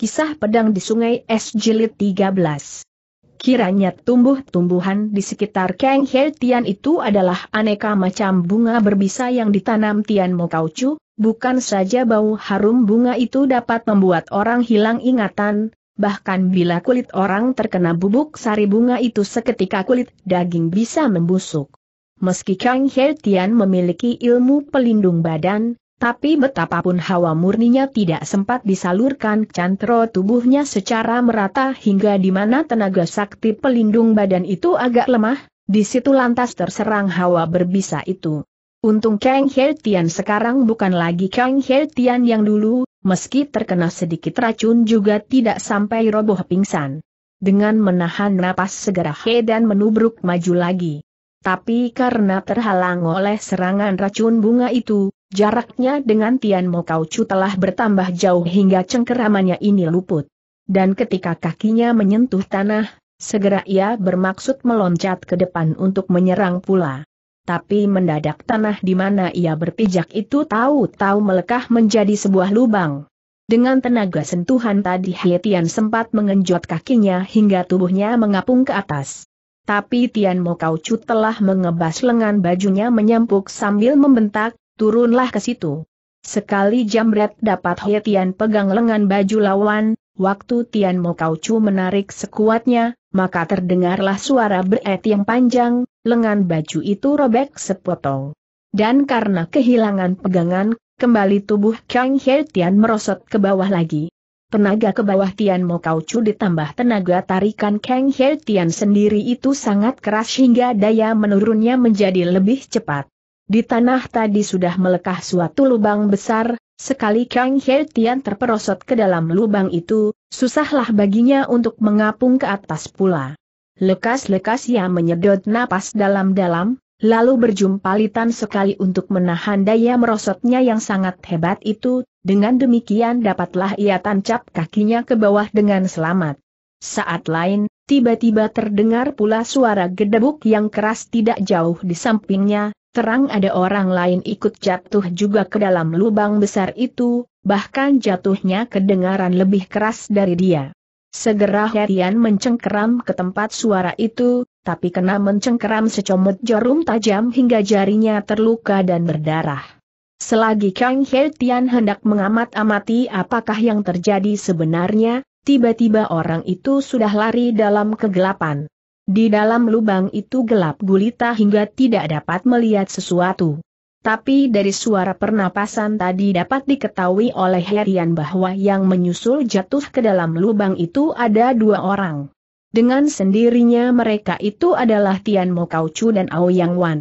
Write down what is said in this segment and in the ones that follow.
Kisah Pedang di Sungai Es Jilid 13 Kiranya tumbuh-tumbuhan di sekitar Kang He Tian itu adalah aneka macam bunga berbisa yang ditanam Tian Mo Chu, bukan saja bau harum bunga itu dapat membuat orang hilang ingatan, bahkan bila kulit orang terkena bubuk sari bunga itu seketika kulit daging bisa membusuk. Meski Kang He Tian memiliki ilmu pelindung badan, tapi betapapun hawa murninya tidak sempat disalurkan cantro tubuhnya secara merata hingga di mana tenaga sakti pelindung badan itu agak lemah, di situ lantas terserang hawa berbisa itu. Untung Kang He Tian sekarang bukan lagi Kang He Tian yang dulu, meski terkena sedikit racun juga tidak sampai roboh pingsan. Dengan menahan napas segera He dan menubruk maju lagi. Tapi karena terhalang oleh serangan racun bunga itu, Jaraknya dengan Tian Mo Chu telah bertambah jauh hingga cengkeramannya ini luput. Dan ketika kakinya menyentuh tanah, segera ia bermaksud meloncat ke depan untuk menyerang pula. Tapi mendadak tanah di mana ia berpijak itu tahu-tahu melekah menjadi sebuah lubang. Dengan tenaga sentuhan tadi Tian sempat mengenjot kakinya hingga tubuhnya mengapung ke atas. Tapi Tian Mo Chu telah mengebas lengan bajunya menyampuk sambil membentak, turunlah ke situ. Sekali jamret dapat He Tian pegang lengan baju lawan, waktu Tian Mo Kau Chu menarik sekuatnya, maka terdengarlah suara beret yang panjang, lengan baju itu robek sepotong. Dan karena kehilangan pegangan, kembali tubuh Kang He Tian merosot ke bawah lagi. Tenaga ke bawah Tian Mo Kau Chu ditambah tenaga tarikan Kang He Tian sendiri itu sangat keras hingga daya menurunnya menjadi lebih cepat. Di tanah tadi sudah melekah suatu lubang besar, sekali Kang He Tian terperosot ke dalam lubang itu, susahlah baginya untuk mengapung ke atas pula. Lekas-lekas ia menyedot napas dalam-dalam, lalu berjumpalitan sekali untuk menahan daya merosotnya yang sangat hebat itu, dengan demikian dapatlah ia tancap kakinya ke bawah dengan selamat. Saat lain, tiba-tiba terdengar pula suara gedebuk yang keras tidak jauh di sampingnya, terang ada orang lain ikut jatuh juga ke dalam lubang besar itu, bahkan jatuhnya kedengaran lebih keras dari dia. Segera Herian mencengkeram ke tempat suara itu, tapi kena mencengkeram secomot jarum tajam hingga jarinya terluka dan berdarah. Selagi Kang Tian hendak mengamat-amati apakah yang terjadi sebenarnya, tiba-tiba orang itu sudah lari dalam kegelapan. Di dalam lubang itu gelap gulita hingga tidak dapat melihat sesuatu. Tapi dari suara pernapasan tadi dapat diketahui oleh Herian bahwa yang menyusul jatuh ke dalam lubang itu ada dua orang. Dengan sendirinya mereka itu adalah Tian Mo Kau Chu dan Ao Yang Wan.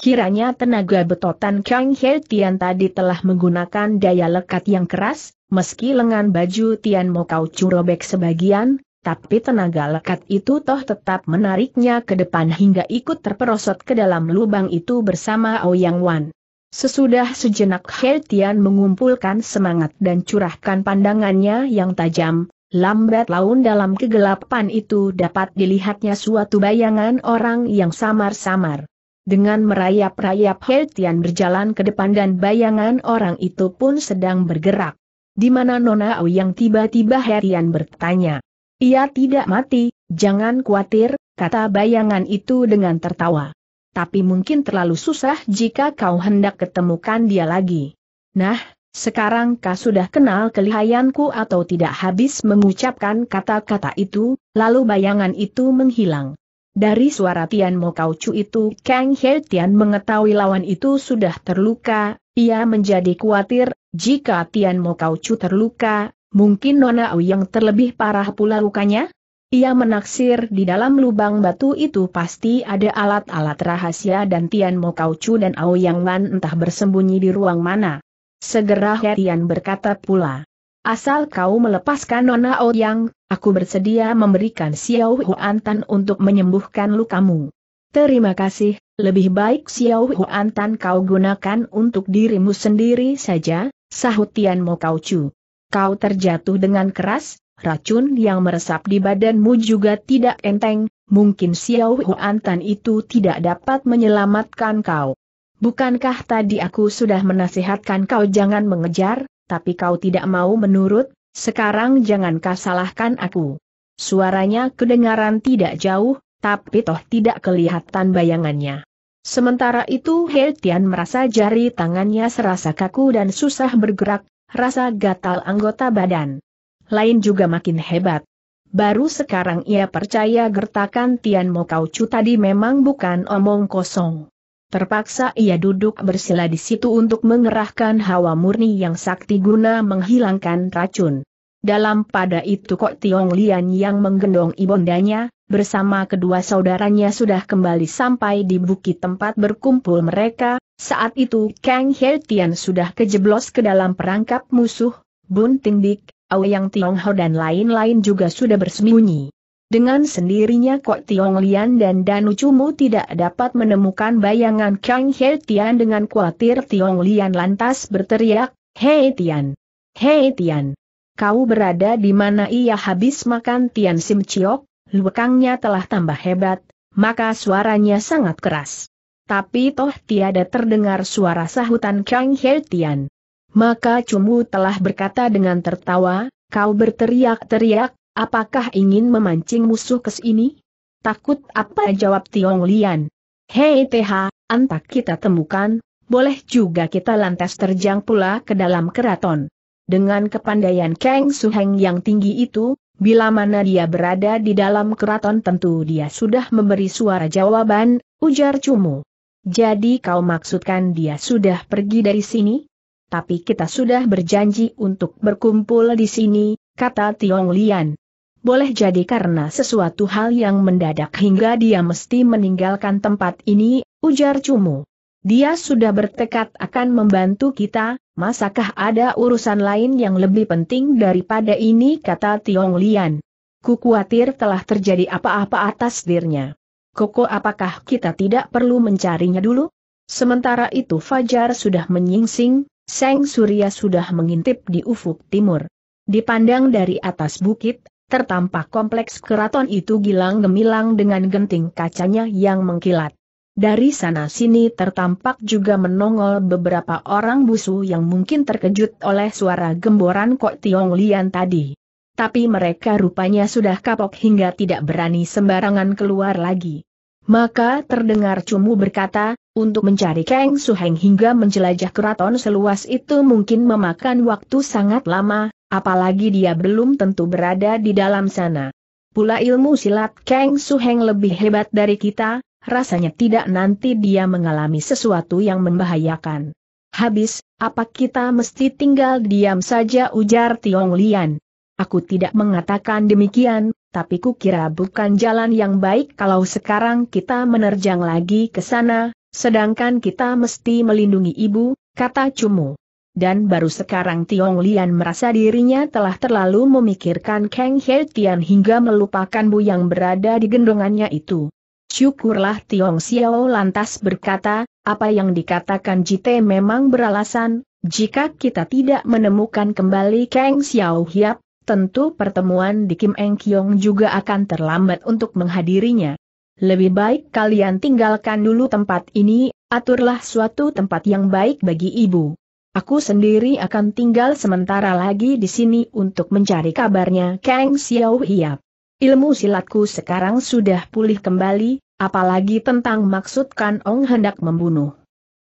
Kiranya tenaga betotan Kang He Tian tadi telah menggunakan daya lekat yang keras, meski lengan baju Tian Mo Kau Chu robek sebagian, tapi tenaga lekat itu toh tetap menariknya ke depan hingga ikut terperosot ke dalam lubang itu bersama Ouyang Wan. Sesudah sejenak He Tian mengumpulkan semangat dan curahkan pandangannya yang tajam, lambat laun dalam kegelapan itu dapat dilihatnya suatu bayangan orang yang samar-samar. Dengan merayap-rayap He Tian berjalan ke depan dan bayangan orang itu pun sedang bergerak. Di mana Nona Ouyang tiba-tiba He Tian bertanya. Ia tidak mati, jangan khawatir, kata bayangan itu dengan tertawa. Tapi mungkin terlalu susah jika kau hendak ketemukan dia lagi. Nah, sekarang kau sudah kenal kelihayanku atau tidak habis mengucapkan kata-kata itu, lalu bayangan itu menghilang. Dari suara Tian Mo Kau Chu itu Kang He Tian mengetahui lawan itu sudah terluka, ia menjadi khawatir, jika Tian Mo Kau Chu terluka, Mungkin Nona Uyang terlebih parah pula lukanya? Ia menaksir di dalam lubang batu itu pasti ada alat-alat rahasia dan Tian Mo Chu dan Ao Yang Wan entah bersembunyi di ruang mana. Segera Tian berkata pula. Asal kau melepaskan Nona Ao yang, aku bersedia memberikan Xiao Huan Tan untuk menyembuhkan lukamu. Terima kasih, lebih baik Xiao Huan Tan kau gunakan untuk dirimu sendiri saja, sahut Tian Mo Chu kau terjatuh dengan keras, racun yang meresap di badanmu juga tidak enteng, mungkin Xiao Huantan itu tidak dapat menyelamatkan kau. Bukankah tadi aku sudah menasihatkan kau jangan mengejar, tapi kau tidak mau menurut, sekarang jangan kau salahkan aku. Suaranya kedengaran tidak jauh, tapi toh tidak kelihatan bayangannya. Sementara itu He Tian merasa jari tangannya serasa kaku dan susah bergerak, rasa gatal anggota badan. Lain juga makin hebat. Baru sekarang ia percaya gertakan Tian Chu tadi memang bukan omong kosong. Terpaksa ia duduk bersila di situ untuk mengerahkan hawa murni yang sakti guna menghilangkan racun. Dalam pada itu kok Tiong Lian yang menggendong ibondanya, bersama kedua saudaranya sudah kembali sampai di bukit tempat berkumpul mereka, saat itu Kang Hertian sudah kejeblos ke dalam perangkap musuh, Bun Tindik, Aoyang Tiongho dan lain-lain juga sudah bersembunyi. Dengan sendirinya Kok Tiong Lian dan Danu Cumu tidak dapat menemukan bayangan Kang He Tian dengan khawatir Tiong Lian lantas berteriak, Hei Tian! Hei Tian! Kau berada di mana ia habis makan Tian Sim Chiok? Lukangnya telah tambah hebat, maka suaranya sangat keras. Tapi toh tiada terdengar suara sahutan Kang Heltian. Maka Cumu telah berkata dengan tertawa, kau berteriak-teriak, apakah ingin memancing musuh ke sini? Takut apa jawab Tiong Lian? Hei TH, antak kita temukan, boleh juga kita lantas terjang pula ke dalam keraton. Dengan kepandaian Kang Suheng yang tinggi itu, Bila mana dia berada di dalam keraton tentu dia sudah memberi suara jawaban, ujar Cumu. Jadi kau maksudkan dia sudah pergi dari sini? Tapi kita sudah berjanji untuk berkumpul di sini, kata Tiong Lian. Boleh jadi karena sesuatu hal yang mendadak hingga dia mesti meninggalkan tempat ini, ujar Cumu. Dia sudah bertekad akan membantu kita, masakah ada urusan lain yang lebih penting daripada ini kata Tiong Lian. Ku khawatir telah terjadi apa-apa atas dirinya. Koko apakah kita tidak perlu mencarinya dulu? Sementara itu Fajar sudah menyingsing, Seng Surya sudah mengintip di ufuk timur. Dipandang dari atas bukit, tertampak kompleks keraton itu gilang gemilang dengan genting kacanya yang mengkilat. Dari sana-sini tertampak juga menongol beberapa orang busu yang mungkin terkejut oleh suara gemboran Kok Tiong Lian tadi. Tapi mereka rupanya sudah kapok hingga tidak berani sembarangan keluar lagi. Maka terdengar Cumu berkata, untuk mencari Kang Heng hingga menjelajah keraton seluas itu mungkin memakan waktu sangat lama, apalagi dia belum tentu berada di dalam sana. Pula ilmu silat Kang Heng lebih hebat dari kita, rasanya tidak nanti dia mengalami sesuatu yang membahayakan. Habis, apa kita mesti tinggal diam saja ujar Tiong Lian. Aku tidak mengatakan demikian, tapi kukira bukan jalan yang baik kalau sekarang kita menerjang lagi ke sana, sedangkan kita mesti melindungi ibu, kata Cumu. Dan baru sekarang Tiong Lian merasa dirinya telah terlalu memikirkan Kang He Tian hingga melupakan Bu yang berada di gendongannya itu. Syukurlah Tiong Xiao lantas berkata, apa yang dikatakan Jite memang beralasan, jika kita tidak menemukan kembali Kang Xiao Hiap, tentu pertemuan di Kim Eng Kiong juga akan terlambat untuk menghadirinya. Lebih baik kalian tinggalkan dulu tempat ini, aturlah suatu tempat yang baik bagi ibu. Aku sendiri akan tinggal sementara lagi di sini untuk mencari kabarnya Kang Xiao Hiap. Ilmu silatku sekarang sudah pulih kembali, apalagi tentang maksudkan Ong hendak membunuh.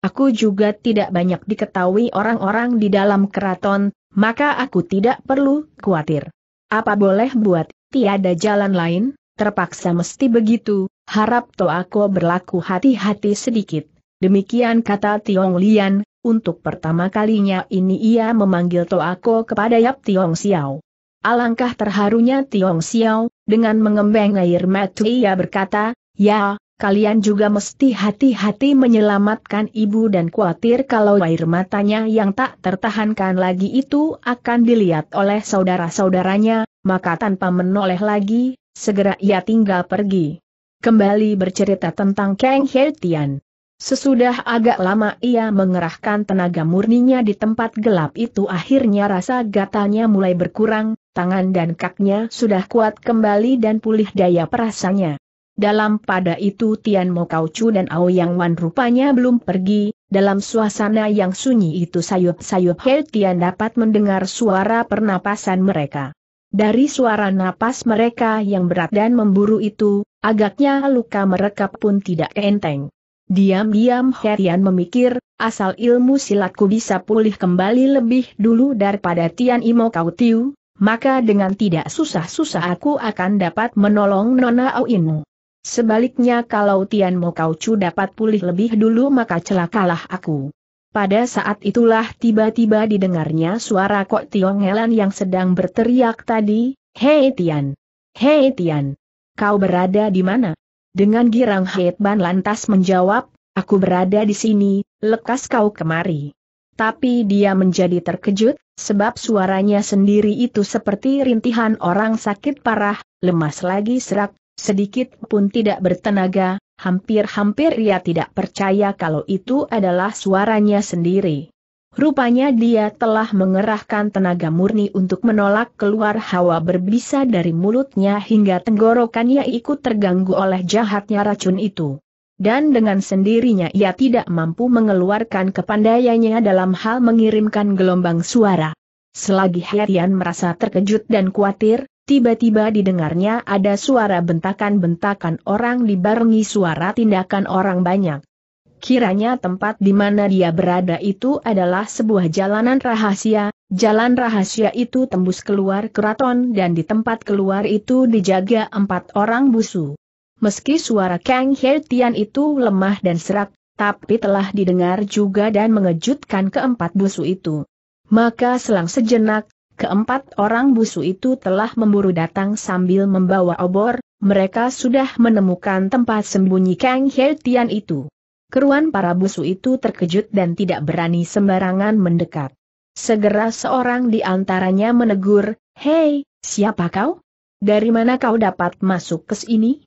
Aku juga tidak banyak diketahui orang-orang di dalam keraton, maka aku tidak perlu khawatir. Apa boleh buat, tiada jalan lain, terpaksa mesti begitu, harap Toako berlaku hati-hati sedikit. Demikian kata Tiong Lian, untuk pertama kalinya ini ia memanggil Toako kepada Yap Tiong Xiao. Alangkah terharunya Tiong Xiao, dengan mengembang air mata ia berkata, Ya, kalian juga mesti hati-hati menyelamatkan ibu dan khawatir kalau air matanya yang tak tertahankan lagi itu akan dilihat oleh saudara-saudaranya, maka tanpa menoleh lagi, segera ia tinggal pergi. Kembali bercerita tentang Kang Hertian. Sesudah agak lama ia mengerahkan tenaga murninya di tempat gelap itu akhirnya rasa gatalnya mulai berkurang, tangan dan kakinya sudah kuat kembali dan pulih daya perasanya. Dalam pada itu Tian Mo Kau Chu dan Ao Yang Wan rupanya belum pergi, dalam suasana yang sunyi itu sayup-sayup He Tian dapat mendengar suara pernapasan mereka. Dari suara napas mereka yang berat dan memburu itu, agaknya luka mereka pun tidak enteng. Diam-diam He Tian memikir, asal ilmu silatku bisa pulih kembali lebih dulu daripada Tian Imo Kau Tiu, maka dengan tidak susah-susah aku akan dapat menolong Nona Ao Inu. Sebaliknya kalau Tian Mo cu dapat pulih lebih dulu maka celakalah aku. Pada saat itulah tiba-tiba didengarnya suara Kok Tiong Helan yang sedang berteriak tadi, Hei Tian! Hei Tian! Kau berada di mana? Dengan girang Heit Ban lantas menjawab, Aku berada di sini, lekas kau kemari. Tapi dia menjadi terkejut, sebab suaranya sendiri itu seperti rintihan orang sakit parah, lemas lagi serak, Sedikit pun tidak bertenaga, hampir-hampir ia tidak percaya kalau itu adalah suaranya sendiri. Rupanya dia telah mengerahkan tenaga murni untuk menolak keluar hawa berbisa dari mulutnya hingga tenggorokannya ikut terganggu oleh jahatnya racun itu. Dan dengan sendirinya ia tidak mampu mengeluarkan kepandaiannya dalam hal mengirimkan gelombang suara. Selagi Herian merasa terkejut dan khawatir, Tiba-tiba didengarnya ada suara bentakan-bentakan orang dibarengi suara tindakan orang banyak. Kiranya tempat di mana dia berada itu adalah sebuah jalanan rahasia, jalan rahasia itu tembus keluar keraton dan di tempat keluar itu dijaga empat orang busu. Meski suara Kang Hertian itu lemah dan serak, tapi telah didengar juga dan mengejutkan keempat busu itu. Maka selang sejenak, Keempat orang busu itu telah memburu datang sambil membawa obor, mereka sudah menemukan tempat sembunyi Kang He Tian itu. Keruan para busu itu terkejut dan tidak berani sembarangan mendekat. Segera seorang di antaranya menegur, Hei, siapa kau? Dari mana kau dapat masuk ke sini?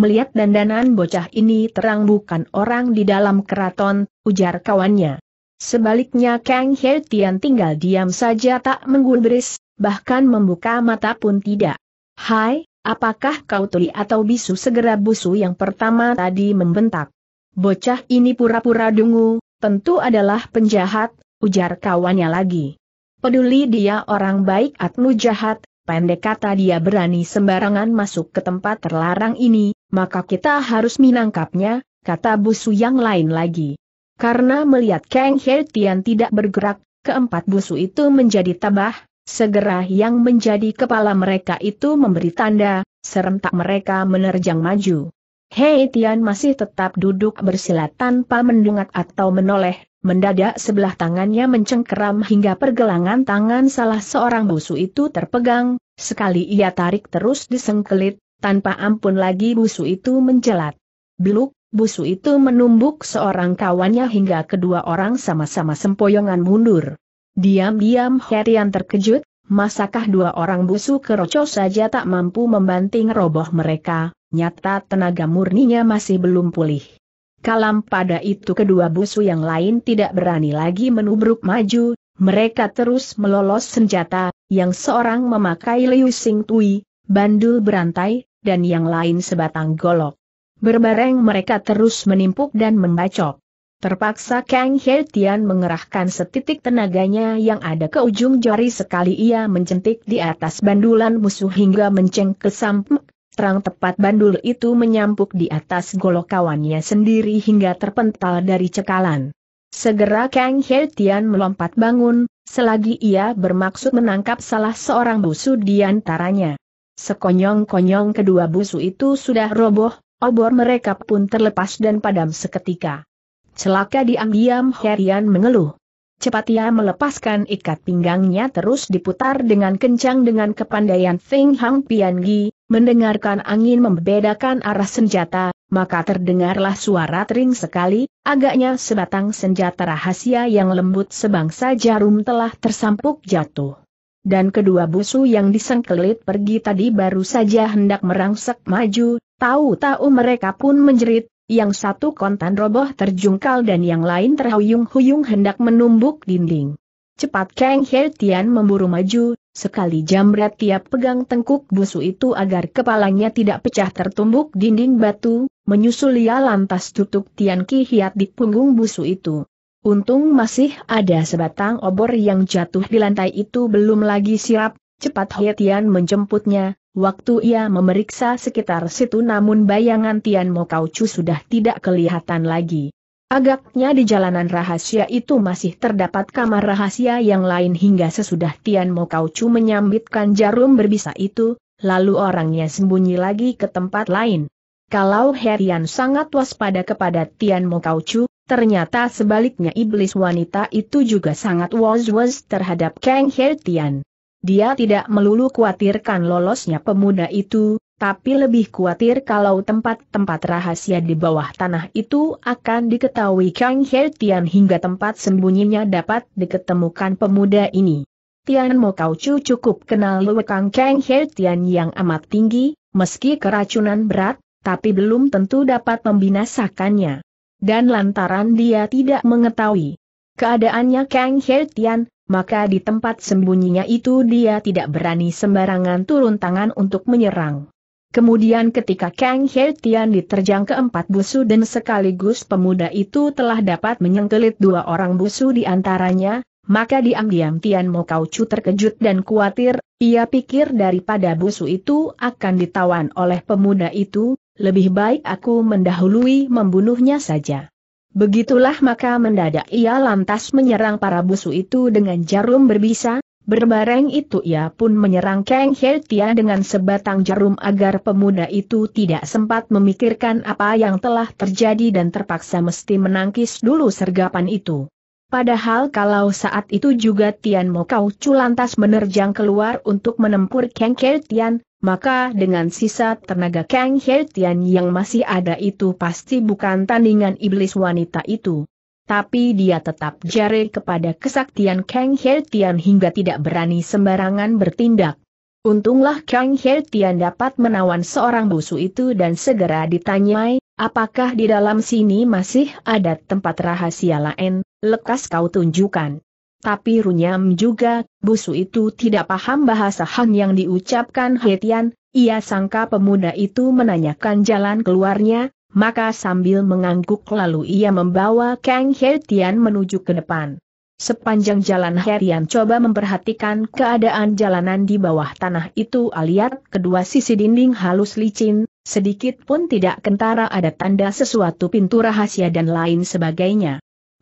Melihat dandanan bocah ini terang bukan orang di dalam keraton, ujar kawannya. Sebaliknya Kang He Tian tinggal diam saja tak menggubris, bahkan membuka mata pun tidak. Hai, apakah kau tuli atau bisu segera busu yang pertama tadi membentak? Bocah ini pura-pura dungu, tentu adalah penjahat, ujar kawannya lagi. Peduli dia orang baik atau jahat, pendek kata dia berani sembarangan masuk ke tempat terlarang ini, maka kita harus menangkapnya, kata busu yang lain lagi. Karena melihat Kang He Tian tidak bergerak, keempat busu itu menjadi tabah, segera yang menjadi kepala mereka itu memberi tanda, serentak mereka menerjang maju. Hei Tian masih tetap duduk bersila tanpa mendungat atau menoleh, mendadak sebelah tangannya mencengkeram hingga pergelangan tangan salah seorang busu itu terpegang, sekali ia tarik terus disengkelit, tanpa ampun lagi busu itu menjelat. Biluk busu itu menumbuk seorang kawannya hingga kedua orang sama-sama sempoyongan mundur. Diam-diam Herian terkejut, masakah dua orang busu keroco saja tak mampu membanting roboh mereka, nyata tenaga murninya masih belum pulih. Kalam pada itu kedua busu yang lain tidak berani lagi menubruk maju, mereka terus melolos senjata, yang seorang memakai Liu Sing Tui, bandul berantai, dan yang lain sebatang golok. Berbareng mereka terus menimpuk dan membacok. Terpaksa Kang He Tian mengerahkan setitik tenaganya yang ada ke ujung jari sekali ia mencentik di atas bandulan musuh hingga menceng sampuk. Terang tepat bandul itu menyampuk di atas golok kawannya sendiri hingga terpental dari cekalan. Segera Kang He Tian melompat bangun, selagi ia bermaksud menangkap salah seorang busu di antaranya. Sekonyong-konyong kedua busu itu sudah roboh, Obor mereka pun terlepas dan padam seketika. Celaka diam-diam Herian mengeluh. Cepat ia melepaskan ikat pinggangnya terus diputar dengan kencang dengan kepandaian Feng Hang Piangi, mendengarkan angin membedakan arah senjata, maka terdengarlah suara tering sekali, agaknya sebatang senjata rahasia yang lembut sebangsa jarum telah tersampuk jatuh. Dan kedua busu yang disengkelit pergi tadi baru saja hendak merangsek maju, Tahu-tahu mereka pun menjerit, yang satu kontan roboh terjungkal dan yang lain terhuyung-huyung hendak menumbuk dinding. Cepat Kang He memburu maju, sekali jambret tiap pegang tengkuk busu itu agar kepalanya tidak pecah tertumbuk dinding batu, menyusul ia lantas tutup Tian Ki Hiat di punggung busu itu. Untung masih ada sebatang obor yang jatuh di lantai itu belum lagi sirap, cepat Hertian menjemputnya, Waktu ia memeriksa sekitar situ namun bayangan Tian Mo Chu sudah tidak kelihatan lagi. Agaknya di jalanan rahasia itu masih terdapat kamar rahasia yang lain hingga sesudah Tian Mo Chu menyambitkan jarum berbisa itu, lalu orangnya sembunyi lagi ke tempat lain. Kalau Herian sangat waspada kepada Tian Mo Chu, ternyata sebaliknya iblis wanita itu juga sangat was-was terhadap Kang Hertian. Dia tidak melulu khawatirkan lolosnya pemuda itu, tapi lebih khawatir kalau tempat-tempat rahasia di bawah tanah itu akan diketahui Kang He Tian hingga tempat sembunyinya dapat diketemukan pemuda ini. Tian Mo Kau Chu cukup kenal Kang Kang He Tian yang amat tinggi, meski keracunan berat, tapi belum tentu dapat membinasakannya. Dan lantaran dia tidak mengetahui keadaannya Kang He Tian, maka di tempat sembunyinya itu dia tidak berani sembarangan turun tangan untuk menyerang. Kemudian ketika Kang He Tian diterjang keempat busu dan sekaligus pemuda itu telah dapat menyengkelit dua orang busu di antaranya, maka diam-diam Tian Mo Chu terkejut dan khawatir, ia pikir daripada busu itu akan ditawan oleh pemuda itu, lebih baik aku mendahului membunuhnya saja. Begitulah maka mendadak ia lantas menyerang para busu itu dengan jarum berbisa, berbareng itu ia pun menyerang Kang He Tia dengan sebatang jarum agar pemuda itu tidak sempat memikirkan apa yang telah terjadi dan terpaksa mesti menangkis dulu sergapan itu. Padahal kalau saat itu juga Tian Mokau Kau Chu lantas menerjang keluar untuk menempur Kang He Tian, maka dengan sisa tenaga Kang He Tian yang masih ada itu pasti bukan tandingan iblis wanita itu. Tapi dia tetap jari kepada kesaktian Kang He Tian hingga tidak berani sembarangan bertindak. Untunglah Kang He Tian dapat menawan seorang busu itu dan segera ditanyai, apakah di dalam sini masih ada tempat rahasia lain, lekas kau tunjukkan. Tapi runyam juga, busu itu tidak paham bahasa Han yang diucapkan Hetian, ia sangka pemuda itu menanyakan jalan keluarnya, maka sambil mengangguk lalu ia membawa Kang Hetian menuju ke depan. Sepanjang jalan Herian coba memperhatikan keadaan jalanan di bawah tanah itu aliat kedua sisi dinding halus licin, sedikit pun tidak kentara ada tanda sesuatu pintu rahasia dan lain sebagainya.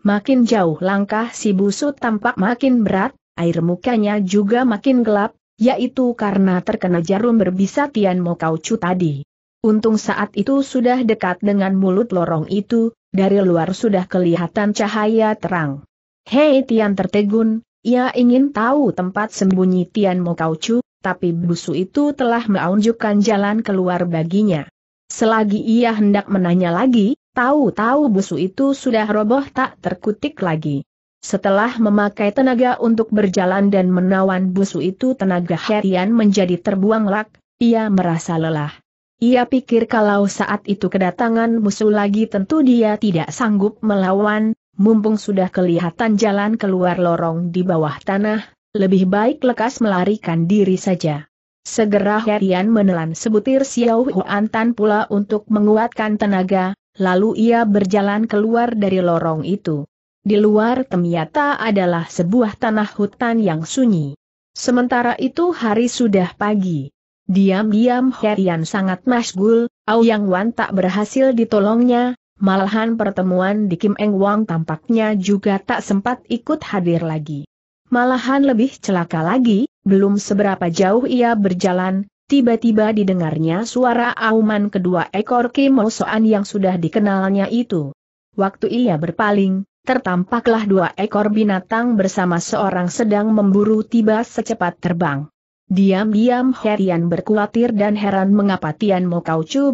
Makin jauh langkah si busut tampak makin berat, air mukanya juga makin gelap, yaitu karena terkena jarum berbisa Tian Chu tadi. Untung saat itu sudah dekat dengan mulut lorong itu, dari luar sudah kelihatan cahaya terang. Hei Tian tertegun, ia ingin tahu tempat sembunyi Tian Mo Chu, tapi busu itu telah menunjukkan jalan keluar baginya. Selagi ia hendak menanya lagi, Tahu-tahu busu itu sudah roboh tak terkutik lagi. Setelah memakai tenaga untuk berjalan dan menawan busu itu tenaga harian menjadi terbuang lak, ia merasa lelah. Ia pikir kalau saat itu kedatangan musuh lagi tentu dia tidak sanggup melawan, mumpung sudah kelihatan jalan keluar lorong di bawah tanah, lebih baik lekas melarikan diri saja. Segera Herian menelan sebutir Xiao Huan Tan pula untuk menguatkan tenaga, lalu ia berjalan keluar dari lorong itu. Di luar ternyata adalah sebuah tanah hutan yang sunyi. Sementara itu hari sudah pagi. Diam-diam Herian sangat masgul, Auyang Wan tak berhasil ditolongnya, malahan pertemuan di Kim Eng Wang tampaknya juga tak sempat ikut hadir lagi. Malahan lebih celaka lagi, belum seberapa jauh ia berjalan, Tiba-tiba didengarnya suara auman kedua ekor kemosoan yang sudah dikenalnya itu. Waktu ia berpaling, tertampaklah dua ekor binatang bersama seorang sedang memburu tiba secepat terbang. Diam-diam Herian berkuatir dan heran mengapa Tian Mo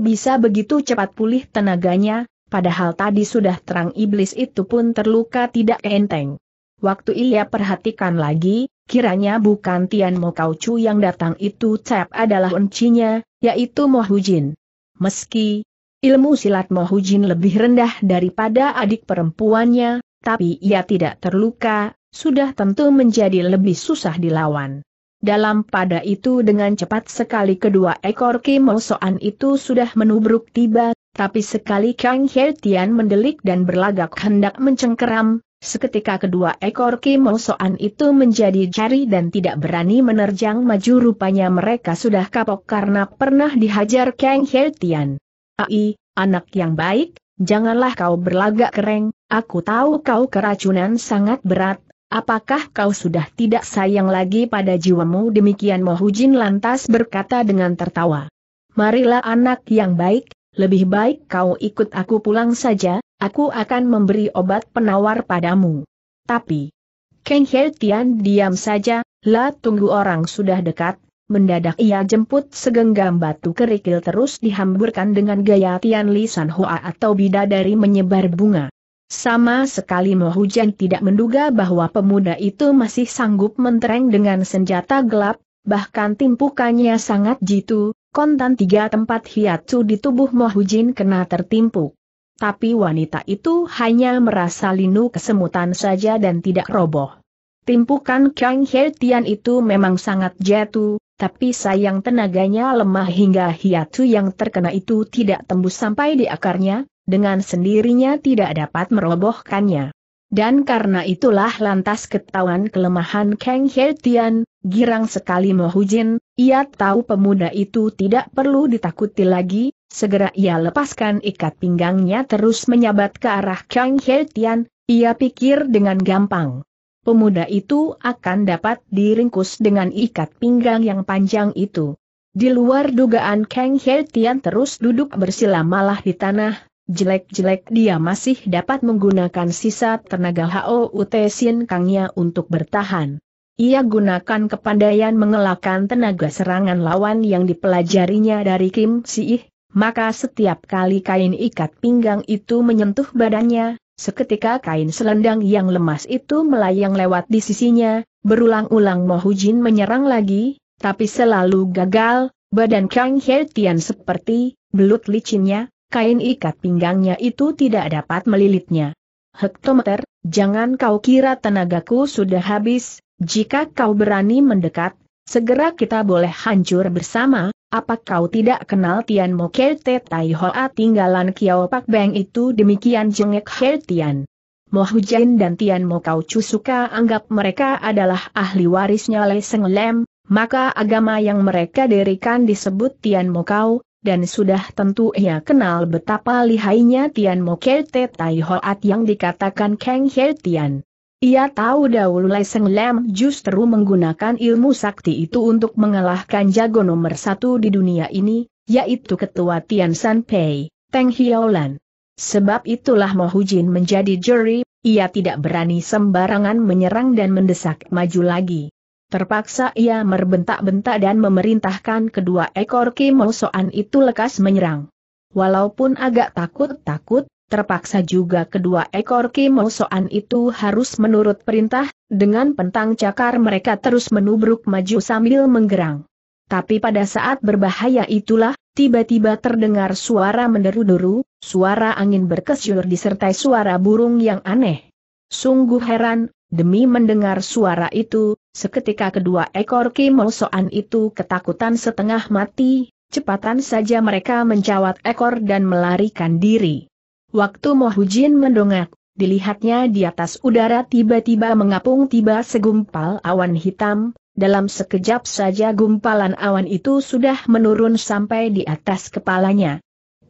bisa begitu cepat pulih tenaganya, padahal tadi sudah terang iblis itu pun terluka tidak enteng. Waktu ia perhatikan lagi, Kiranya bukan Tian Mo Kau Chu yang datang itu cap adalah encinya, yaitu Mo Hujin. Meski ilmu silat Mo Hujin lebih rendah daripada adik perempuannya, tapi ia tidak terluka, sudah tentu menjadi lebih susah dilawan. Dalam pada itu dengan cepat sekali kedua ekor kimosoan itu sudah menubruk tiba, tapi sekali Kang He Tian mendelik dan berlagak hendak mencengkeram, seketika kedua ekor kimosoan itu menjadi jari dan tidak berani menerjang maju rupanya mereka sudah kapok karena pernah dihajar Kang He Tian. Ai, anak yang baik, janganlah kau berlagak kering, aku tahu kau keracunan sangat berat, Apakah kau sudah tidak sayang lagi pada jiwamu? Demikian Mohujin lantas berkata dengan tertawa. Marilah anak yang baik, lebih baik kau ikut aku pulang saja, aku akan memberi obat penawar padamu. Tapi, Kang Heltian Tian diam saja, lah tunggu orang sudah dekat, Mendadak ia jemput segenggam batu kerikil terus dihamburkan dengan gaya Tian Li San Hoa atau bidadari menyebar bunga. Sama sekali Mohujan tidak menduga bahwa pemuda itu masih sanggup mentereng dengan senjata gelap, bahkan timpukannya sangat jitu, kontan tiga tempat hiatu di tubuh Mohujin kena tertimpu. Tapi wanita itu hanya merasa linu kesemutan saja dan tidak roboh. Timpukan Kang He Tian itu memang sangat jatuh, tapi sayang tenaganya lemah hingga hiatu yang terkena itu tidak tembus sampai di akarnya, dengan sendirinya tidak dapat merobohkannya. Dan karena itulah lantas ketahuan kelemahan Kang Hertian, girang sekali Mohujin, ia tahu pemuda itu tidak perlu ditakuti lagi, segera ia lepaskan ikat pinggangnya terus menyabat ke arah Kang Hertian, ia pikir dengan gampang. Pemuda itu akan dapat diringkus dengan ikat pinggang yang panjang itu. Di luar dugaan Kang Hertian terus duduk bersila malah di tanah, Jelek-jelek dia masih dapat menggunakan sisa tenaga Hao Utesin Kangnya untuk bertahan. Ia gunakan kepandaian mengelakkan tenaga serangan lawan yang dipelajarinya dari Kim Siih, maka setiap kali kain ikat pinggang itu menyentuh badannya, seketika kain selendang yang lemas itu melayang lewat di sisinya, berulang-ulang Mohujin menyerang lagi, tapi selalu gagal, badan Kang He Tian seperti belut licinnya, kain ikat pinggangnya itu tidak dapat melilitnya. Hektometer, jangan kau kira tenagaku sudah habis, jika kau berani mendekat, segera kita boleh hancur bersama, apa kau tidak kenal Tian Mo Mokete Tai Hoa tinggalan Kiao Pak Beng itu demikian jengek Hel Tian. Mohujain dan Tian Mo kau Cusuka anggap mereka adalah ahli warisnya Le Seng Lem, maka agama yang mereka dirikan disebut Tian Mo kau dan sudah tentu ia kenal betapa lihainya Tian Mo Kerte Tai Hoat yang dikatakan Kang Hei Tian. Ia tahu dahulu Leseng Lam justru menggunakan ilmu sakti itu untuk mengalahkan jago nomor satu di dunia ini, yaitu ketua Tian San Pei, Teng Lan. Sebab itulah Mohujin menjadi juri, ia tidak berani sembarangan menyerang dan mendesak maju lagi. Terpaksa ia merbentak-bentak dan memerintahkan kedua ekor kimosoan itu lekas menyerang. Walaupun agak takut-takut, terpaksa juga kedua ekor kimosoan itu harus menurut perintah, dengan pentang cakar mereka terus menubruk maju sambil menggerang. Tapi pada saat berbahaya itulah, tiba-tiba terdengar suara menderu-deru, suara angin berkesyur disertai suara burung yang aneh. Sungguh heran, Demi mendengar suara itu, seketika kedua ekor kimosoan itu ketakutan setengah mati, cepatan saja mereka mencawat ekor dan melarikan diri. Waktu Mohujin mendongak, dilihatnya di atas udara tiba-tiba mengapung tiba segumpal awan hitam, dalam sekejap saja gumpalan awan itu sudah menurun sampai di atas kepalanya.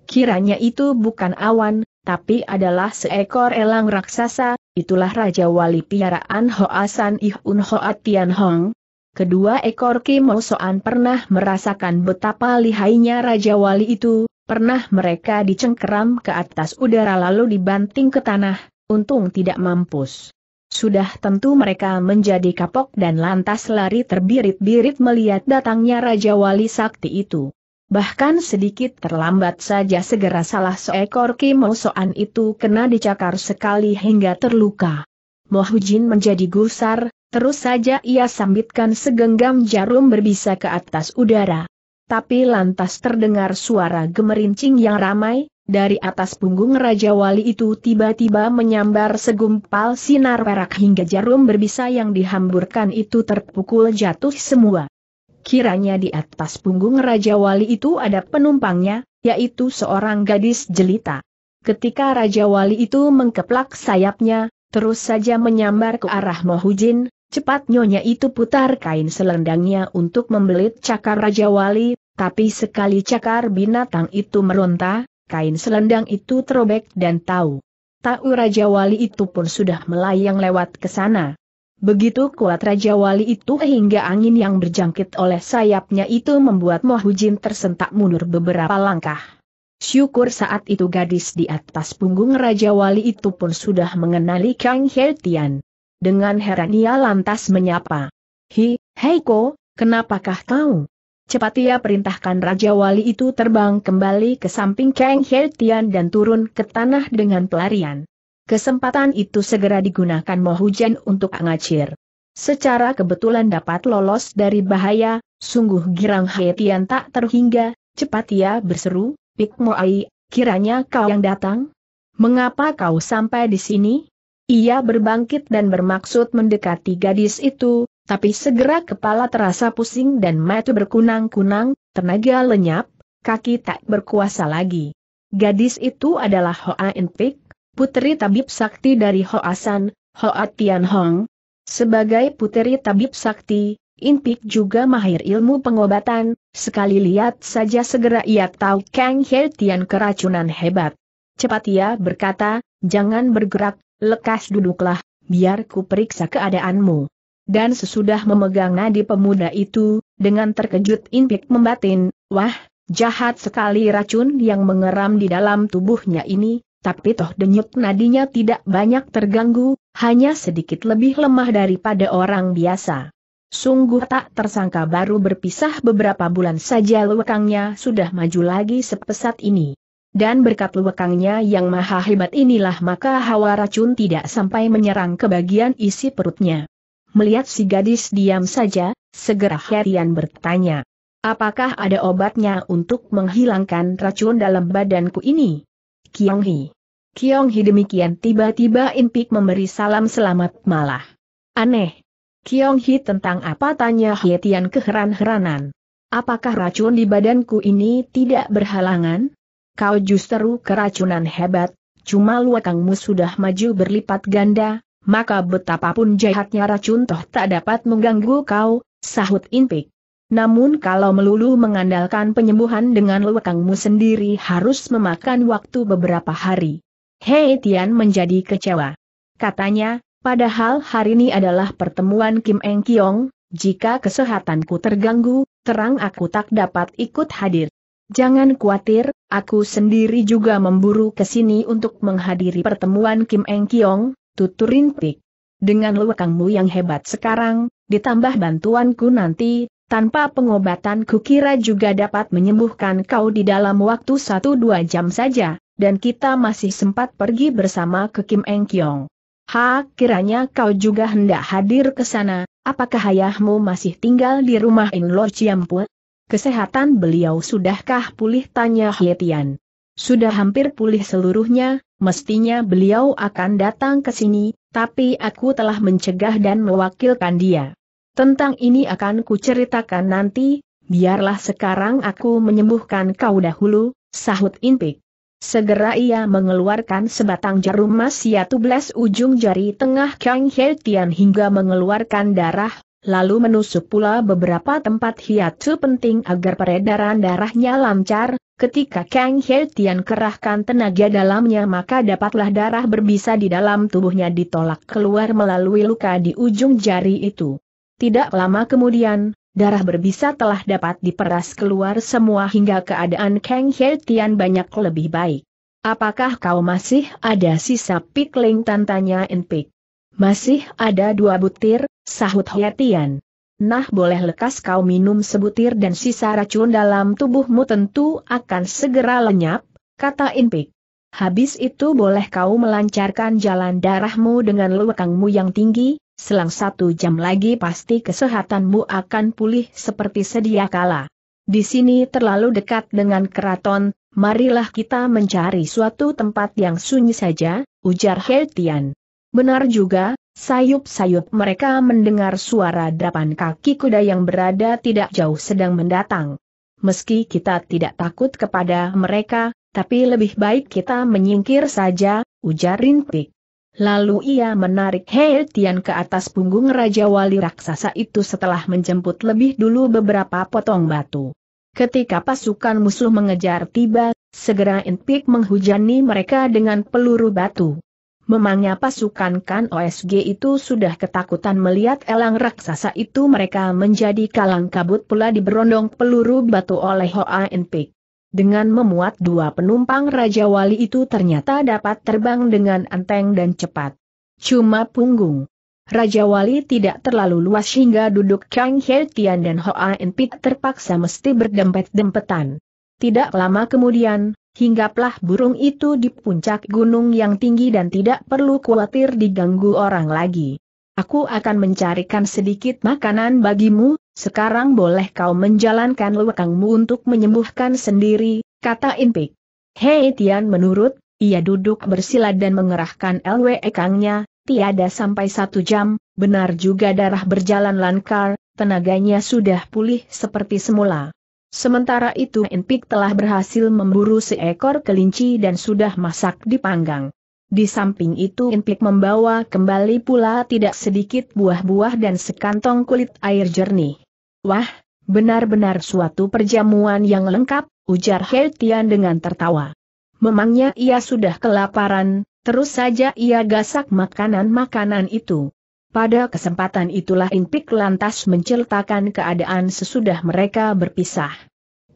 Kiranya itu bukan awan, tapi adalah seekor elang raksasa, itulah Raja Wali Piaraan Hoasan Ihun Hoa Tian Hong. Kedua ekor Kimo Soan pernah merasakan betapa lihainya Raja Wali itu, pernah mereka dicengkeram ke atas udara lalu dibanting ke tanah, untung tidak mampus. Sudah tentu mereka menjadi kapok dan lantas lari terbirit-birit melihat datangnya Raja Wali Sakti itu. Bahkan sedikit terlambat saja segera salah seekor kimosoan itu kena dicakar sekali hingga terluka. Mohujin menjadi gusar, terus saja ia sambitkan segenggam jarum berbisa ke atas udara. Tapi lantas terdengar suara gemerincing yang ramai, dari atas punggung Raja Wali itu tiba-tiba menyambar segumpal sinar perak hingga jarum berbisa yang dihamburkan itu terpukul jatuh semua. Kiranya di atas punggung Raja Wali itu ada penumpangnya, yaitu seorang gadis jelita. Ketika Raja Wali itu mengkeplak sayapnya, terus saja menyambar ke arah Mohujin, cepat nyonya itu putar kain selendangnya untuk membelit cakar Raja Wali, tapi sekali cakar binatang itu meronta, kain selendang itu terobek dan tahu. Tahu Raja Wali itu pun sudah melayang lewat ke sana. Begitu kuat Raja Wali itu hingga angin yang berjangkit oleh sayapnya itu membuat Mohujin tersentak mundur beberapa langkah. Syukur saat itu gadis di atas punggung Raja Wali itu pun sudah mengenali Kang Hertian. Dengan heran ia lantas menyapa. Hi, Heiko, kenapakah kau? Cepat ia perintahkan Raja Wali itu terbang kembali ke samping Kang Hertian dan turun ke tanah dengan pelarian. Kesempatan itu segera digunakan Mohujan untuk ngacir. Secara kebetulan dapat lolos dari bahaya, sungguh girang Haetian tak terhingga, cepat ia berseru, Pik Moai, kiranya kau yang datang? Mengapa kau sampai di sini? Ia berbangkit dan bermaksud mendekati gadis itu, tapi segera kepala terasa pusing dan mata berkunang-kunang, tenaga lenyap, kaki tak berkuasa lagi. Gadis itu adalah Hoa Enpik, Putri tabib sakti dari Hoasan, Hoa Tian Hong. Sebagai Putri tabib sakti, Inpik juga mahir ilmu pengobatan, sekali lihat saja segera ia tahu Kang He Tian keracunan hebat. Cepat ia berkata, jangan bergerak, lekas duduklah, biar ku periksa keadaanmu. Dan sesudah memegang nadi pemuda itu, dengan terkejut Inpik membatin, wah, jahat sekali racun yang mengeram di dalam tubuhnya ini, tapi toh denyut nadinya tidak banyak terganggu, hanya sedikit lebih lemah daripada orang biasa. Sungguh tak tersangka baru berpisah beberapa bulan saja lewekangnya sudah maju lagi sepesat ini. Dan berkat lewekangnya yang maha hebat inilah maka hawa racun tidak sampai menyerang ke bagian isi perutnya. Melihat si gadis diam saja, segera Herian bertanya. Apakah ada obatnya untuk menghilangkan racun dalam badanku ini? Kiong Hi. Kiong Hi demikian tiba-tiba Impik memberi salam selamat malah. Aneh. Kiong Hi tentang apa tanya Hietian keheran-heranan. Apakah racun di badanku ini tidak berhalangan? Kau justru keracunan hebat, cuma luakangmu sudah maju berlipat ganda, maka betapapun jahatnya racun toh tak dapat mengganggu kau, sahut Impik. Namun kalau melulu mengandalkan penyembuhan dengan lekangmu sendiri harus memakan waktu beberapa hari. Hei Tian menjadi kecewa. Katanya, padahal hari ini adalah pertemuan Kim Eng Kiong, jika kesehatanku terganggu, terang aku tak dapat ikut hadir. Jangan khawatir, aku sendiri juga memburu ke sini untuk menghadiri pertemuan Kim Eng Kiong, tuturin pik. Dengan lekangmu yang hebat sekarang, ditambah bantuanku nanti, tanpa pengobatan kukira juga dapat menyembuhkan kau di dalam waktu 1-2 jam saja, dan kita masih sempat pergi bersama ke Kim Eng Kiong. Ha, kiranya kau juga hendak hadir ke sana, apakah ayahmu masih tinggal di rumah In Lo Chiampu? Kesehatan beliau sudahkah pulih tanya Tian. Sudah hampir pulih seluruhnya, mestinya beliau akan datang ke sini, tapi aku telah mencegah dan mewakilkan dia. Tentang ini akan kuceritakan nanti, biarlah sekarang aku menyembuhkan kau dahulu, sahut Inpik. Segera ia mengeluarkan sebatang jarum mas belas ujung jari tengah Kang Heltian hingga mengeluarkan darah, lalu menusuk pula beberapa tempat hiatu penting agar peredaran darahnya lancar, ketika Kang Heltian kerahkan tenaga dalamnya maka dapatlah darah berbisa di dalam tubuhnya ditolak keluar melalui luka di ujung jari itu. Tidak lama kemudian, darah berbisa telah dapat diperas keluar semua hingga keadaan Kang He Tian banyak lebih baik. Apakah kau masih ada sisa pikling tantanya Enpik? Masih ada dua butir, sahut He Tian. Nah boleh lekas kau minum sebutir dan sisa racun dalam tubuhmu tentu akan segera lenyap, kata Inpik. Habis itu boleh kau melancarkan jalan darahmu dengan lewekangmu yang tinggi, selang satu jam lagi pasti kesehatanmu akan pulih seperti sedia kala. Di sini terlalu dekat dengan keraton, marilah kita mencari suatu tempat yang sunyi saja, ujar Tian. Benar juga, sayup-sayup mereka mendengar suara drapan kaki kuda yang berada tidak jauh sedang mendatang. Meski kita tidak takut kepada mereka, tapi lebih baik kita menyingkir saja, ujar Rintik. Lalu ia menarik Hei Tian ke atas punggung Raja Wali Raksasa itu setelah menjemput lebih dulu beberapa potong batu. Ketika pasukan musuh mengejar tiba, segera Inpik menghujani mereka dengan peluru batu. Memangnya pasukan kan OSG itu sudah ketakutan melihat elang raksasa itu mereka menjadi kalang kabut pula diberondong peluru batu oleh Hoa Inpik. Dengan memuat dua penumpang Raja Wali itu ternyata dapat terbang dengan enteng dan cepat. Cuma punggung. Raja Wali tidak terlalu luas hingga duduk Kang He Tian dan Hoa In terpaksa mesti berdempet-dempetan. Tidak lama kemudian, hinggaplah burung itu di puncak gunung yang tinggi dan tidak perlu khawatir diganggu orang lagi. Aku akan mencarikan sedikit makanan bagimu, sekarang boleh kau menjalankan lewekangmu untuk menyembuhkan sendiri, kata Inpik. Hei Tian menurut, ia duduk bersila dan mengerahkan LWE Kangnya, tiada sampai satu jam, benar juga darah berjalan lancar tenaganya sudah pulih seperti semula. Sementara itu Inpik telah berhasil memburu seekor kelinci dan sudah masak di panggang. Di samping itu Inpik membawa kembali pula tidak sedikit buah-buah dan sekantong kulit air jernih. Wah, benar-benar suatu perjamuan yang lengkap, ujar Tian dengan tertawa. Memangnya ia sudah kelaparan, terus saja ia gasak makanan-makanan itu. Pada kesempatan itulah Impik lantas menceritakan keadaan sesudah mereka berpisah.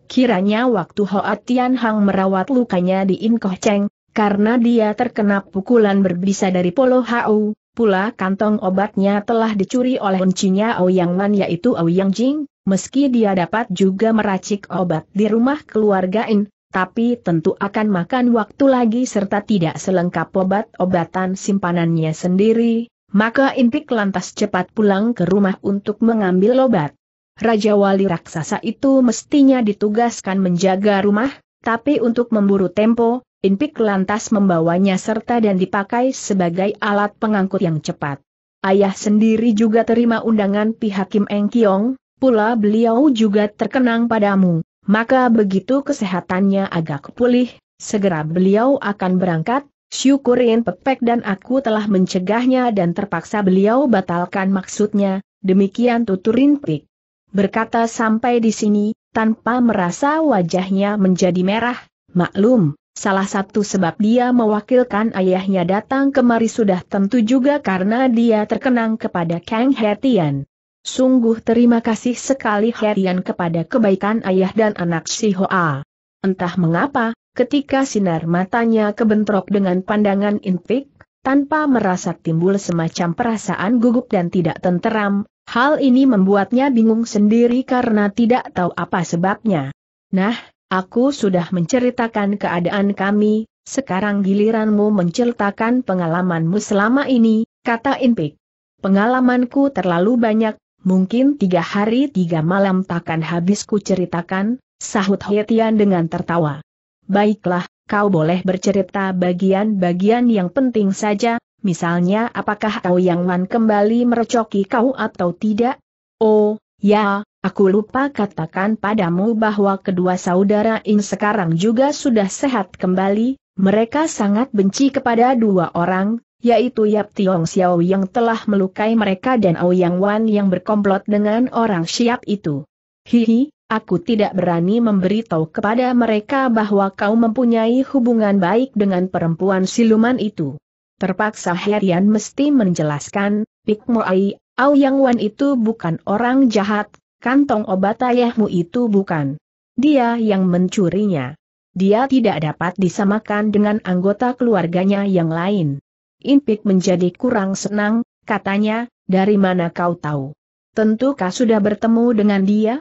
Kiranya waktu Hoa Tian Hang merawat lukanya di Inkoh Cheng, karena dia terkena pukulan berbisa dari Polo Hau, Pula kantong obatnya telah dicuri oleh uncinya Ouyang Lan yaitu Ouyang Jing, meski dia dapat juga meracik obat di rumah keluarga In, tapi tentu akan makan waktu lagi serta tidak selengkap obat-obatan simpanannya sendiri, maka intik lantas cepat pulang ke rumah untuk mengambil obat. Raja Wali Raksasa itu mestinya ditugaskan menjaga rumah, tapi untuk memburu tempo, Intik lantas membawanya serta dan dipakai sebagai alat pengangkut yang cepat. Ayah sendiri juga terima undangan pihak Kim Eng Kiong, pula beliau juga terkenang padamu, maka begitu kesehatannya agak pulih, segera beliau akan berangkat, syukurin pepek dan aku telah mencegahnya dan terpaksa beliau batalkan maksudnya, demikian tuturin pik. Berkata sampai di sini, tanpa merasa wajahnya menjadi merah, maklum, Salah satu sebab dia mewakilkan ayahnya datang kemari sudah tentu juga karena dia terkenang kepada Kang Hetian. Sungguh terima kasih sekali Hetian kepada kebaikan ayah dan anak si Hoa. Entah mengapa, ketika sinar matanya kebentrok dengan pandangan intik, tanpa merasa timbul semacam perasaan gugup dan tidak tenteram, hal ini membuatnya bingung sendiri karena tidak tahu apa sebabnya. Nah, Aku sudah menceritakan keadaan kami, sekarang giliranmu menceritakan pengalamanmu selama ini, kata Inpik. Pengalamanku terlalu banyak, mungkin tiga hari tiga malam takkan habis ku ceritakan, sahut Hetian dengan tertawa. Baiklah, kau boleh bercerita bagian-bagian yang penting saja, misalnya apakah kau yang Wan kembali merecoki kau atau tidak? Oh, Ya, aku lupa katakan padamu bahwa kedua saudara Ing sekarang juga sudah sehat kembali, mereka sangat benci kepada dua orang, yaitu Yap Tiong Xiao yang telah melukai mereka dan Ouyang Wan yang berkomplot dengan orang siap itu. Hihi, aku tidak berani memberitahu kepada mereka bahwa kau mempunyai hubungan baik dengan perempuan siluman itu. Terpaksa Herian mesti menjelaskan, Pik Moai Au Yang Wan itu bukan orang jahat, kantong obat ayahmu itu bukan. Dia yang mencurinya. Dia tidak dapat disamakan dengan anggota keluarganya yang lain. Impik menjadi kurang senang, katanya, dari mana kau tahu? Tentu kau sudah bertemu dengan dia?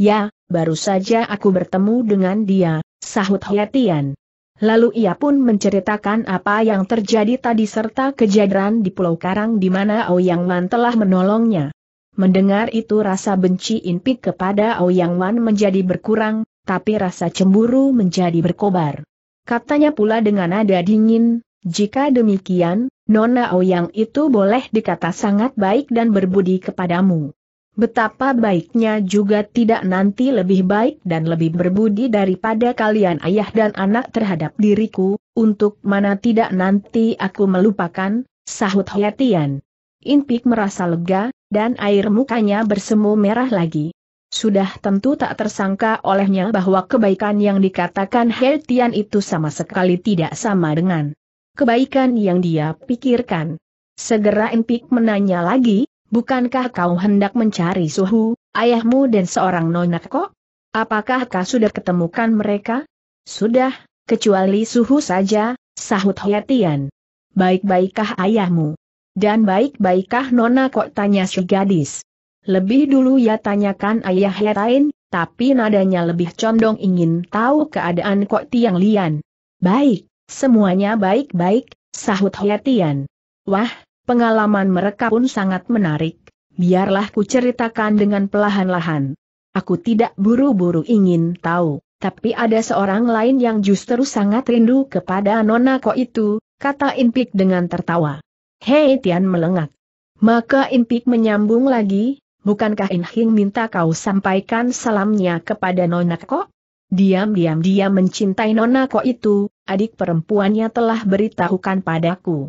Ya, baru saja aku bertemu dengan dia, sahut Hiatian. Lalu ia pun menceritakan apa yang terjadi tadi serta kejadian di Pulau Karang di mana Ouyang Wan telah menolongnya. Mendengar itu rasa benci Inpik kepada Ouyang Wan menjadi berkurang, tapi rasa cemburu menjadi berkobar. Katanya pula dengan nada dingin, jika demikian, Nona Ouyang itu boleh dikata sangat baik dan berbudi kepadamu. Betapa baiknya juga tidak nanti lebih baik dan lebih berbudi daripada kalian ayah dan anak terhadap diriku, untuk mana tidak nanti aku melupakan, sahut hiatian. Inpik merasa lega, dan air mukanya bersemu merah lagi. Sudah tentu tak tersangka olehnya bahwa kebaikan yang dikatakan Heltian itu sama sekali tidak sama dengan kebaikan yang dia pikirkan. Segera Inpik menanya lagi, Bukankah kau hendak mencari suhu, ayahmu dan seorang nona kok? Apakah kau sudah ketemukan mereka? Sudah, kecuali suhu saja, sahut Hoyatian. Baik-baikkah ayahmu? Dan baik-baikkah nona kok tanya si gadis? Lebih dulu ya tanyakan ayah Hetain, tapi nadanya lebih condong ingin tahu keadaan kok tiang lian. Baik, semuanya baik-baik, sahut Hoatian. Wah, Pengalaman mereka pun sangat menarik. Biarlah ku ceritakan dengan pelahan-lahan. Aku tidak buru-buru ingin tahu, tapi ada seorang lain yang justru sangat rindu kepada Nona Ko itu, kata Impik dengan tertawa. Hei Tian melengak. Maka Impik menyambung lagi, bukankah Inhing minta kau sampaikan salamnya kepada Nona Ko? Diam-diam dia mencintai Nona Ko itu, adik perempuannya telah beritahukan padaku.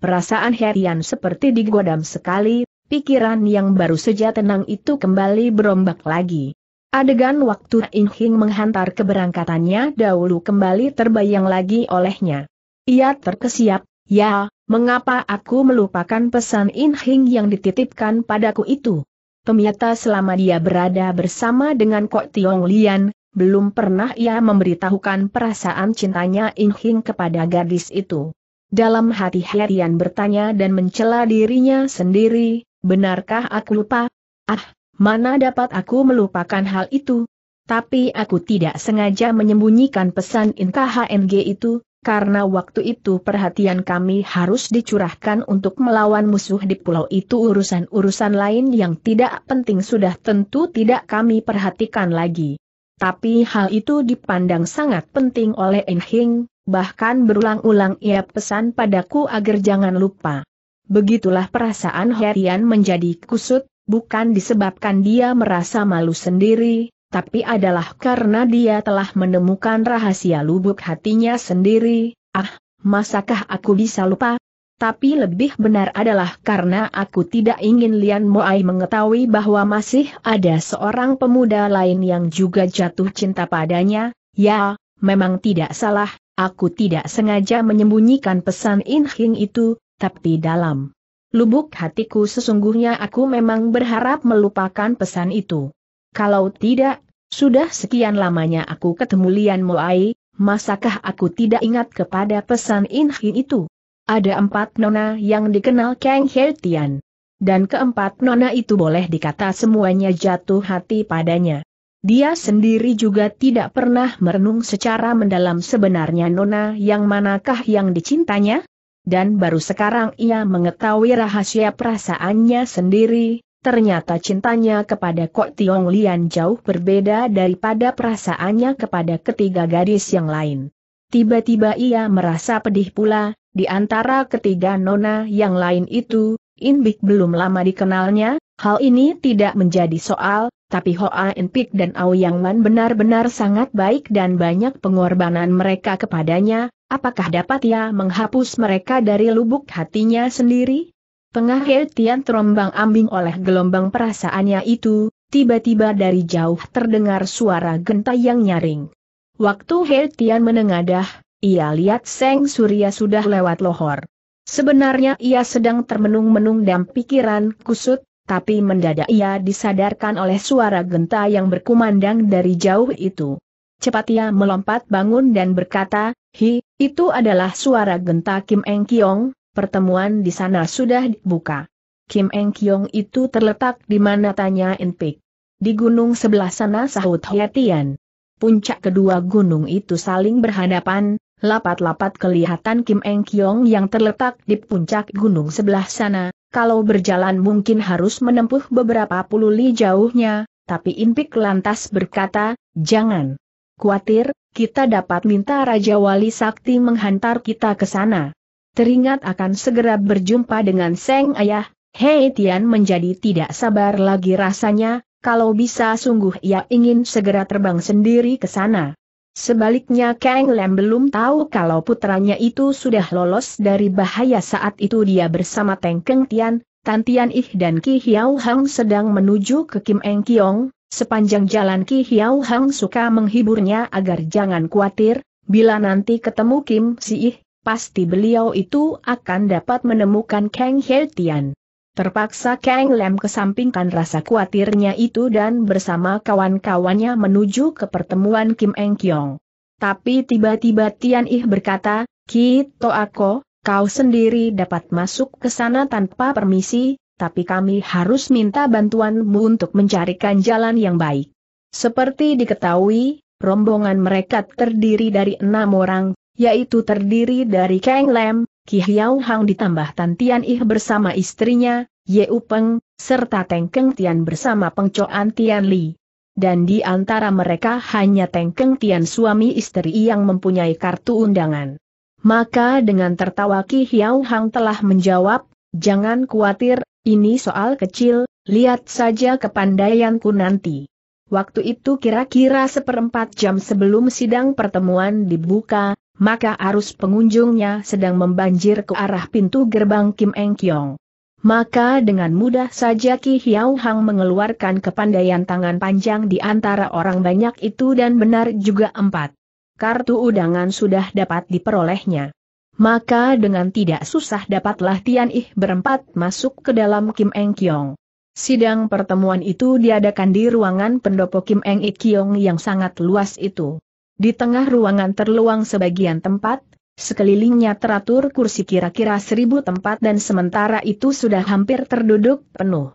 Perasaan Herian seperti digodam sekali, pikiran yang baru saja tenang itu kembali berombak lagi. Adegan waktu Inhing menghantar keberangkatannya dahulu kembali terbayang lagi olehnya. Ia terkesiap, ya, mengapa aku melupakan pesan Inhing yang dititipkan padaku itu? Ternyata selama dia berada bersama dengan Kok Tiong Lian, belum pernah ia memberitahukan perasaan cintanya Inhing kepada gadis itu. Dalam hati Herian bertanya dan mencela dirinya sendiri, benarkah aku lupa? Ah, mana dapat aku melupakan hal itu? Tapi aku tidak sengaja menyembunyikan pesan NKHNG itu, karena waktu itu perhatian kami harus dicurahkan untuk melawan musuh di pulau itu urusan-urusan lain yang tidak penting sudah tentu tidak kami perhatikan lagi. Tapi hal itu dipandang sangat penting oleh Enhing, bahkan berulang-ulang ia pesan padaku agar jangan lupa. Begitulah perasaan Herian menjadi kusut, bukan disebabkan dia merasa malu sendiri, tapi adalah karena dia telah menemukan rahasia lubuk hatinya sendiri, ah, masakah aku bisa lupa? Tapi lebih benar adalah karena aku tidak ingin Lian Moai mengetahui bahwa masih ada seorang pemuda lain yang juga jatuh cinta padanya, ya, memang tidak salah, Aku tidak sengaja menyembunyikan pesan In Hing itu, tapi dalam lubuk hatiku sesungguhnya aku memang berharap melupakan pesan itu. Kalau tidak, sudah sekian lamanya aku ketemu Lian Mulai, masakah aku tidak ingat kepada pesan In Hing itu? Ada empat nona yang dikenal Kang Tian, Dan keempat nona itu boleh dikata semuanya jatuh hati padanya. Dia sendiri juga tidak pernah merenung secara mendalam sebenarnya Nona yang manakah yang dicintanya? Dan baru sekarang ia mengetahui rahasia perasaannya sendiri, ternyata cintanya kepada Kok Tiong Lian jauh berbeda daripada perasaannya kepada ketiga gadis yang lain. Tiba-tiba ia merasa pedih pula, di antara ketiga Nona yang lain itu, Inbik belum lama dikenalnya, hal ini tidak menjadi soal, tapi Hoa Enpik dan Yang Man benar-benar sangat baik dan banyak pengorbanan mereka kepadanya, apakah dapat ia ya menghapus mereka dari lubuk hatinya sendiri? Tengah He Tian terombang ambing oleh gelombang perasaannya itu, tiba-tiba dari jauh terdengar suara genta yang nyaring. Waktu He Tian menengadah, ia lihat Seng Surya sudah lewat lohor. Sebenarnya ia sedang termenung-menung dan pikiran kusut, tapi mendadak ia disadarkan oleh suara genta yang berkumandang dari jauh itu. Cepat ia melompat bangun dan berkata, Hi, itu adalah suara genta Kim Eng Kiong, pertemuan di sana sudah dibuka. Kim Eng Kiong itu terletak di mana tanya Inpik. Di gunung sebelah sana sahut Hietian. Puncak kedua gunung itu saling berhadapan, lapat-lapat kelihatan Kim Eng Kiong yang terletak di puncak gunung sebelah sana, kalau berjalan mungkin harus menempuh beberapa puluh li jauhnya, tapi Impik lantas berkata, jangan. Kuatir, kita dapat minta Raja Wali Sakti menghantar kita ke sana. Teringat akan segera berjumpa dengan Seng Ayah, Hei Tian menjadi tidak sabar lagi rasanya, kalau bisa sungguh ia ingin segera terbang sendiri ke sana. Sebaliknya Kang Lem belum tahu kalau putranya itu sudah lolos dari bahaya saat itu dia bersama Teng Keng Tian, Tan Tian Ih dan Ki Hiau Hang sedang menuju ke Kim Eng Kiong, sepanjang jalan Ki Hiau Hang suka menghiburnya agar jangan khawatir, bila nanti ketemu Kim Si Ih, pasti beliau itu akan dapat menemukan Kang He Tian. Terpaksa Kang Lem kesampingkan rasa khawatirnya itu dan bersama kawan-kawannya menuju ke pertemuan Kim Eng Kiong. Tapi tiba-tiba Tian Ih berkata, Ki Ako, kau sendiri dapat masuk ke sana tanpa permisi, tapi kami harus minta bantuanmu untuk mencarikan jalan yang baik. Seperti diketahui, rombongan mereka terdiri dari enam orang, yaitu terdiri dari Kang Lem, Ki Hiao Hang ditambah Tan Tian Ih bersama istrinya, Yeupeng, Peng, serta Tengkeng Tian bersama Coan Tian Li. Dan di antara mereka hanya Tengkeng Tian suami istri yang mempunyai kartu undangan. Maka dengan tertawa Ki Hiao Hang telah menjawab, jangan khawatir, ini soal kecil, lihat saja kepandaianku nanti. Waktu itu kira-kira seperempat jam sebelum sidang pertemuan dibuka, maka arus pengunjungnya sedang membanjir ke arah pintu gerbang Kim Eng Kyong. Maka dengan mudah saja Ki Hiao Hang mengeluarkan kepandaian tangan panjang di antara orang banyak itu dan benar juga empat. Kartu udangan sudah dapat diperolehnya. Maka dengan tidak susah dapatlah Tian Ih berempat masuk ke dalam Kim Eng Kyong. Sidang pertemuan itu diadakan di ruangan pendopo Kim Eng Ik Kyong yang sangat luas itu. Di tengah ruangan terluang sebagian tempat, sekelilingnya teratur kursi kira-kira seribu tempat dan sementara itu sudah hampir terduduk penuh.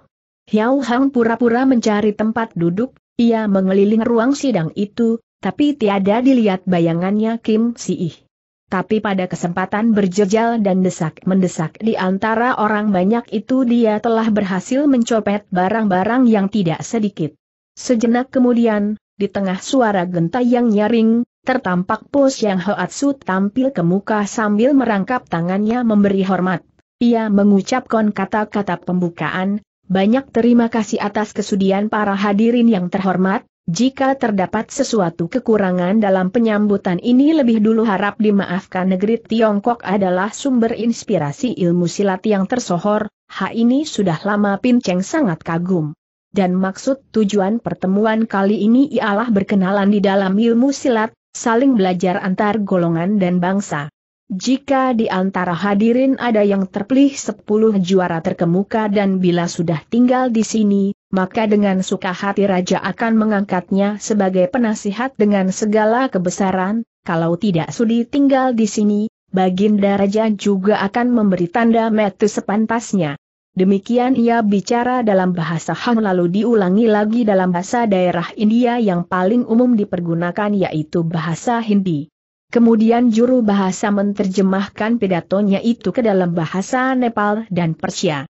Hiao Hang pura-pura mencari tempat duduk, ia mengeliling ruang sidang itu, tapi tiada dilihat bayangannya Kim Si Ih. Tapi pada kesempatan berjejal dan desak-mendesak di antara orang banyak itu dia telah berhasil mencopet barang-barang yang tidak sedikit. Sejenak kemudian, di tengah suara genta yang nyaring, tertampak pos Yang Hoatsu tampil ke muka sambil merangkap tangannya memberi hormat. Ia mengucapkan kata-kata pembukaan, banyak terima kasih atas kesudian para hadirin yang terhormat, jika terdapat sesuatu kekurangan dalam penyambutan ini lebih dulu harap dimaafkan negeri Tiongkok adalah sumber inspirasi ilmu silat yang tersohor, Hal ini sudah lama Pinceng sangat kagum dan maksud tujuan pertemuan kali ini ialah berkenalan di dalam ilmu silat, saling belajar antar golongan dan bangsa. Jika di antara hadirin ada yang terpilih 10 juara terkemuka dan bila sudah tinggal di sini, maka dengan suka hati raja akan mengangkatnya sebagai penasihat dengan segala kebesaran, kalau tidak sudi tinggal di sini, baginda raja juga akan memberi tanda metu sepantasnya. Demikian ia bicara dalam bahasa Han lalu diulangi lagi dalam bahasa daerah India yang paling umum dipergunakan yaitu bahasa Hindi. Kemudian juru bahasa menterjemahkan pidatonya itu ke dalam bahasa Nepal dan Persia.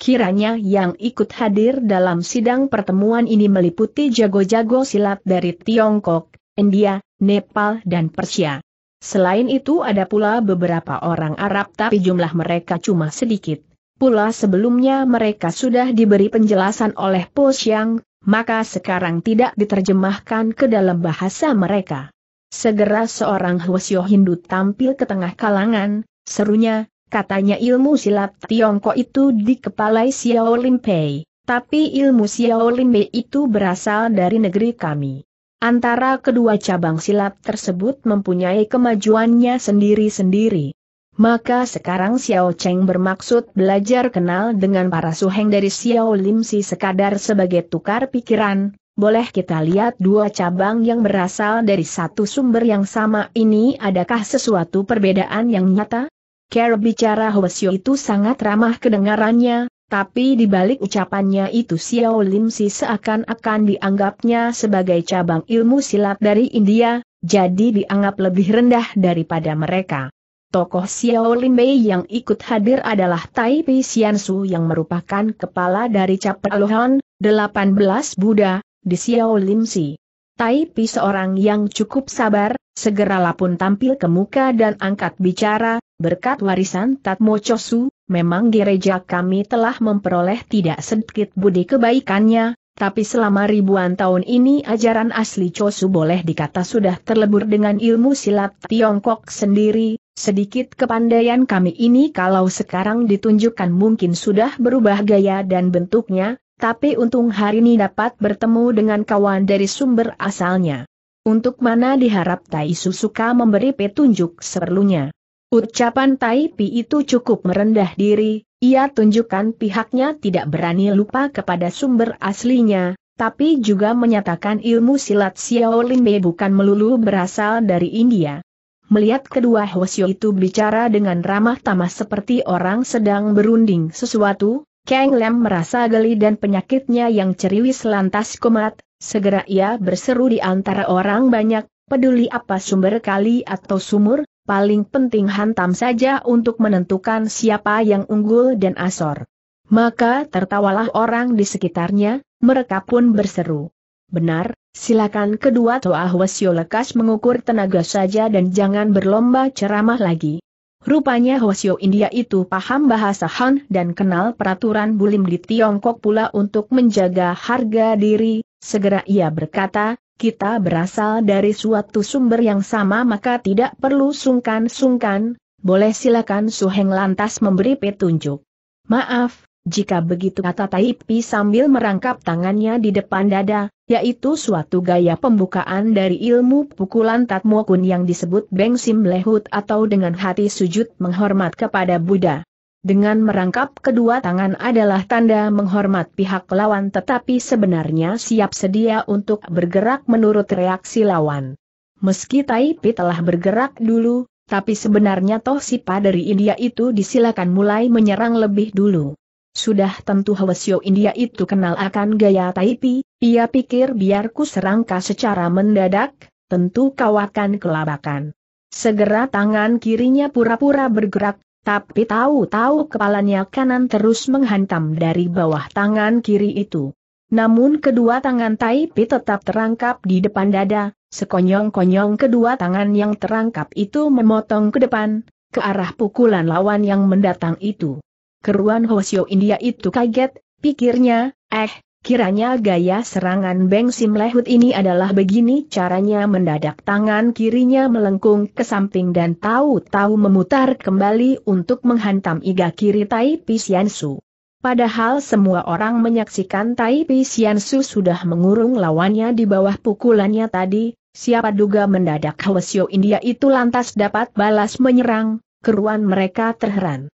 Kiranya yang ikut hadir dalam sidang pertemuan ini meliputi jago-jago silat dari Tiongkok, India, Nepal dan Persia. Selain itu ada pula beberapa orang Arab tapi jumlah mereka cuma sedikit pula sebelumnya mereka sudah diberi penjelasan oleh Po Xiang, maka sekarang tidak diterjemahkan ke dalam bahasa mereka. Segera seorang Hwasyo Hindu tampil ke tengah kalangan, serunya, katanya ilmu silat Tiongkok itu dikepalai Xiao Lim Pei, tapi ilmu Xiao Lim Pei itu berasal dari negeri kami. Antara kedua cabang silat tersebut mempunyai kemajuannya sendiri-sendiri. Maka sekarang Xiao Cheng bermaksud belajar kenal dengan para suheng dari Xiao Lim Si sekadar sebagai tukar pikiran, boleh kita lihat dua cabang yang berasal dari satu sumber yang sama ini adakah sesuatu perbedaan yang nyata? Care bicara Hwasyo itu sangat ramah kedengarannya, tapi di balik ucapannya itu Xiao Lim Si seakan-akan dianggapnya sebagai cabang ilmu silat dari India, jadi dianggap lebih rendah daripada mereka. Tokoh Xiao Lin Mei yang ikut hadir adalah Tai Pi Xiansu yang merupakan kepala dari Capra Lohan, 18 Buddha, di Xiao Lim Si. Tai Pi seorang yang cukup sabar, segeralah pun tampil ke muka dan angkat bicara, berkat warisan Tatmo Chosu, memang gereja kami telah memperoleh tidak sedikit budi kebaikannya, tapi selama ribuan tahun ini ajaran asli Chosu boleh dikata sudah terlebur dengan ilmu silat Tiongkok sendiri, Sedikit kepandaian kami ini kalau sekarang ditunjukkan mungkin sudah berubah gaya dan bentuknya, tapi untung hari ini dapat bertemu dengan kawan dari sumber asalnya. Untuk mana diharap Tai suka memberi petunjuk seperlunya. Ucapan Tai Pi itu cukup merendah diri, ia tunjukkan pihaknya tidak berani lupa kepada sumber aslinya, tapi juga menyatakan ilmu silat Xiaolin Bei bukan melulu berasal dari India melihat kedua Hwasyo itu bicara dengan ramah tamah seperti orang sedang berunding sesuatu, Kang Lem merasa geli dan penyakitnya yang ceriwis lantas kumat, segera ia berseru di antara orang banyak, peduli apa sumber kali atau sumur, paling penting hantam saja untuk menentukan siapa yang unggul dan asor. Maka tertawalah orang di sekitarnya, mereka pun berseru. Benar, silakan kedua Toa Hwasyo lekas mengukur tenaga saja dan jangan berlomba ceramah lagi. Rupanya Hwasyo India itu paham bahasa Han dan kenal peraturan bulim di Tiongkok pula untuk menjaga harga diri, segera ia berkata, kita berasal dari suatu sumber yang sama maka tidak perlu sungkan-sungkan, boleh silakan Suheng lantas memberi petunjuk. Maaf, jika begitu kata Taipi sambil merangkap tangannya di depan dada, yaitu suatu gaya pembukaan dari ilmu pukulan Tatmokun yang disebut Beng Sim Lehut atau dengan hati sujud menghormat kepada Buddha. Dengan merangkap kedua tangan adalah tanda menghormat pihak lawan tetapi sebenarnya siap sedia untuk bergerak menurut reaksi lawan. Meski Taipi telah bergerak dulu, tapi sebenarnya toh Sipa dari India itu disilakan mulai menyerang lebih dulu. Sudah tentu Hwasyo India itu kenal akan gaya Taipi, ia pikir biar ku serangka secara mendadak, tentu kau akan kelabakan. Segera tangan kirinya pura-pura bergerak, tapi tahu-tahu kepalanya kanan terus menghantam dari bawah tangan kiri itu. Namun kedua tangan Taipi tetap terangkap di depan dada, sekonyong-konyong kedua tangan yang terangkap itu memotong ke depan, ke arah pukulan lawan yang mendatang itu. Keruan Hosio India itu kaget, pikirnya, eh, kiranya gaya serangan Beng Sim Lehut ini adalah begini caranya mendadak tangan kirinya melengkung ke samping dan tahu-tahu memutar kembali untuk menghantam iga kiri Tai Pisiansu. Padahal semua orang menyaksikan Tai Pisiansu sudah mengurung lawannya di bawah pukulannya tadi, siapa duga mendadak Hwasyo India itu lantas dapat balas menyerang, keruan mereka terheran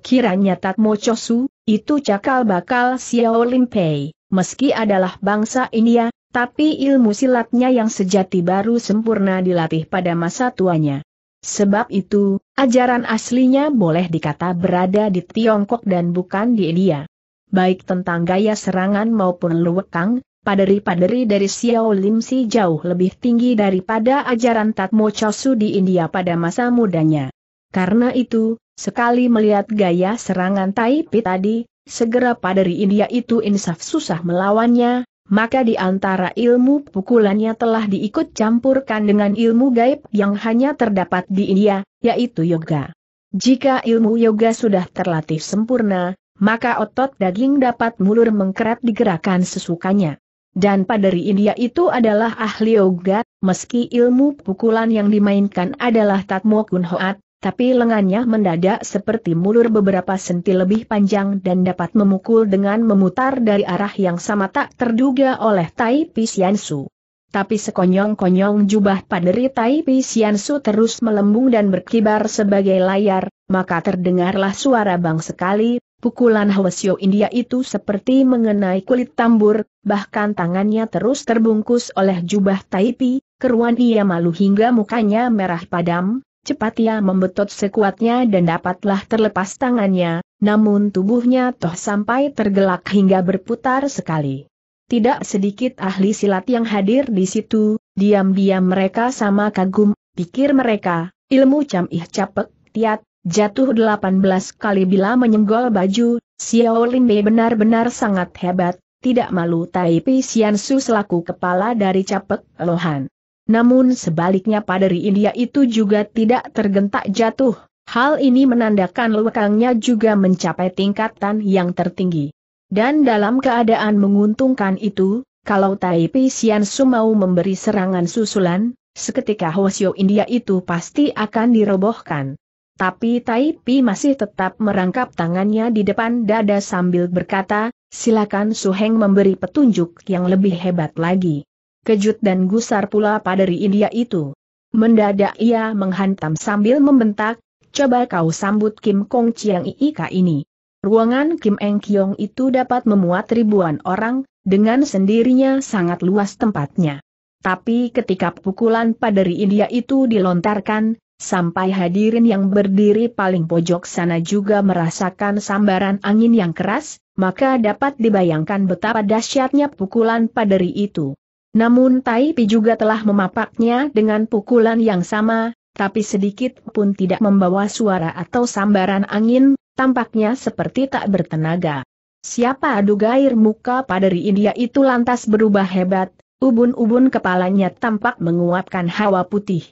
kiranya Tatmo Chosu, itu cakal bakal Xiao Lim Pei, meski adalah bangsa India, tapi ilmu silatnya yang sejati baru sempurna dilatih pada masa tuanya. Sebab itu, ajaran aslinya boleh dikata berada di Tiongkok dan bukan di India. Baik tentang gaya serangan maupun luwekang, paderi-paderi dari Xiao Lim Si jauh lebih tinggi daripada ajaran Tatmo Chosu di India pada masa mudanya. Karena itu, Sekali melihat gaya serangan Taipi tadi, segera padari India itu insaf susah melawannya, maka di antara ilmu pukulannya telah diikut campurkan dengan ilmu gaib yang hanya terdapat di India, yaitu yoga. Jika ilmu yoga sudah terlatih sempurna, maka otot daging dapat mulur mengkeret digerakkan sesukanya. Dan padari India itu adalah ahli yoga, meski ilmu pukulan yang dimainkan adalah Tatmo kunhoat, tapi lengannya mendadak seperti mulur beberapa senti lebih panjang dan dapat memukul dengan memutar dari arah yang sama tak terduga oleh Tai Pisiansu. Tapi sekonyong-konyong jubah paderi Tai Pisiansu terus melembung dan berkibar sebagai layar, maka terdengarlah suara bang sekali, pukulan Hwasyo India itu seperti mengenai kulit tambur, bahkan tangannya terus terbungkus oleh jubah Tai Taipi, keruan ia malu hingga mukanya merah padam, Cepat ia membetot sekuatnya dan dapatlah terlepas tangannya, namun tubuhnya toh sampai tergelak hingga berputar sekali. Tidak sedikit ahli silat yang hadir di situ, diam-diam mereka sama kagum, pikir mereka, ilmu cam ih capek, tiat, jatuh 18 kali bila menyenggol baju, Xiao Lin Bei benar-benar sangat hebat, tidak malu Taipi Sian Su selaku kepala dari capek Lohan. Namun sebaliknya paderi India itu juga tidak tergentak jatuh, hal ini menandakan lekangnya juga mencapai tingkatan yang tertinggi. Dan dalam keadaan menguntungkan itu, kalau Taipei Su mau memberi serangan susulan, seketika Hosio India itu pasti akan dirobohkan. Tapi Taipi masih tetap merangkap tangannya di depan dada sambil berkata, silakan Su Heng memberi petunjuk yang lebih hebat lagi kejut dan gusar pula paderi India itu. Mendadak ia menghantam sambil membentak, coba kau sambut Kim Kong Chiang Iika ini. Ruangan Kim Eng Kiong itu dapat memuat ribuan orang, dengan sendirinya sangat luas tempatnya. Tapi ketika pukulan paderi India itu dilontarkan, sampai hadirin yang berdiri paling pojok sana juga merasakan sambaran angin yang keras, maka dapat dibayangkan betapa dahsyatnya pukulan paderi itu. Namun Tai Pi juga telah memapaknya dengan pukulan yang sama, tapi sedikit pun tidak membawa suara atau sambaran angin, tampaknya seperti tak bertenaga. Siapa adu gair muka padari India itu lantas berubah hebat, ubun-ubun kepalanya tampak menguapkan hawa putih.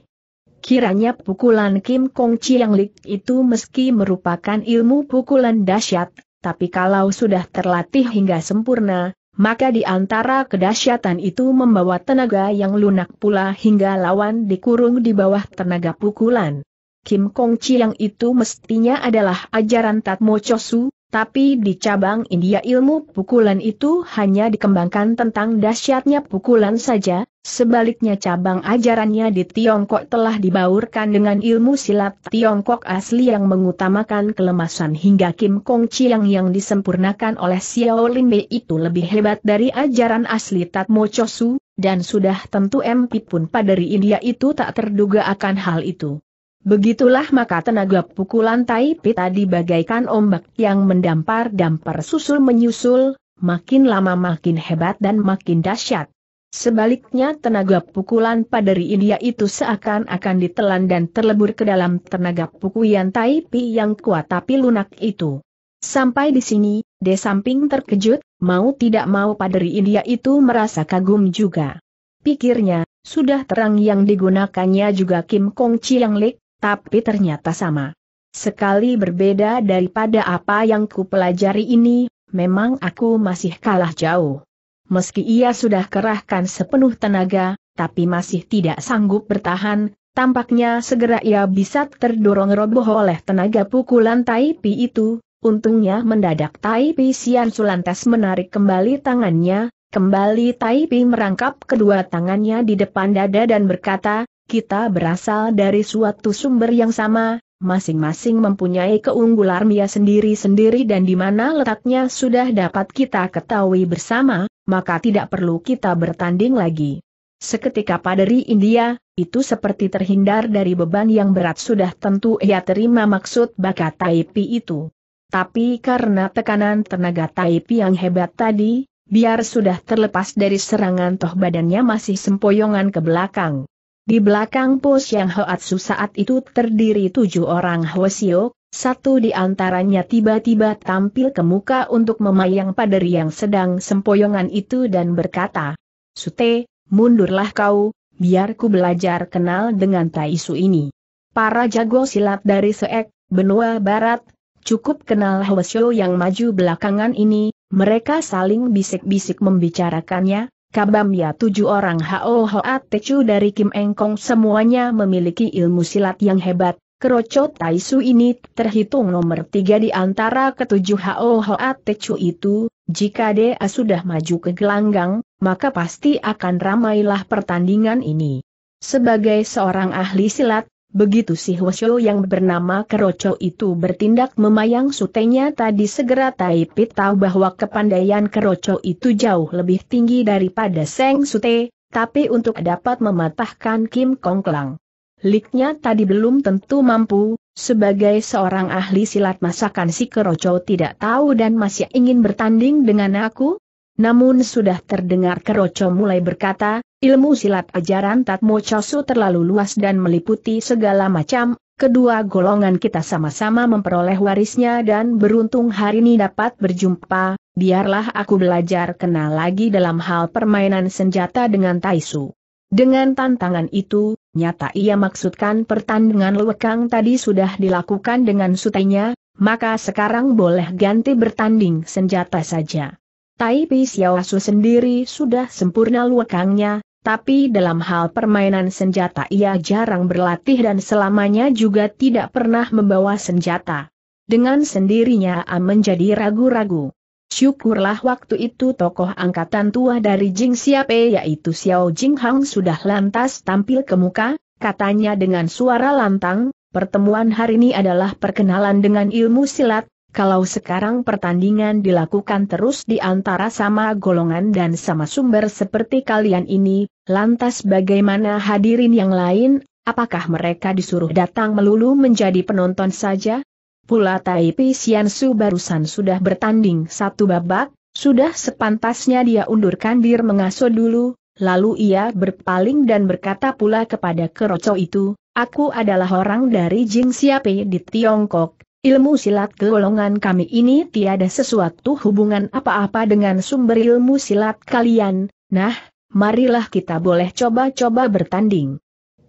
Kiranya pukulan Kim Kong Chiang Lik itu meski merupakan ilmu pukulan dahsyat, tapi kalau sudah terlatih hingga sempurna, maka di antara kedahsyatan itu membawa tenaga yang lunak pula hingga lawan dikurung di bawah tenaga pukulan. Kim Kong yang itu mestinya adalah ajaran Tatmo Chosu, tapi di cabang India ilmu pukulan itu hanya dikembangkan tentang dahsyatnya pukulan saja, sebaliknya cabang ajarannya di Tiongkok telah dibaurkan dengan ilmu silat Tiongkok asli yang mengutamakan kelemasan hingga Kim Kong Chiang yang disempurnakan oleh Xiao Lin Bei itu lebih hebat dari ajaran asli Tat Mo Chosu, dan sudah tentu MP pun pada India itu tak terduga akan hal itu. Begitulah maka tenaga pukulan Tai Pi tadi bagaikan ombak yang mendampar-dampar susul menyusul, makin lama makin hebat dan makin dahsyat. Sebaliknya tenaga pukulan padari India itu seakan-akan ditelan dan terlebur ke dalam tenaga pukulan Tai Pi yang kuat tapi lunak itu. Sampai di sini, De Samping terkejut, mau tidak mau paderi India itu merasa kagum juga. Pikirnya, sudah terang yang digunakannya juga Kim Kong Chiang Lik, tapi ternyata sama. Sekali berbeda daripada apa yang kupelajari ini, memang aku masih kalah jauh. Meski ia sudah kerahkan sepenuh tenaga, tapi masih tidak sanggup bertahan, tampaknya segera ia bisa terdorong roboh oleh tenaga pukulan Taipi itu. Untungnya mendadak Taipi Sian Sulantes menarik kembali tangannya, kembali Taipi merangkap kedua tangannya di depan dada dan berkata, kita berasal dari suatu sumber yang sama, masing-masing mempunyai keunggulan mia sendiri-sendiri dan di mana letaknya sudah dapat kita ketahui bersama, maka tidak perlu kita bertanding lagi. Seketika paderi India, itu seperti terhindar dari beban yang berat sudah tentu ia terima maksud bakat Taipi itu. Tapi karena tekanan tenaga Taipi yang hebat tadi, biar sudah terlepas dari serangan toh badannya masih sempoyongan ke belakang. Di belakang pos yang Hoatsu saat itu terdiri tujuh orang Hwasio, satu di antaranya tiba-tiba tampil ke muka untuk memayang pada yang sedang sempoyongan itu dan berkata, Sute, mundurlah kau, biarku belajar kenal dengan Taisu ini. Para jago silat dari Seek, Benua Barat, cukup kenal Hwasio yang maju belakangan ini, mereka saling bisik-bisik membicarakannya, Kabam ya tujuh orang Hao Hoa Tecu dari Kim Engkong semuanya memiliki ilmu silat yang hebat, Keroco Taisu ini terhitung nomor tiga di antara ketujuh Hao Hoa Tecu itu, jika dia sudah maju ke gelanggang, maka pasti akan ramailah pertandingan ini. Sebagai seorang ahli silat, Begitu si Hwasyo yang bernama Keroco itu bertindak memayang sutenya tadi segera Taipit tahu bahwa kepandaian Keroco itu jauh lebih tinggi daripada Seng Sute, tapi untuk dapat mematahkan Kim Kong Klang. Liknya tadi belum tentu mampu, sebagai seorang ahli silat masakan si Keroco tidak tahu dan masih ingin bertanding dengan aku? Namun sudah terdengar Keroco mulai berkata, Ilmu silat ajaran Tatmo Chosu terlalu luas dan meliputi segala macam, kedua golongan kita sama-sama memperoleh warisnya dan beruntung hari ini dapat berjumpa, biarlah aku belajar kenal lagi dalam hal permainan senjata dengan Taisu. Dengan tantangan itu, nyata ia maksudkan pertandingan lewekang tadi sudah dilakukan dengan sutainya, maka sekarang boleh ganti bertanding senjata saja. Taipi Pi Xiaosu sendiri sudah sempurna luekangnya, tapi dalam hal permainan senjata ia jarang berlatih dan selamanya juga tidak pernah membawa senjata. Dengan sendirinya A menjadi ragu-ragu. Syukurlah waktu itu tokoh angkatan tua dari Jing Siape yaitu Xiao Jing Hang sudah lantas tampil ke muka, katanya dengan suara lantang, pertemuan hari ini adalah perkenalan dengan ilmu silat, kalau sekarang pertandingan dilakukan terus di antara sama golongan dan sama sumber seperti kalian ini, lantas bagaimana hadirin yang lain, apakah mereka disuruh datang melulu menjadi penonton saja? Pula Taipi Siansu barusan sudah bertanding satu babak, sudah sepantasnya dia undurkan diri mengasuh dulu, lalu ia berpaling dan berkata pula kepada keroco itu, aku adalah orang dari Jing Siapi di Tiongkok, ilmu silat golongan kami ini tiada sesuatu hubungan apa-apa dengan sumber ilmu silat kalian, nah, marilah kita boleh coba-coba bertanding.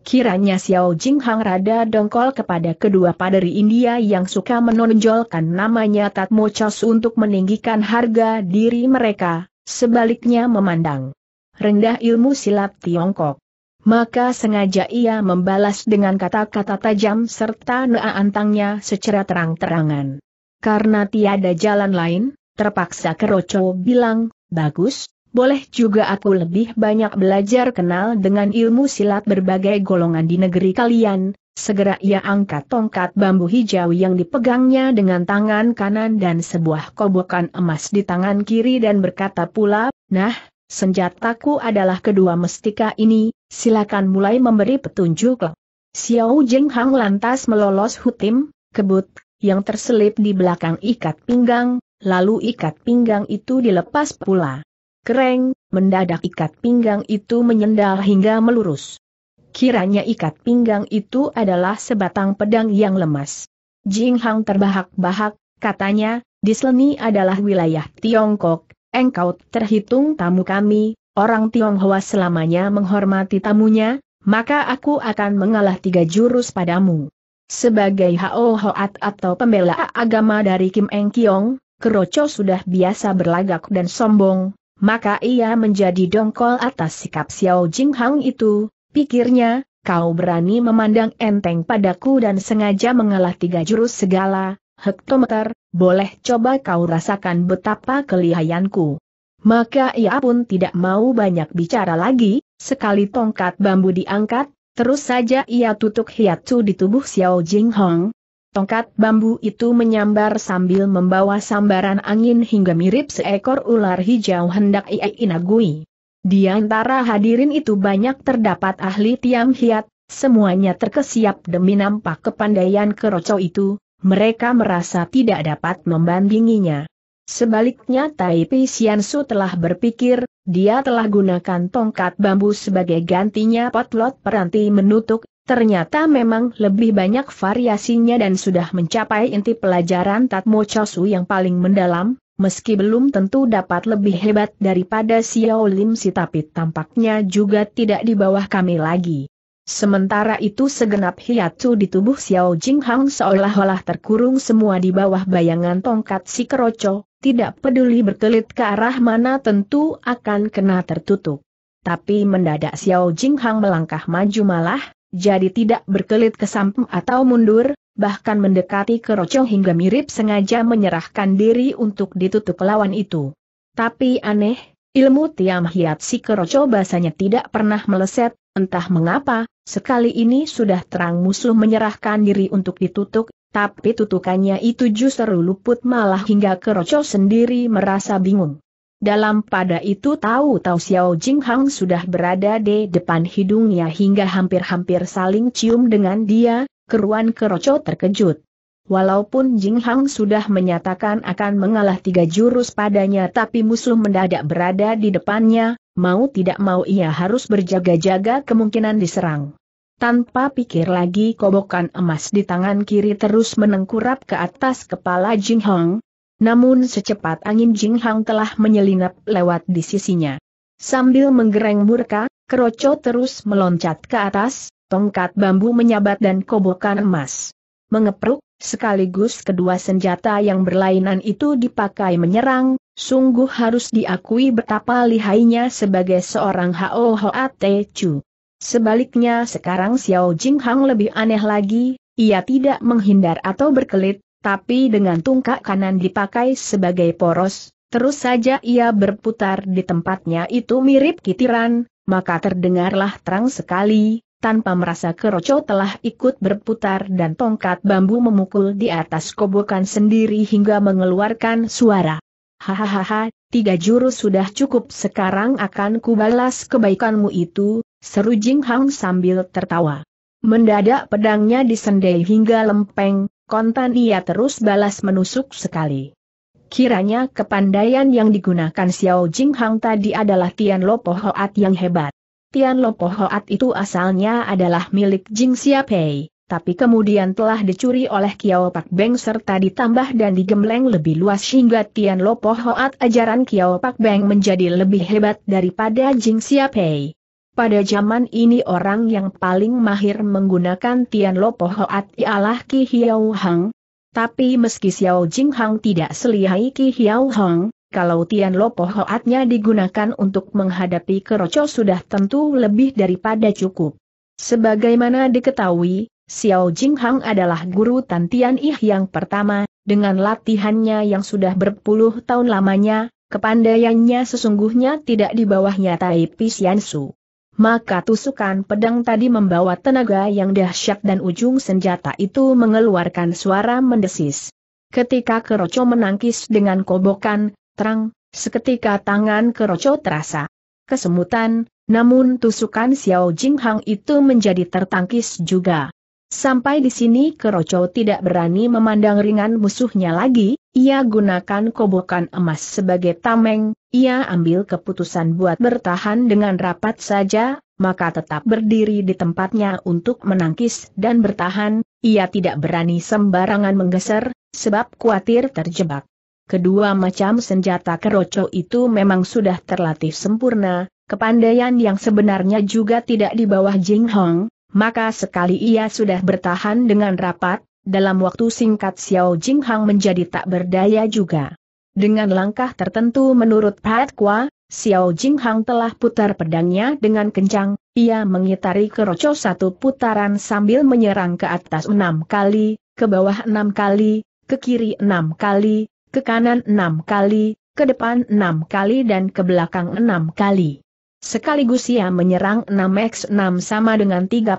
Kiranya Xiao Jing Hang rada dongkol kepada kedua paderi India yang suka menonjolkan namanya Tatmo Chos untuk meninggikan harga diri mereka, sebaliknya memandang rendah ilmu silat Tiongkok maka sengaja ia membalas dengan kata-kata tajam serta antangnya secara terang-terangan. Karena tiada jalan lain, terpaksa Keroco bilang, bagus, boleh juga aku lebih banyak belajar kenal dengan ilmu silat berbagai golongan di negeri kalian, segera ia angkat tongkat bambu hijau yang dipegangnya dengan tangan kanan dan sebuah kobokan emas di tangan kiri dan berkata pula, nah, Senjataku adalah kedua mestika ini, silakan mulai memberi petunjuk. Xiao Jing Hang lantas melolos hutim, kebut, yang terselip di belakang ikat pinggang, lalu ikat pinggang itu dilepas pula. Kereng, mendadak ikat pinggang itu menyendal hingga melurus. Kiranya ikat pinggang itu adalah sebatang pedang yang lemas. Jing Hang terbahak-bahak, katanya, di adalah wilayah Tiongkok, Engkau terhitung tamu kami, orang Tionghoa selamanya menghormati tamunya, maka aku akan mengalah tiga jurus padamu. Sebagai Hao Hoat atau pembela agama dari Kim Eng Kiong, Kerocho sudah biasa berlagak dan sombong, maka ia menjadi dongkol atas sikap Xiao Jing Hang itu, pikirnya, kau berani memandang enteng padaku dan sengaja mengalah tiga jurus segala, hektometer, boleh coba kau rasakan betapa kelihayanku. Maka ia pun tidak mau banyak bicara lagi, sekali tongkat bambu diangkat, terus saja ia tutup hiatu di tubuh Xiao Jing Hong. Tongkat bambu itu menyambar sambil membawa sambaran angin hingga mirip seekor ular hijau hendak ia inagui. Di antara hadirin itu banyak terdapat ahli tiang hiat, semuanya terkesiap demi nampak kepandaian keroco itu, mereka merasa tidak dapat membandinginya. Sebaliknya Tai Pei Xiansu telah berpikir, dia telah gunakan tongkat bambu sebagai gantinya potlot peranti menutup, ternyata memang lebih banyak variasinya dan sudah mencapai inti pelajaran Tatmo Chosu yang paling mendalam, meski belum tentu dapat lebih hebat daripada Xiao Lim Si tapi tampaknya juga tidak di bawah kami lagi. Sementara itu segenap hiatu di tubuh Xiao Jinghang seolah-olah terkurung semua di bawah bayangan tongkat si keroco, tidak peduli berkelit ke arah mana tentu akan kena tertutup. Tapi mendadak Xiao Jinghang melangkah maju malah, jadi tidak berkelit ke samping atau mundur, bahkan mendekati keroco hingga mirip sengaja menyerahkan diri untuk ditutup lawan itu. Tapi aneh, ilmu Tiam Hiat si keroco bahasanya tidak pernah meleset, entah mengapa, Sekali ini sudah terang musuh menyerahkan diri untuk ditutup, tapi tutukannya itu justru luput malah hingga Keroco sendiri merasa bingung. Dalam pada itu tahu-tahu Xiao Jing sudah berada di depan hidungnya hingga hampir-hampir saling cium dengan dia, keruan Keroco terkejut. Walaupun Jing sudah menyatakan akan mengalah tiga jurus padanya tapi musuh mendadak berada di depannya, mau tidak mau ia harus berjaga-jaga kemungkinan diserang. Tanpa pikir lagi kobokan emas di tangan kiri terus menengkurap ke atas kepala Jing Hong. Namun secepat angin Jing Hong telah menyelinap lewat di sisinya. Sambil menggereng murka, keroco terus meloncat ke atas, tongkat bambu menyabat dan kobokan emas. Mengepruk, sekaligus kedua senjata yang berlainan itu dipakai menyerang, sungguh harus diakui betapa lihainya sebagai seorang Hao Sebaliknya sekarang Xiao Jing Hang lebih aneh lagi, ia tidak menghindar atau berkelit, tapi dengan tungkak kanan dipakai sebagai poros, terus saja ia berputar di tempatnya itu mirip kitiran, maka terdengarlah terang sekali, tanpa merasa keroco telah ikut berputar dan tongkat bambu memukul di atas kobokan sendiri hingga mengeluarkan suara. Hahaha, tiga jurus sudah cukup sekarang akan kubalas kebaikanmu itu, Seru Jing Hang sambil tertawa. Mendadak pedangnya disendai hingga lempeng, kontan ia terus balas menusuk sekali. Kiranya kepandaian yang digunakan Xiao Jing Hang tadi adalah Tian Lo Hoat yang hebat. Tian Lo Hoat itu asalnya adalah milik Jing Pei, tapi kemudian telah dicuri oleh Kiao Pak Beng serta ditambah dan digembleng lebih luas hingga Tian Lo Hoat ajaran Kiao Pak Beng menjadi lebih hebat daripada Jing Pei. Pada zaman ini orang yang paling mahir menggunakan Tian Lopo Hoat ialah Ki Hiao Hang. Tapi meski Xiao Jing Hang tidak selihai Ki Hiao Hang, kalau Tian Lopo Hoatnya digunakan untuk menghadapi keroco sudah tentu lebih daripada cukup. Sebagaimana diketahui, Xiao Jing Hang adalah guru Tan Tian Ih yang pertama, dengan latihannya yang sudah berpuluh tahun lamanya, kepandaiannya sesungguhnya tidak di bawahnya Tai Pisian Su maka tusukan pedang tadi membawa tenaga yang dahsyat dan ujung senjata itu mengeluarkan suara mendesis. Ketika Keroco menangkis dengan kobokan, terang, seketika tangan Keroco terasa kesemutan, namun tusukan Xiao Jinghang itu menjadi tertangkis juga. Sampai di sini Keroco tidak berani memandang ringan musuhnya lagi, ia gunakan kobokan emas sebagai tameng, ia ambil keputusan buat bertahan dengan rapat saja, maka tetap berdiri di tempatnya untuk menangkis dan bertahan, ia tidak berani sembarangan menggeser, sebab khawatir terjebak. Kedua macam senjata Kerocho itu memang sudah terlatih sempurna, kepandaian yang sebenarnya juga tidak di bawah Jing Hong, maka sekali ia sudah bertahan dengan rapat, dalam waktu singkat Xiao Jinghang menjadi tak berdaya juga. Dengan langkah tertentu menurut Pat Kwa, Xiao Jinghang telah putar pedangnya dengan kencang, ia mengitari keroco satu putaran sambil menyerang ke atas enam kali, ke bawah enam kali, ke kiri enam kali, ke kanan enam kali, ke depan enam kali dan ke belakang enam kali. Sekaligus ia menyerang 6x6 sama dengan 36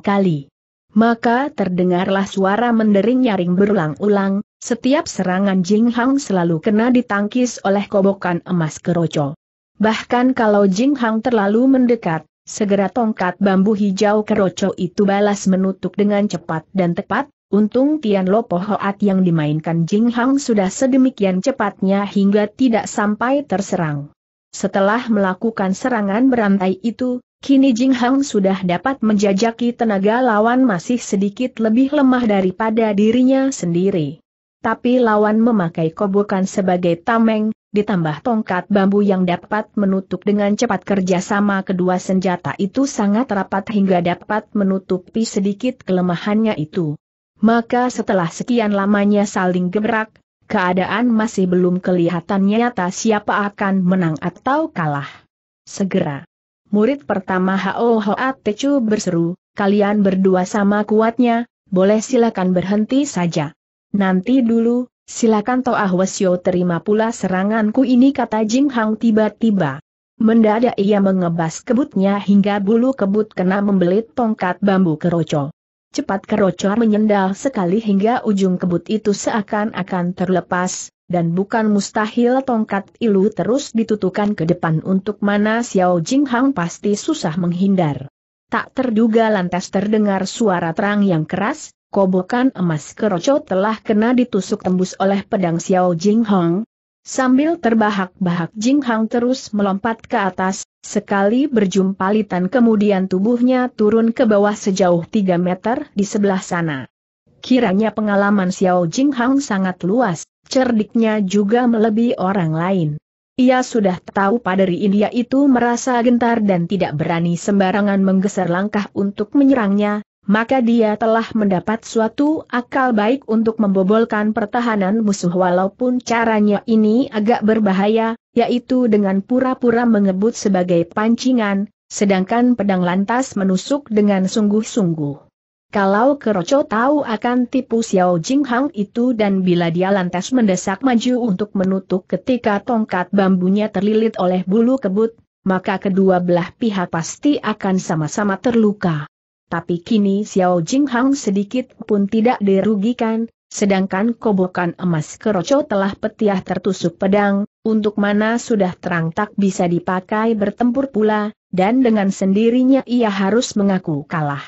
kali. Maka terdengarlah suara mendering nyaring berulang-ulang, setiap serangan Jing Hang selalu kena ditangkis oleh kobokan emas keroco. Bahkan kalau Jing Hang terlalu mendekat, segera tongkat bambu hijau keroco itu balas menutup dengan cepat dan tepat, untung Tian Lopo Hoat yang dimainkan Jing Hang sudah sedemikian cepatnya hingga tidak sampai terserang. Setelah melakukan serangan berantai itu, kini Jing Hang sudah dapat menjajaki tenaga lawan masih sedikit lebih lemah daripada dirinya sendiri. Tapi lawan memakai kobokan sebagai tameng, ditambah tongkat bambu yang dapat menutup dengan cepat kerjasama kedua senjata itu sangat rapat hingga dapat menutupi sedikit kelemahannya itu. Maka setelah sekian lamanya saling gebrak, keadaan masih belum kelihatan nyata siapa akan menang atau kalah. Segera. Murid pertama Hao Hoa Techu berseru, kalian berdua sama kuatnya, boleh silakan berhenti saja. Nanti dulu, silakan Toah Wesyo terima pula seranganku ini kata Jing Hang tiba-tiba. Mendadak ia mengebas kebutnya hingga bulu kebut kena membelit tongkat bambu keroco. Cepat kerocor menyendal sekali hingga ujung kebut itu seakan-akan terlepas, dan bukan mustahil tongkat ilu terus ditutukan ke depan untuk mana Xiao Jing Hang pasti susah menghindar. Tak terduga lantas terdengar suara terang yang keras, kobokan emas kerocot telah kena ditusuk tembus oleh pedang Xiao Jing Hang, Sambil terbahak-bahak Jing Hang terus melompat ke atas, sekali berjumpa litan kemudian tubuhnya turun ke bawah sejauh 3 meter di sebelah sana. Kiranya pengalaman Xiao Jing Hang sangat luas, cerdiknya juga melebihi orang lain. Ia sudah tahu paderi India itu merasa gentar dan tidak berani sembarangan menggeser langkah untuk menyerangnya, maka dia telah mendapat suatu akal baik untuk membobolkan pertahanan musuh walaupun caranya ini agak berbahaya, yaitu dengan pura-pura mengebut sebagai pancingan, sedangkan pedang lantas menusuk dengan sungguh-sungguh. Kalau Keroco tahu akan tipu Xiao Jinghang itu dan bila dia lantas mendesak maju untuk menutup ketika tongkat bambunya terlilit oleh bulu kebut, maka kedua belah pihak pasti akan sama-sama terluka tapi kini Xiao Jing Hang sedikit pun tidak dirugikan, sedangkan kobokan emas keroco telah petiah tertusuk pedang, untuk mana sudah terang tak bisa dipakai bertempur pula, dan dengan sendirinya ia harus mengaku kalah.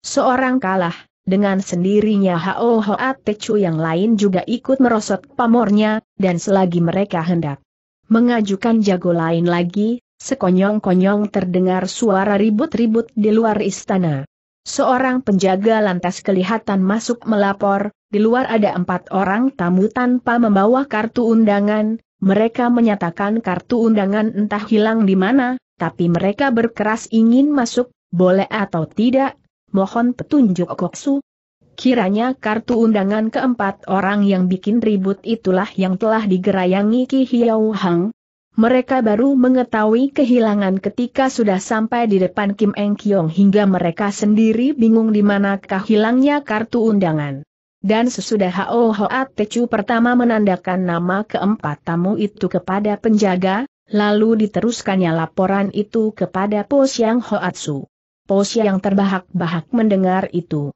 Seorang kalah, dengan sendirinya Hao Hoa Techu yang lain juga ikut merosot pamornya, dan selagi mereka hendak mengajukan jago lain lagi, sekonyong-konyong terdengar suara ribut-ribut di luar istana. Seorang penjaga lantas kelihatan masuk melapor, di luar ada empat orang tamu tanpa membawa kartu undangan, mereka menyatakan kartu undangan entah hilang di mana, tapi mereka berkeras ingin masuk, boleh atau tidak, mohon petunjuk koksu. Kiranya kartu undangan keempat orang yang bikin ribut itulah yang telah digerayangi Ki Hiau Hang, mereka baru mengetahui kehilangan ketika sudah sampai di depan Kim Eng Kiong hingga mereka sendiri bingung di manakah hilangnya kartu undangan. Dan sesudah Ho Hoa Tecu pertama menandakan nama keempat tamu itu kepada penjaga, lalu diteruskannya laporan itu kepada Po Siang Hoatsu. Po Siang terbahak-bahak mendengar itu.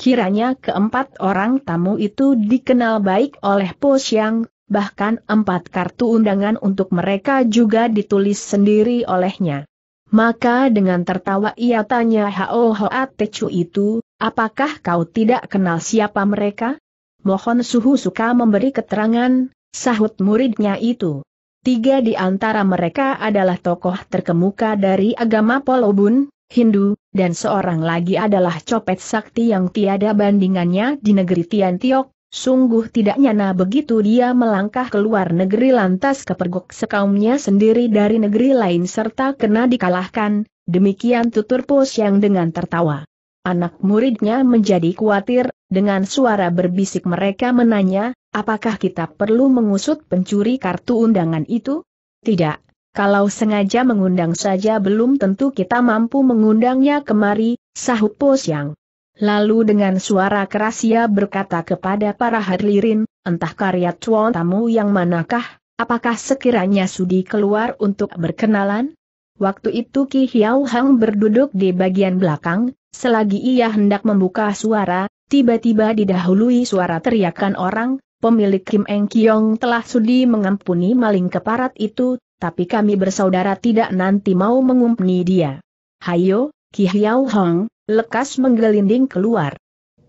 Kiranya keempat orang tamu itu dikenal baik oleh Po Siang, bahkan empat kartu undangan untuk mereka juga ditulis sendiri olehnya. Maka dengan tertawa ia tanya Hao Hoa Techu itu, apakah kau tidak kenal siapa mereka? Mohon suhu suka memberi keterangan, sahut muridnya itu. Tiga di antara mereka adalah tokoh terkemuka dari agama Polobun, Hindu, dan seorang lagi adalah copet sakti yang tiada bandingannya di negeri Tian Tiok, Sungguh tidak nyana begitu dia melangkah keluar negeri lantas kepergok sekaumnya sendiri dari negeri lain serta kena dikalahkan, demikian tutur pos yang dengan tertawa. Anak muridnya menjadi khawatir, dengan suara berbisik mereka menanya, apakah kita perlu mengusut pencuri kartu undangan itu? Tidak, kalau sengaja mengundang saja belum tentu kita mampu mengundangnya kemari, sahut pos yang. Lalu dengan suara keras ia berkata kepada para hadirin, entah karya tuan tamu yang manakah, apakah sekiranya sudi keluar untuk berkenalan? Waktu itu Ki Hiau Hang berduduk di bagian belakang, selagi ia hendak membuka suara, tiba-tiba didahului suara teriakan orang, pemilik Kim Eng Kiong telah sudi mengampuni maling keparat itu, tapi kami bersaudara tidak nanti mau mengumpuni dia. Hayo, Ki Hiao Hong, lekas menggelinding keluar.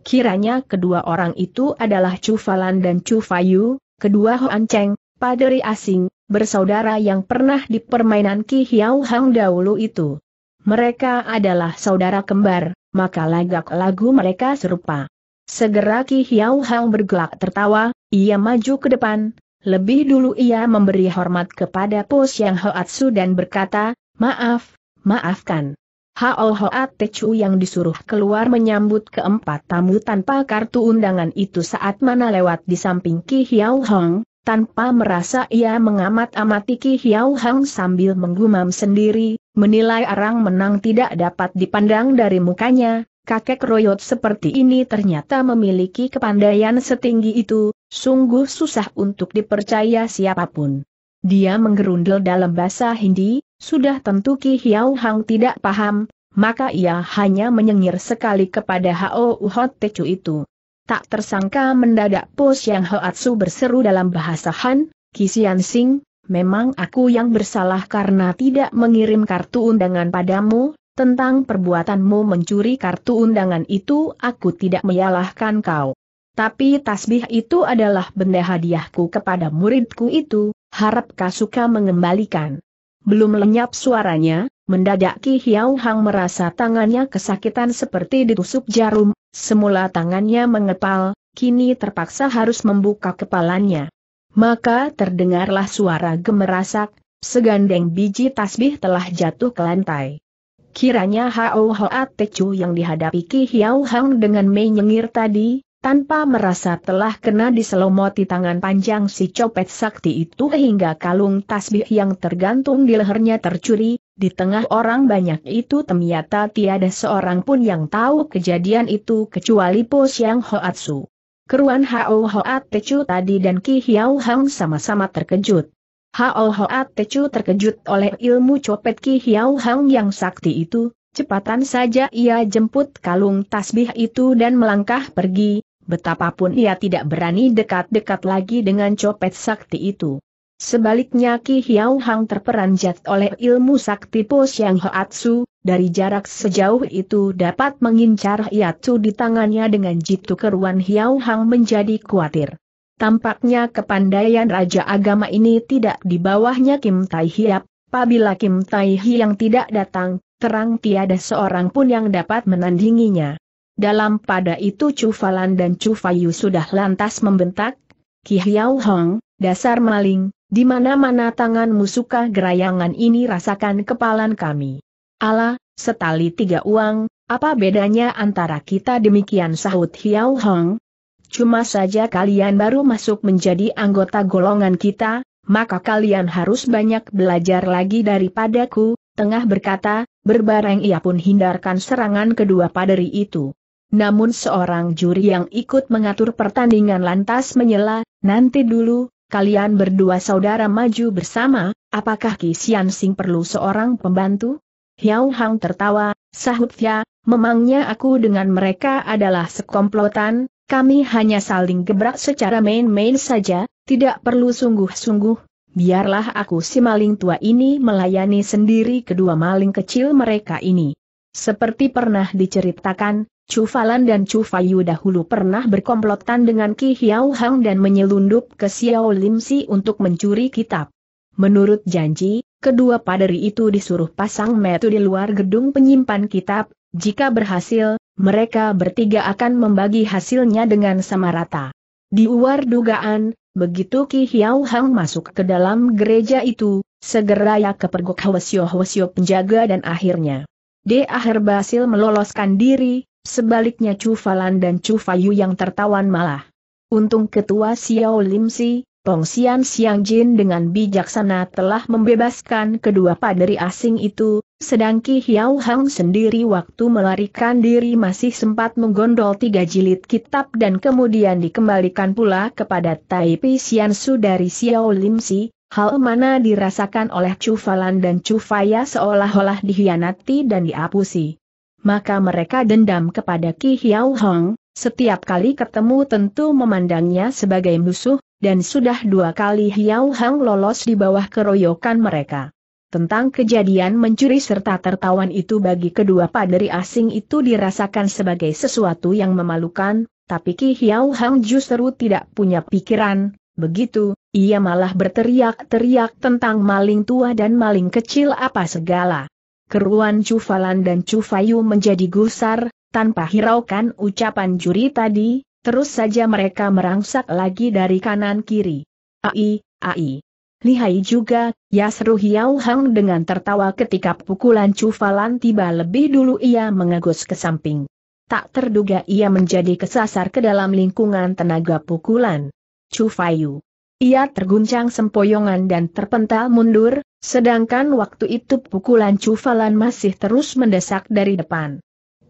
Kiranya kedua orang itu adalah Chu Falan dan Chu Fayu, kedua Hoan Cheng, paderi asing, bersaudara yang pernah di permainan Ki Hiao Hong dahulu itu. Mereka adalah saudara kembar, maka lagak lagu mereka serupa. Segera Ki Hiao Hong bergelak tertawa, ia maju ke depan. Lebih dulu ia memberi hormat kepada Po Siang Hoatsu dan berkata, maaf, maafkan. Hao Hoa Techu yang disuruh keluar menyambut keempat tamu tanpa kartu undangan itu saat mana lewat di samping Ki Hiao Hong, tanpa merasa ia mengamat-amati Ki Hiao Hong sambil menggumam sendiri, menilai arang menang tidak dapat dipandang dari mukanya, kakek royot seperti ini ternyata memiliki kepandaian setinggi itu, sungguh susah untuk dipercaya siapapun. Dia menggerundel dalam bahasa Hindi, sudah tentu Ki Hiao Hang tidak paham, maka ia hanya menyengir sekali kepada Hao Uhot Tecu itu. Tak tersangka mendadak yang yang Hoatsu berseru dalam bahasa Han, Kisian Sing, memang aku yang bersalah karena tidak mengirim kartu undangan padamu, tentang perbuatanmu mencuri kartu undangan itu aku tidak menyalahkan kau. Tapi tasbih itu adalah benda hadiahku kepada muridku itu, harap kau suka mengembalikan. Belum lenyap suaranya, Mendadak Ki Hiau Hang merasa tangannya kesakitan seperti ditusuk jarum, semula tangannya mengepal, kini terpaksa harus membuka kepalanya. Maka terdengarlah suara gemerasak, segandeng biji tasbih telah jatuh ke lantai. Kiranya Hao Hoa Tecu yang dihadapi Ki Hiau Hang dengan menyengir tadi, tanpa merasa telah kena diselomoti tangan panjang si copet sakti itu hingga kalung tasbih yang tergantung di lehernya tercuri, di tengah orang banyak itu ternyata tiada seorang pun yang tahu kejadian itu kecuali Po Siang Hoatsu. Keruan Hao Hoat Tecu tadi dan Ki Hiao Hang sama-sama terkejut. Hao Hoat Tecu terkejut oleh ilmu copet Ki Hiao Hang yang sakti itu, Cepatan saja ia jemput kalung tasbih itu dan melangkah pergi, betapapun ia tidak berani dekat-dekat lagi dengan copet sakti itu. Sebaliknya Ki Hiao Hang terperanjat oleh ilmu sakti Po Siang Hoatsu, dari jarak sejauh itu dapat mengincar Hiatsu di tangannya dengan jitu keruan Hiao Hang menjadi khawatir. Tampaknya kepandaian Raja Agama ini tidak di bawahnya Kim Tai Hiap, apabila Kim Tai Hi yang tidak datang, terang tiada seorang pun yang dapat menandinginya. Dalam pada itu Chu Falan dan Chu Fayu sudah lantas membentak, Ki Hiao Hang, dasar maling, di mana-mana tanganmu suka gerayangan ini rasakan kepalan kami. Ala, setali tiga uang, apa bedanya antara kita demikian sahut Hiao Hong? Cuma saja kalian baru masuk menjadi anggota golongan kita, maka kalian harus banyak belajar lagi daripadaku, tengah berkata, berbareng ia pun hindarkan serangan kedua paderi itu. Namun seorang juri yang ikut mengatur pertandingan lantas menyela, nanti dulu, kalian berdua saudara maju bersama, apakah Ki Sian Sing perlu seorang pembantu? Hiao Hang tertawa, sahut sahutnya, memangnya aku dengan mereka adalah sekomplotan, kami hanya saling gebrak secara main-main saja, tidak perlu sungguh-sungguh, biarlah aku si maling tua ini melayani sendiri kedua maling kecil mereka ini. Seperti pernah diceritakan, Chu Falan dan Chu Fayu dahulu pernah berkomplotan dengan Ki Hiao Hang dan menyelundup ke Xiao Lim Si untuk mencuri kitab. Menurut janji, kedua paderi itu disuruh pasang metu di luar gedung penyimpan kitab, jika berhasil, mereka bertiga akan membagi hasilnya dengan sama rata. Di luar dugaan, begitu Ki Hiao Hang masuk ke dalam gereja itu, segera ia kepergok Hwasyo Hwasyo penjaga dan akhirnya. D. berhasil Basil meloloskan diri, Sebaliknya Chu Falan dan Chu Fayu yang tertawan malah. Untung ketua Xiao Lim Si, Pong Xian Xiang Jin dengan bijaksana telah membebaskan kedua paderi asing itu, sedang Ki Hiao Hang sendiri waktu melarikan diri masih sempat menggondol tiga jilid kitab dan kemudian dikembalikan pula kepada Tai Pi Xian Su dari Xiao Lim Si, Hal mana dirasakan oleh Chu Falan dan Chu Faya seolah-olah dihianati dan diapusi maka mereka dendam kepada Ki Hiau Hong, setiap kali ketemu tentu memandangnya sebagai musuh, dan sudah dua kali Hiau Hong lolos di bawah keroyokan mereka. Tentang kejadian mencuri serta tertawan itu bagi kedua paderi asing itu dirasakan sebagai sesuatu yang memalukan, tapi Ki Hiau Hang justru tidak punya pikiran, begitu, ia malah berteriak-teriak tentang maling tua dan maling kecil apa segala. Keruan Cufalan dan Cufayu menjadi gusar, tanpa hiraukan ucapan juri tadi, terus saja mereka merangsak lagi dari kanan kiri. Ai, ai. Lihai juga, seru Hiao Hang dengan tertawa ketika pukulan Cufalan tiba lebih dulu ia mengagus ke samping. Tak terduga ia menjadi kesasar ke dalam lingkungan tenaga pukulan. Cufayu. Ia terguncang sempoyongan dan terpental mundur, Sedangkan waktu itu pukulan cufalan masih terus mendesak dari depan.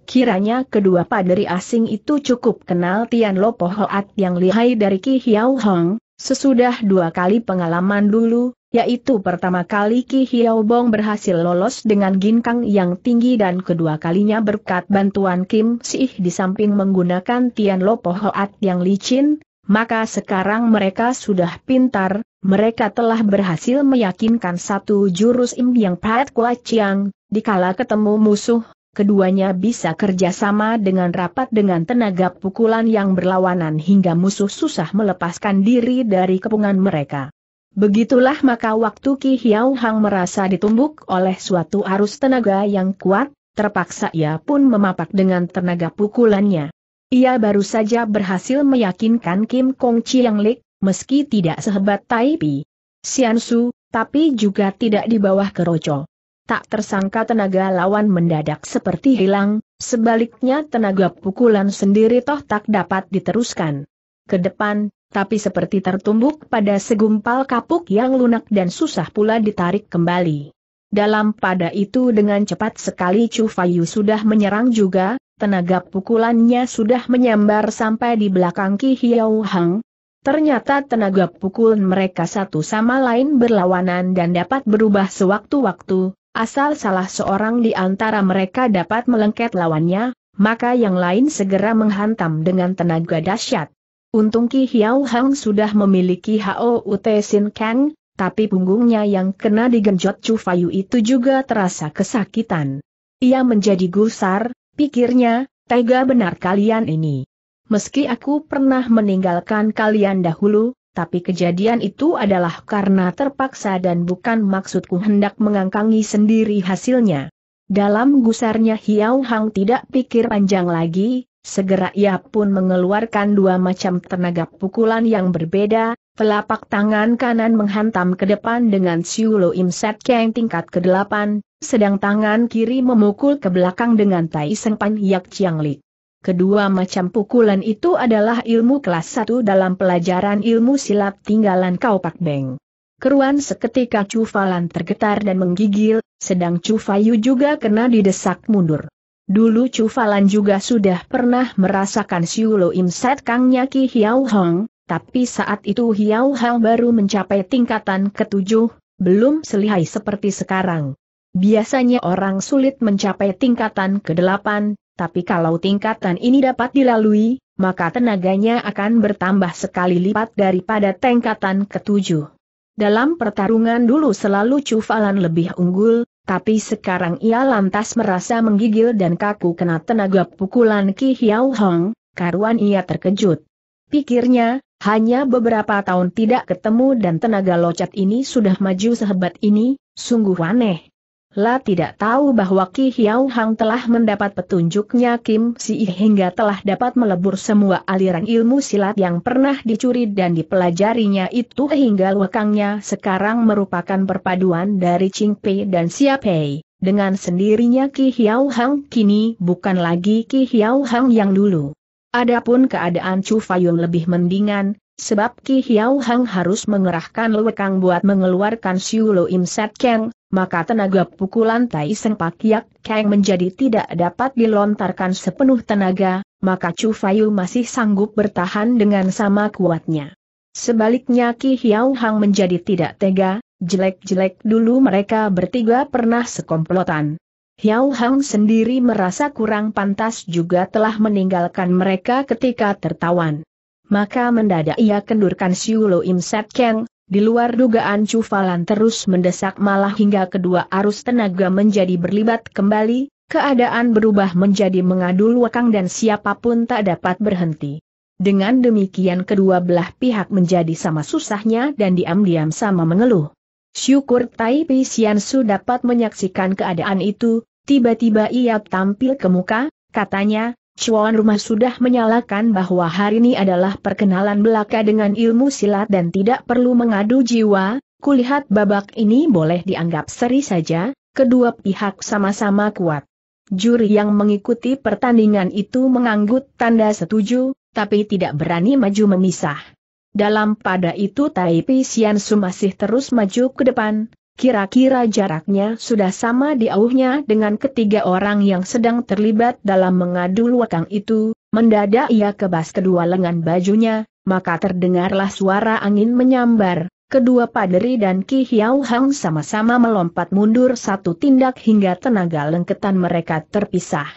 Kiranya kedua paderi asing itu cukup kenal Tian Lopo Hoat yang lihai dari Ki hiau Hong, sesudah dua kali pengalaman dulu, yaitu pertama kali Ki hiau Bong berhasil lolos dengan ginkang yang tinggi dan kedua kalinya berkat bantuan Kim Sih di samping menggunakan Tian Lopo Hoat yang licin, maka sekarang mereka sudah pintar, mereka telah berhasil meyakinkan satu jurus Im Yang Pat Kua Chiang, dikala ketemu musuh, keduanya bisa kerjasama dengan rapat dengan tenaga pukulan yang berlawanan hingga musuh susah melepaskan diri dari kepungan mereka. Begitulah maka waktu Ki Hiau Hang merasa ditumbuk oleh suatu arus tenaga yang kuat, terpaksa ia pun memapak dengan tenaga pukulannya. Ia baru saja berhasil meyakinkan Kim Kong Chiang Lik, meski tidak sehebat Tai Pi Sian Su, tapi juga tidak di bawah keroco. Tak tersangka tenaga lawan mendadak seperti hilang, sebaliknya tenaga pukulan sendiri toh tak dapat diteruskan. Ke depan, tapi seperti tertumbuk pada segumpal kapuk yang lunak dan susah pula ditarik kembali. Dalam pada itu dengan cepat sekali Chu Fayu sudah menyerang juga, tenaga pukulannya sudah menyambar sampai di belakang Ki Hiau Hang. Ternyata tenaga pukul mereka satu sama lain berlawanan dan dapat berubah sewaktu-waktu, asal salah seorang di antara mereka dapat melengket lawannya, maka yang lain segera menghantam dengan tenaga dahsyat. Untung Ki Hiau Hang sudah memiliki Ute Sin Kang, tapi punggungnya yang kena digenjot Chu Fayu itu juga terasa kesakitan. Ia menjadi gusar, Pikirnya, tega benar kalian ini. Meski aku pernah meninggalkan kalian dahulu, tapi kejadian itu adalah karena terpaksa dan bukan maksudku hendak mengangkangi sendiri hasilnya. Dalam gusarnya Hiau Hang tidak pikir panjang lagi, segera ia pun mengeluarkan dua macam tenaga pukulan yang berbeda, Telapak tangan kanan menghantam ke depan dengan Siu Lo Im Kang tingkat ke-8, sedang tangan kiri memukul ke belakang dengan Tai Seng Pan Yak Chiang Li. Kedua macam pukulan itu adalah ilmu kelas 1 dalam pelajaran ilmu silat tinggalan Kau Pak Beng. Keruan seketika Chu Falan tergetar dan menggigil, sedang Chu Fayu juga kena didesak mundur. Dulu Chu Falan juga sudah pernah merasakan Siu Lo Im Set Kang Nyaki Hiao Hong, tapi saat itu Hiau Hang baru mencapai tingkatan ketujuh, belum selihai seperti sekarang. Biasanya orang sulit mencapai tingkatan kedelapan, tapi kalau tingkatan ini dapat dilalui, maka tenaganya akan bertambah sekali lipat daripada tingkatan ketujuh. Dalam pertarungan dulu selalu Cufalan lebih unggul, tapi sekarang ia lantas merasa menggigil dan kaku kena tenaga pukulan Ki Hiao Hong, karuan ia terkejut. Pikirnya, hanya beberapa tahun tidak ketemu dan tenaga locat ini sudah maju sehebat ini, sungguh aneh. La tidak tahu bahwa Ki Hiao Hang telah mendapat petunjuknya Kim Si hingga telah dapat melebur semua aliran ilmu silat yang pernah dicuri dan dipelajarinya itu hingga lekangnya sekarang merupakan perpaduan dari Ching Pei dan Xia Pei. Dengan sendirinya Ki Hiao Hang kini bukan lagi Ki Hiao Hang yang dulu. Adapun keadaan Chu Fayun lebih mendingan, sebab Ki Hiao Hang harus mengerahkan lewekang buat mengeluarkan Siu Lo Im Set Kang, maka tenaga pukulan Tai Seng Pak Yak Kang menjadi tidak dapat dilontarkan sepenuh tenaga, maka Chu Fayun masih sanggup bertahan dengan sama kuatnya. Sebaliknya Ki Hiao Hang menjadi tidak tega, jelek-jelek dulu mereka bertiga pernah sekomplotan. Hiao Hang sendiri merasa kurang pantas juga telah meninggalkan mereka ketika tertawan. Maka mendadak ia kendurkan Siulo Im Set Keng, di luar dugaan cufalan terus mendesak malah hingga kedua arus tenaga menjadi berlibat kembali, keadaan berubah menjadi mengadul wakang dan siapapun tak dapat berhenti. Dengan demikian kedua belah pihak menjadi sama susahnya dan diam-diam sama mengeluh. Syukur Tai Pei Su dapat menyaksikan keadaan itu, Tiba-tiba ia tampil ke muka, katanya, Chuan Rumah sudah menyalakan bahwa hari ini adalah perkenalan belaka dengan ilmu silat dan tidak perlu mengadu jiwa, kulihat babak ini boleh dianggap seri saja, kedua pihak sama-sama kuat. Juri yang mengikuti pertandingan itu menganggut tanda setuju, tapi tidak berani maju memisah. Dalam pada itu Taipei Pi Su masih terus maju ke depan, Kira-kira jaraknya sudah sama diauhnya dengan ketiga orang yang sedang terlibat dalam mengadu luakang itu, mendadak ia kebas kedua lengan bajunya, maka terdengarlah suara angin menyambar, kedua paderi dan Ki Hiau Hang sama-sama melompat mundur satu tindak hingga tenaga lengketan mereka terpisah.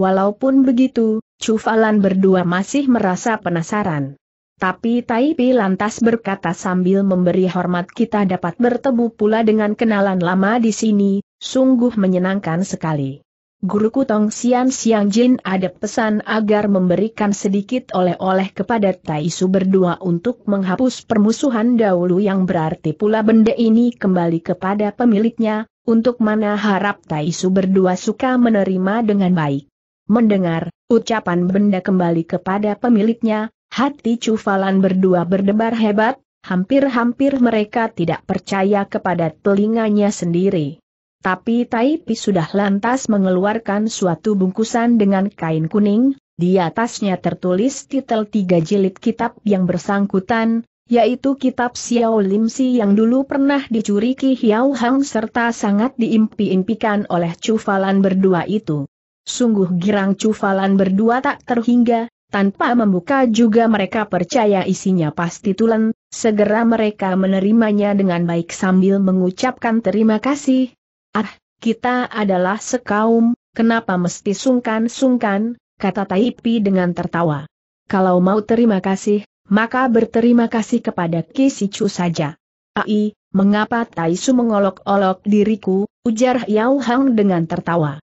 Walaupun begitu, Cufalan berdua masih merasa penasaran. Tapi Taipi lantas berkata sambil memberi hormat kita dapat bertemu pula dengan kenalan lama di sini, sungguh menyenangkan sekali. Guruku Tong Sian Siang Jin ada pesan agar memberikan sedikit oleh-oleh kepada Taisu berdua untuk menghapus permusuhan dahulu yang berarti pula benda ini kembali kepada pemiliknya, untuk mana harap Taisu berdua suka menerima dengan baik. Mendengar, ucapan benda kembali kepada pemiliknya, Hati Cufalan berdua berdebar hebat, hampir-hampir mereka tidak percaya kepada telinganya sendiri. Tapi Taipi sudah lantas mengeluarkan suatu bungkusan dengan kain kuning, di atasnya tertulis titel tiga jilid kitab yang bersangkutan, yaitu kitab Xiao Limsi yang dulu pernah dicuri Ki Hiao Hang serta sangat diimpi-impikan oleh cufalan berdua itu. Sungguh girang cufalan berdua tak terhingga, tanpa membuka juga mereka percaya isinya pasti tulen, segera mereka menerimanya dengan baik sambil mengucapkan terima kasih. Ah, kita adalah sekaum, kenapa mesti sungkan-sungkan, kata Taipi dengan tertawa. Kalau mau terima kasih, maka berterima kasih kepada Kisicu saja. Ai, mengapa Taisu mengolok-olok diriku, ujar Yao Hang dengan tertawa.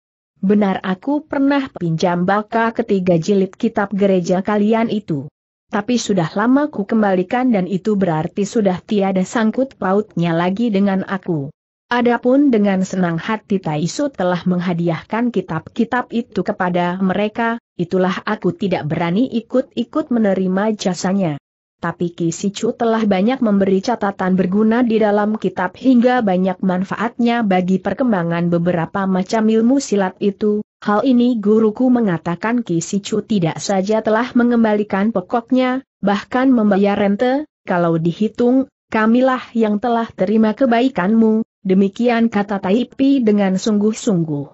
Benar aku pernah pinjam baka ketiga jilid kitab gereja kalian itu. Tapi sudah lama ku kembalikan dan itu berarti sudah tiada sangkut pautnya lagi dengan aku. Adapun dengan senang hati Taisu telah menghadiahkan kitab-kitab itu kepada mereka, itulah aku tidak berani ikut-ikut menerima jasanya tapi Ki Sichu telah banyak memberi catatan berguna di dalam kitab hingga banyak manfaatnya bagi perkembangan beberapa macam ilmu silat itu. Hal ini guruku mengatakan Ki Sichu tidak saja telah mengembalikan pokoknya, bahkan membayar rente, kalau dihitung, kamilah yang telah terima kebaikanmu, demikian kata Taipi dengan sungguh-sungguh.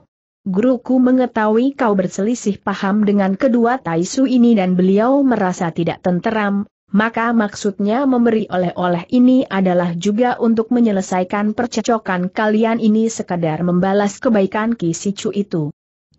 Guruku mengetahui kau berselisih paham dengan kedua Taisu ini dan beliau merasa tidak tenteram, maka maksudnya memberi oleh-oleh ini adalah juga untuk menyelesaikan percecokan kalian ini sekadar membalas kebaikan Ki Sicu itu.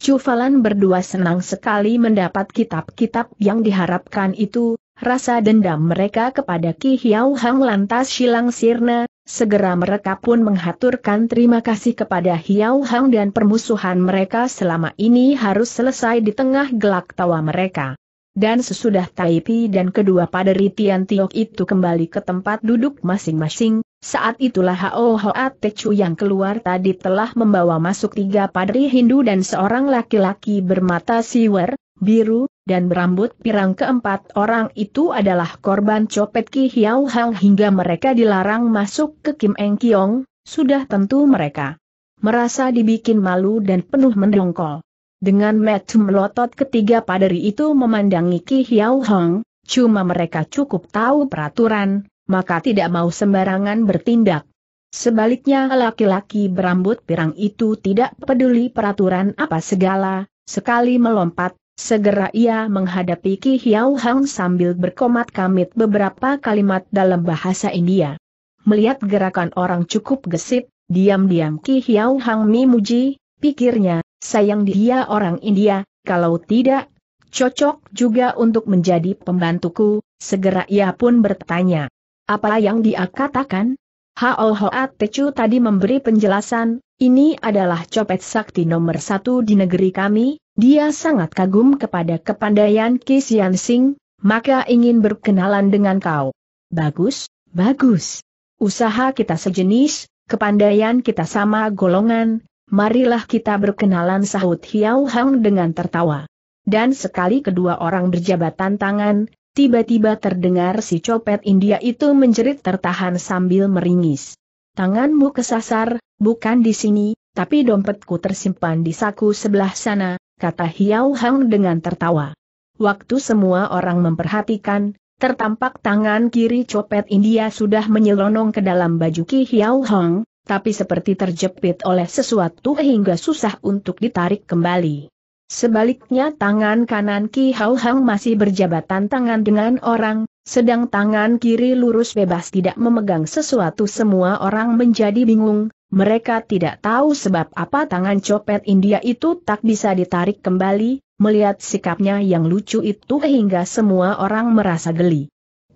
Cufalan berdua senang sekali mendapat kitab-kitab yang diharapkan itu, rasa dendam mereka kepada Ki Hiau Hang lantas silang sirna, segera mereka pun menghaturkan terima kasih kepada Hiau Hang dan permusuhan mereka selama ini harus selesai di tengah gelak tawa mereka. Dan sesudah Taipi dan kedua paderi Tian Tiok itu kembali ke tempat duduk masing-masing, saat itulah Hao Hoa Techu yang keluar tadi telah membawa masuk tiga paderi Hindu dan seorang laki-laki bermata siwer, biru, dan berambut pirang keempat orang itu adalah korban copet Ki Hiao Hang hingga mereka dilarang masuk ke Kim Eng Kiong, sudah tentu mereka merasa dibikin malu dan penuh mendongkol. Dengan metu melotot ketiga paderi itu memandangi Ki Hiau Hong, cuma mereka cukup tahu peraturan, maka tidak mau sembarangan bertindak. Sebaliknya laki-laki berambut pirang itu tidak peduli peraturan apa segala, sekali melompat, segera ia menghadapi Ki Hiau Hang sambil berkomat kamit beberapa kalimat dalam bahasa India. Melihat gerakan orang cukup gesit, diam-diam Ki Hiau Hang memuji, pikirnya, Sayang dia orang India, kalau tidak, cocok juga untuk menjadi pembantuku, segera ia pun bertanya. Apa yang dia katakan? Hao Hoa Tecu tadi memberi penjelasan, ini adalah copet sakti nomor satu di negeri kami, dia sangat kagum kepada kepandaian Kisian Sing, maka ingin berkenalan dengan kau. Bagus, bagus. Usaha kita sejenis, kepandaian kita sama golongan, marilah kita berkenalan sahut Hiau Hang dengan tertawa. Dan sekali kedua orang berjabatan tangan, tiba-tiba terdengar si copet India itu menjerit tertahan sambil meringis. Tanganmu kesasar, bukan di sini, tapi dompetku tersimpan di saku sebelah sana, kata Hiau Hang dengan tertawa. Waktu semua orang memperhatikan, tertampak tangan kiri copet India sudah menyelonong ke dalam baju Ki Hiau Hang, tapi seperti terjepit oleh sesuatu hingga susah untuk ditarik kembali. Sebaliknya tangan kanan Ki Hao Hang masih berjabatan tangan dengan orang, sedang tangan kiri lurus bebas tidak memegang sesuatu semua orang menjadi bingung, mereka tidak tahu sebab apa tangan copet India itu tak bisa ditarik kembali, melihat sikapnya yang lucu itu hingga semua orang merasa geli.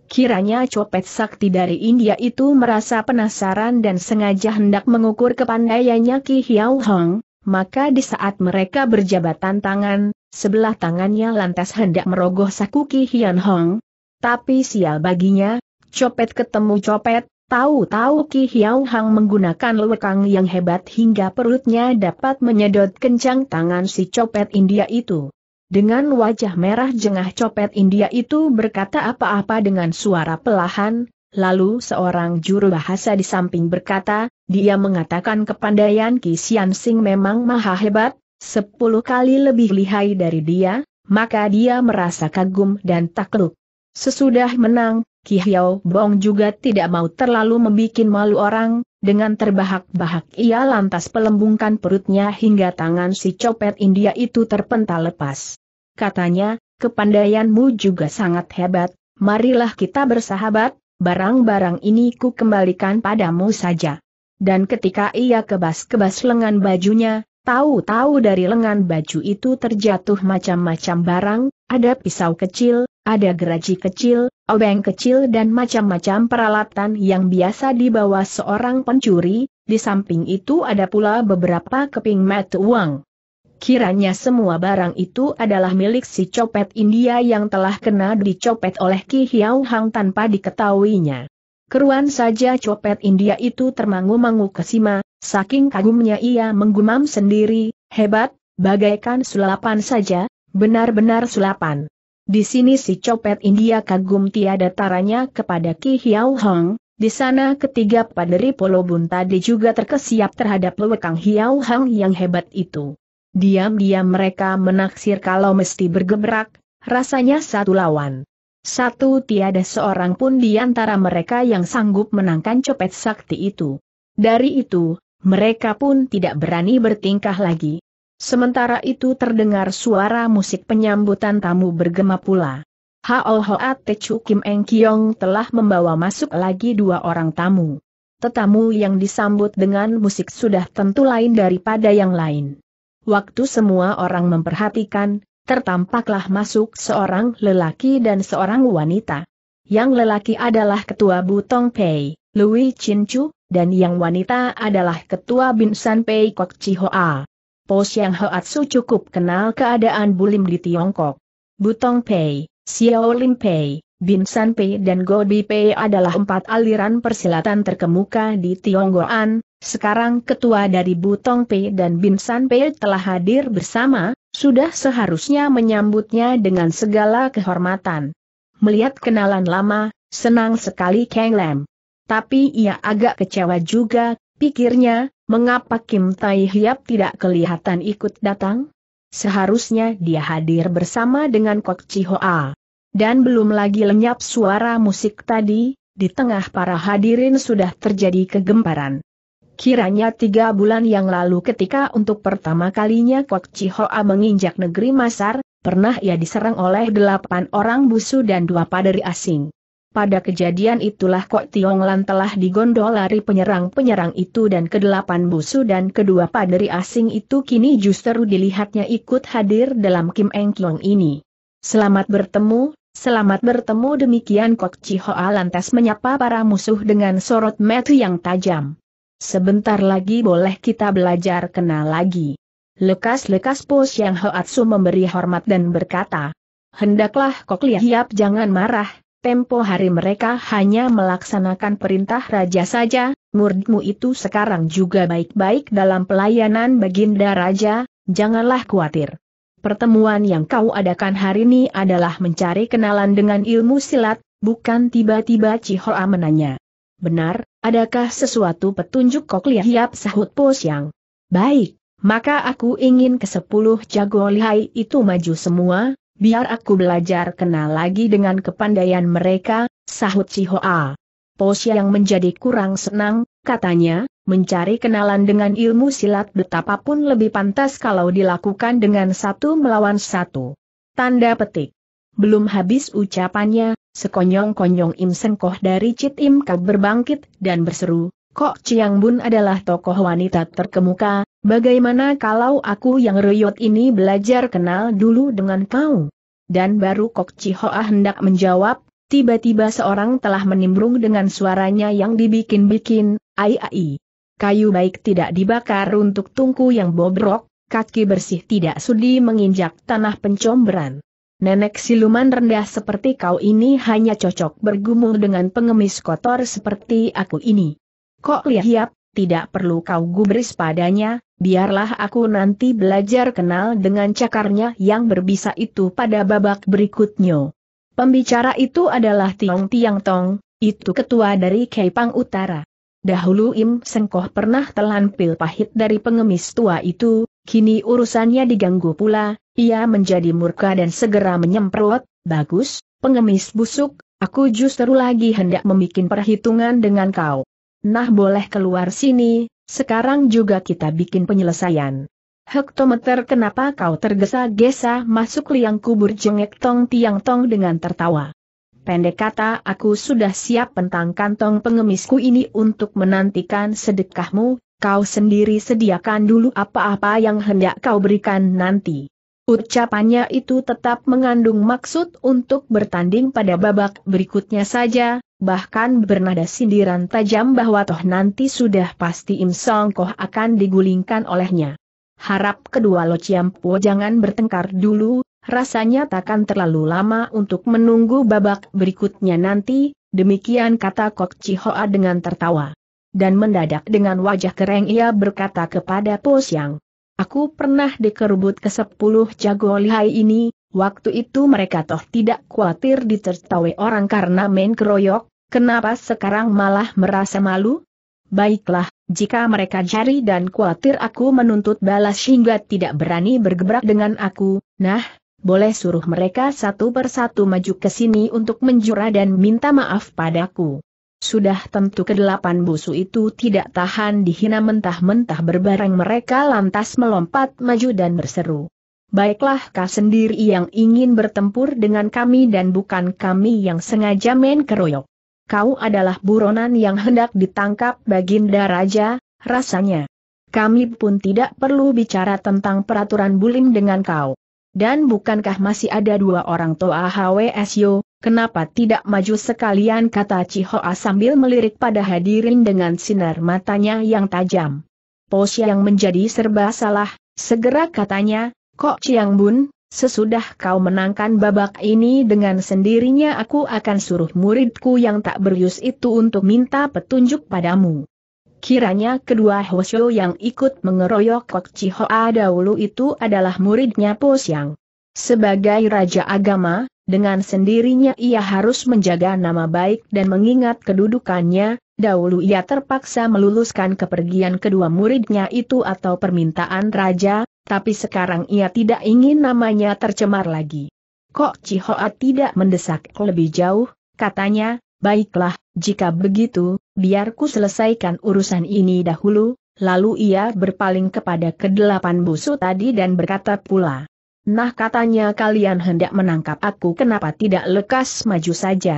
Kiranya copet sakti dari India itu merasa penasaran dan sengaja hendak mengukur kepandaiannya Ki Hiao Hong, maka di saat mereka berjabatan tangan, sebelah tangannya lantas hendak merogoh saku Ki Hian Hong. Tapi sial baginya, copet ketemu copet, tahu-tahu Ki Hiao Hong menggunakan lekang yang hebat hingga perutnya dapat menyedot kencang tangan si copet India itu. Dengan wajah merah jengah copet India itu berkata apa-apa dengan suara pelahan, lalu seorang juru bahasa di samping berkata, dia mengatakan kepandaian Ki Sian Sing memang maha hebat, sepuluh kali lebih lihai dari dia, maka dia merasa kagum dan takluk. Sesudah menang, Ki Hiao Bong juga tidak mau terlalu membuat malu orang, dengan terbahak-bahak ia lantas pelembungkan perutnya hingga tangan si copet India itu terpental lepas. Katanya, kepandaianmu juga sangat hebat, marilah kita bersahabat, barang-barang ini ku kembalikan padamu saja. Dan ketika ia kebas-kebas lengan bajunya, tahu-tahu dari lengan baju itu terjatuh macam-macam barang, ada pisau kecil, ada geraji kecil, obeng kecil dan macam-macam peralatan yang biasa dibawa seorang pencuri, di samping itu ada pula beberapa keping mata uang. Kiranya semua barang itu adalah milik si copet India yang telah kena dicopet oleh Ki Hiau Hang tanpa diketahuinya. Keruan saja copet India itu termangu-mangu kesima, saking kagumnya ia menggumam sendiri, hebat, bagaikan sulapan saja, benar-benar sulapan. Di sini si copet India kagum tiada taranya kepada Ki Hiau Hong, di sana ketiga paderi polo Bun tadi juga terkesiap terhadap lewekang Hiau Hong yang hebat itu. Diam-diam mereka menaksir kalau mesti bergebrak, rasanya satu lawan. Satu tiada seorang pun di antara mereka yang sanggup menangkan copet sakti itu. Dari itu, mereka pun tidak berani bertingkah lagi, Sementara itu terdengar suara musik penyambutan tamu bergema pula. Hao Hoa Techu Kim Eng Kiong telah membawa masuk lagi dua orang tamu. Tetamu yang disambut dengan musik sudah tentu lain daripada yang lain. Waktu semua orang memperhatikan, tertampaklah masuk seorang lelaki dan seorang wanita. Yang lelaki adalah ketua Butong Pei, Louis Chin Chu, dan yang wanita adalah ketua Binsan Pei Kok Chi Hoa. Po Xiang Hoatsu cukup kenal keadaan Bulim di Tiongkok. Butong Pei, Xiao Lim Pei, Bin San Pei dan Go Bi Pei adalah empat aliran persilatan terkemuka di Tionggoan, sekarang ketua dari Butong Pei dan Bin San Pei telah hadir bersama, sudah seharusnya menyambutnya dengan segala kehormatan. Melihat kenalan lama, senang sekali Kang Lam. Tapi ia agak kecewa juga, pikirnya, Mengapa Kim Tai Hiap tidak kelihatan ikut datang? Seharusnya dia hadir bersama dengan Kok Chi Hoa. Dan belum lagi lenyap suara musik tadi, di tengah para hadirin sudah terjadi kegemparan. Kiranya tiga bulan yang lalu ketika untuk pertama kalinya Kok Chi Hoa menginjak negeri Masar, pernah ia diserang oleh delapan orang busu dan dua paderi asing. Pada kejadian itulah Kok Tiong Lan telah digondol lari penyerang-penyerang itu dan kedelapan busu dan kedua paderi asing itu kini justru dilihatnya ikut hadir dalam Kim Eng Kiong ini. Selamat bertemu, selamat bertemu demikian Kok Chi Hoa lantas menyapa para musuh dengan sorot mata yang tajam. Sebentar lagi boleh kita belajar kenal lagi. Lekas-lekas pos yang Hoatsu memberi hormat dan berkata, Hendaklah Kok Lihiap Hiap jangan marah, Tempo hari mereka hanya melaksanakan perintah raja saja, muridmu itu sekarang juga baik-baik dalam pelayanan baginda raja, janganlah khawatir. Pertemuan yang kau adakan hari ini adalah mencari kenalan dengan ilmu silat, bukan tiba-tiba Cihoa menanya. Benar, adakah sesuatu petunjuk kok lihiap sahut pos yang baik, maka aku ingin ke sepuluh jago lihai itu maju semua, Biar aku belajar kenal lagi dengan kepandaian mereka, sahut Cihoa. Posya yang menjadi kurang senang, katanya, mencari kenalan dengan ilmu silat betapapun lebih pantas kalau dilakukan dengan satu melawan satu. Tanda petik. Belum habis ucapannya, sekonyong-konyong Im Sengkoh dari Cit Im Kau berbangkit dan berseru, Kok Chiang Bun adalah tokoh wanita terkemuka, bagaimana kalau aku yang reyot ini belajar kenal dulu dengan kau? Dan baru Kok Hoa hendak menjawab, tiba-tiba seorang telah menimbrung dengan suaranya yang dibikin-bikin, ai ai. Kayu baik tidak dibakar untuk tungku yang bobrok, kaki bersih tidak sudi menginjak tanah pencombran. Nenek siluman rendah seperti kau ini hanya cocok bergumul dengan pengemis kotor seperti aku ini. Kok lihat, tidak perlu kau gubris padanya, biarlah aku nanti belajar kenal dengan cakarnya yang berbisa itu pada babak berikutnya. Pembicara itu adalah Tiong Tiang Tong, itu ketua dari Kepang Utara. Dahulu Im Sengkoh pernah telan pil pahit dari pengemis tua itu, kini urusannya diganggu pula, ia menjadi murka dan segera menyemprot, bagus, pengemis busuk, aku justru lagi hendak membuat perhitungan dengan kau. Nah boleh keluar sini, sekarang juga kita bikin penyelesaian. Hektometer kenapa kau tergesa-gesa masuk liang kubur jengek Tong Tiang Tong dengan tertawa. Pendek kata aku sudah siap pentang kantong pengemisku ini untuk menantikan sedekahmu, kau sendiri sediakan dulu apa-apa yang hendak kau berikan nanti. Ucapannya itu tetap mengandung maksud untuk bertanding pada babak berikutnya saja, bahkan bernada sindiran tajam bahwa toh nanti sudah pasti Im Song Koh akan digulingkan olehnya. Harap kedua Lo Po jangan bertengkar dulu, rasanya takkan terlalu lama untuk menunggu babak berikutnya nanti, demikian kata Kok Chihoa dengan tertawa. Dan mendadak dengan wajah kering ia berkata kepada Po Siang. Aku pernah dikerubut ke sepuluh jago lihai ini, waktu itu mereka toh tidak khawatir ditertawai orang karena main keroyok, kenapa sekarang malah merasa malu? Baiklah, jika mereka cari dan khawatir aku menuntut balas hingga tidak berani bergebrak dengan aku, nah, boleh suruh mereka satu persatu maju ke sini untuk menjura dan minta maaf padaku. Sudah tentu kedelapan busu itu tidak tahan dihina mentah-mentah berbareng mereka lantas melompat maju dan berseru. Baiklah kau sendiri yang ingin bertempur dengan kami dan bukan kami yang sengaja main keroyok. Kau adalah buronan yang hendak ditangkap Baginda Raja, rasanya. Kami pun tidak perlu bicara tentang peraturan bulim dengan kau. Dan bukankah masih ada dua orang Toa HWSyo, kenapa tidak maju sekalian kata Cihoa sambil melirik pada hadirin dengan sinar matanya yang tajam. Posya yang menjadi serba salah, segera katanya, Kok Chiang Bun, sesudah kau menangkan babak ini dengan sendirinya aku akan suruh muridku yang tak berius itu untuk minta petunjuk padamu. Kiranya kedua Hosyo yang ikut mengeroyok Kok Chihoa dahulu itu adalah muridnya Po Siang. Sebagai raja agama, dengan sendirinya ia harus menjaga nama baik dan mengingat kedudukannya, dahulu ia terpaksa meluluskan kepergian kedua muridnya itu atau permintaan raja, tapi sekarang ia tidak ingin namanya tercemar lagi. Kok Chihoa tidak mendesak lebih jauh, katanya, baiklah, jika begitu, biar ku selesaikan urusan ini dahulu, lalu ia berpaling kepada kedelapan busu tadi dan berkata pula. Nah katanya kalian hendak menangkap aku kenapa tidak lekas maju saja.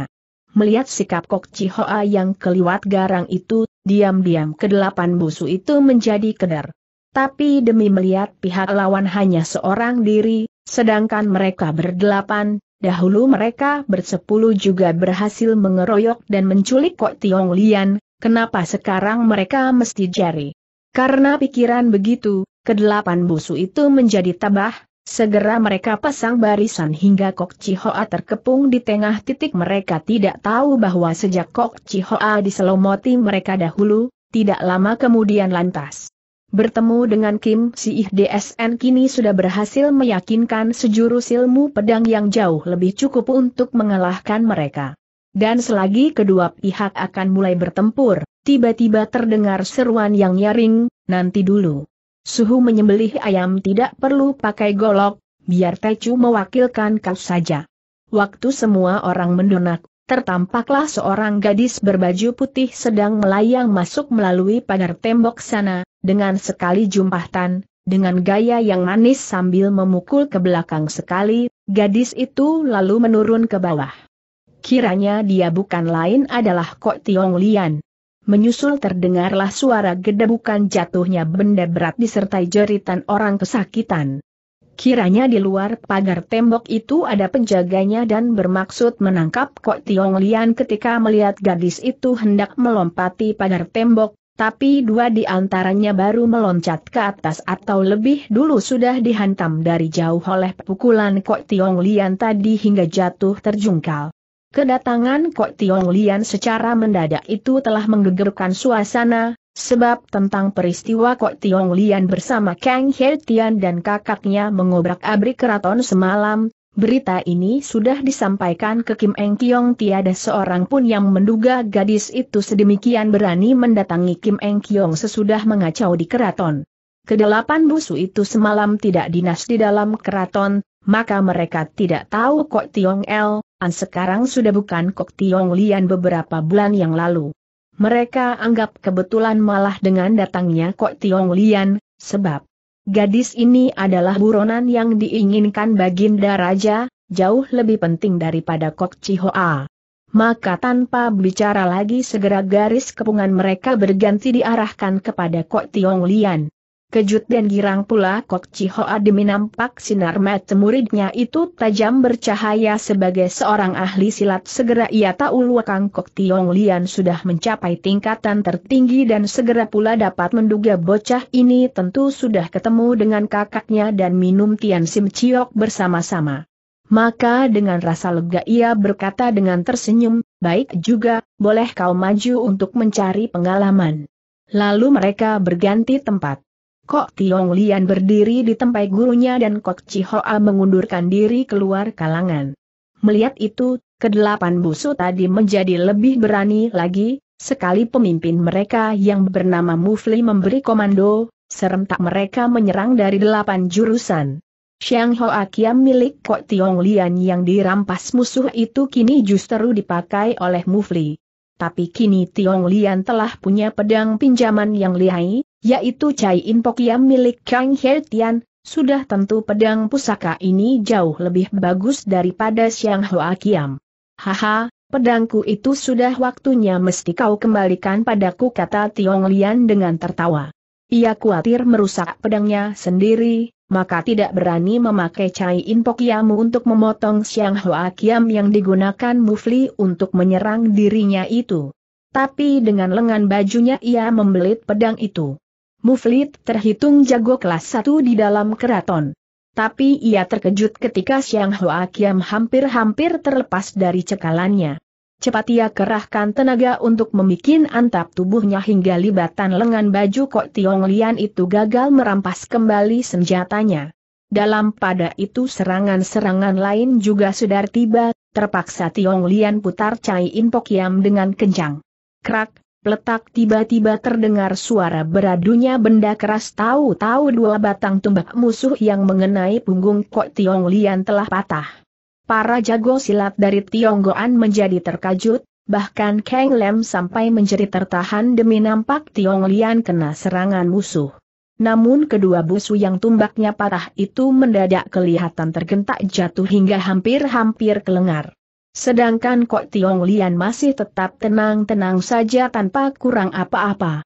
Melihat sikap Kok Chihoa yang keliwat garang itu, diam-diam kedelapan busu itu menjadi keder. Tapi demi melihat pihak lawan hanya seorang diri, sedangkan mereka berdelapan, Dahulu mereka bersepuluh juga berhasil mengeroyok dan menculik Kok Tiong Lian, kenapa sekarang mereka mesti jari? Karena pikiran begitu, kedelapan busu itu menjadi tabah, segera mereka pasang barisan hingga Kok Chihoa terkepung di tengah titik mereka tidak tahu bahwa sejak Kok Chihoa diselomoti mereka dahulu, tidak lama kemudian lantas. Bertemu dengan Kim Si DSN kini sudah berhasil meyakinkan sejurus ilmu pedang yang jauh lebih cukup untuk mengalahkan mereka. Dan selagi kedua pihak akan mulai bertempur, tiba-tiba terdengar seruan yang nyaring, nanti dulu. Suhu menyembelih ayam tidak perlu pakai golok, biar Tecu mewakilkan kau saja. Waktu semua orang mendonak, tertampaklah seorang gadis berbaju putih sedang melayang masuk melalui pagar tembok sana, dengan sekali jumpahtan, dengan gaya yang manis sambil memukul ke belakang sekali, gadis itu lalu menurun ke bawah. Kiranya dia bukan lain adalah Kok Tiong Lian. Menyusul terdengarlah suara gedebukan jatuhnya benda berat disertai jeritan orang kesakitan. Kiranya di luar pagar tembok itu ada penjaganya dan bermaksud menangkap Kok Tiong Lian ketika melihat gadis itu hendak melompati pagar tembok, tapi dua di antaranya baru meloncat ke atas atau lebih dulu sudah dihantam dari jauh oleh pukulan Kok Tiong Lian tadi hingga jatuh terjungkal. Kedatangan Kok Tiong Lian secara mendadak itu telah menggegerkan suasana, sebab tentang peristiwa Kok Tiong Lian bersama Kang He Tian dan kakaknya mengobrak-abrik keraton semalam, Berita ini sudah disampaikan ke Kim Eng Kiong tiada seorang pun yang menduga gadis itu sedemikian berani mendatangi Kim Eng Kiong sesudah mengacau di keraton. Kedelapan busu itu semalam tidak dinas di dalam keraton, maka mereka tidak tahu Kok Tiong El, an sekarang sudah bukan Kok Tiong Lian beberapa bulan yang lalu. Mereka anggap kebetulan malah dengan datangnya Kok Tiong Lian, sebab Gadis ini adalah buronan yang diinginkan Baginda Raja, jauh lebih penting daripada Kok Chihoa. Maka tanpa bicara lagi segera garis kepungan mereka berganti diarahkan kepada Kok Tiong Lian. Kejut dan girang pula Kok Chihoa demi nampak sinar mata muridnya itu tajam bercahaya sebagai seorang ahli silat segera ia tahu Luakang Kok Tiong Lian sudah mencapai tingkatan tertinggi dan segera pula dapat menduga bocah ini tentu sudah ketemu dengan kakaknya dan minum Tian Sim Chiok bersama-sama. Maka dengan rasa lega ia berkata dengan tersenyum, baik juga, boleh kau maju untuk mencari pengalaman. Lalu mereka berganti tempat. Kok Tiong Lian berdiri di tempat gurunya dan Kok Chihoa mengundurkan diri keluar kalangan. Melihat itu, kedelapan busu tadi menjadi lebih berani lagi, sekali pemimpin mereka yang bernama Mufli memberi komando, serentak mereka menyerang dari delapan jurusan. Xiang Hoa Kiam milik Kok Tiong Lian yang dirampas musuh itu kini justru dipakai oleh Mufli. Tapi kini Tiong Lian telah punya pedang pinjaman yang lihai, yaitu Cai Inpok yang milik Kang He sudah tentu pedang pusaka ini jauh lebih bagus daripada siang Hoa Kiam. Haha, pedangku itu sudah waktunya mesti kau kembalikan padaku kata Tiong Lian dengan tertawa. Ia khawatir merusak pedangnya sendiri, maka tidak berani memakai Cai Inpok untuk memotong siang Hoa Kiam yang digunakan Mufli untuk menyerang dirinya itu. Tapi dengan lengan bajunya ia membelit pedang itu. Muflit terhitung jago kelas satu di dalam keraton. Tapi ia terkejut ketika Siang Hoa Kiam hampir-hampir terlepas dari cekalannya. Cepat ia kerahkan tenaga untuk membuat antap tubuhnya hingga libatan lengan baju Kok Tiong Lian itu gagal merampas kembali senjatanya. Dalam pada itu serangan-serangan lain juga sudah tiba, terpaksa Tiong Lian putar Cai In Pokiam dengan kencang. Krak, Letak tiba-tiba terdengar suara beradunya benda keras tahu-tahu dua batang tumbak musuh yang mengenai punggung Kok Tiong Lian telah patah. Para jago silat dari Tionggoan menjadi terkajut, bahkan Kang Lem sampai menjadi tertahan demi nampak Tiong Lian kena serangan musuh. Namun kedua busu yang tumbaknya patah itu mendadak kelihatan tergentak jatuh hingga hampir-hampir kelengar. Sedangkan Kok Tiong Lian masih tetap tenang-tenang saja tanpa kurang apa-apa.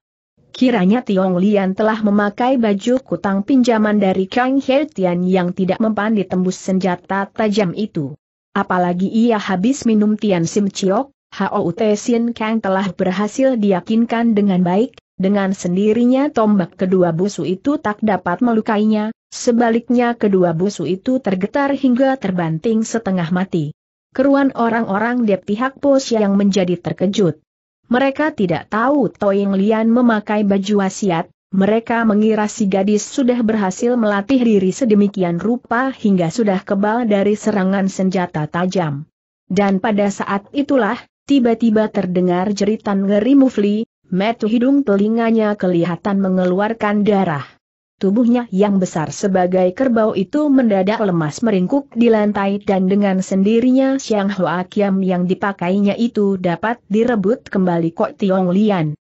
Kiranya Tiong Lian telah memakai baju kutang pinjaman dari Kang He Tian yang tidak mempan ditembus senjata tajam itu. Apalagi ia habis minum Tian Sim Chiok, Hao Te Sin Kang telah berhasil diyakinkan dengan baik, dengan sendirinya tombak kedua busu itu tak dapat melukainya, sebaliknya kedua busu itu tergetar hingga terbanting setengah mati keruan orang-orang di pihak pos yang menjadi terkejut. Mereka tidak tahu Toying Lian memakai baju wasiat, mereka mengira si gadis sudah berhasil melatih diri sedemikian rupa hingga sudah kebal dari serangan senjata tajam. Dan pada saat itulah, tiba-tiba terdengar jeritan ngeri mufli, metu hidung telinganya kelihatan mengeluarkan darah. Tubuhnya yang besar sebagai kerbau itu mendadak lemas meringkuk di lantai dan dengan sendirinya siang Hua Kiam yang dipakainya itu dapat direbut kembali Kok Tiong Lian.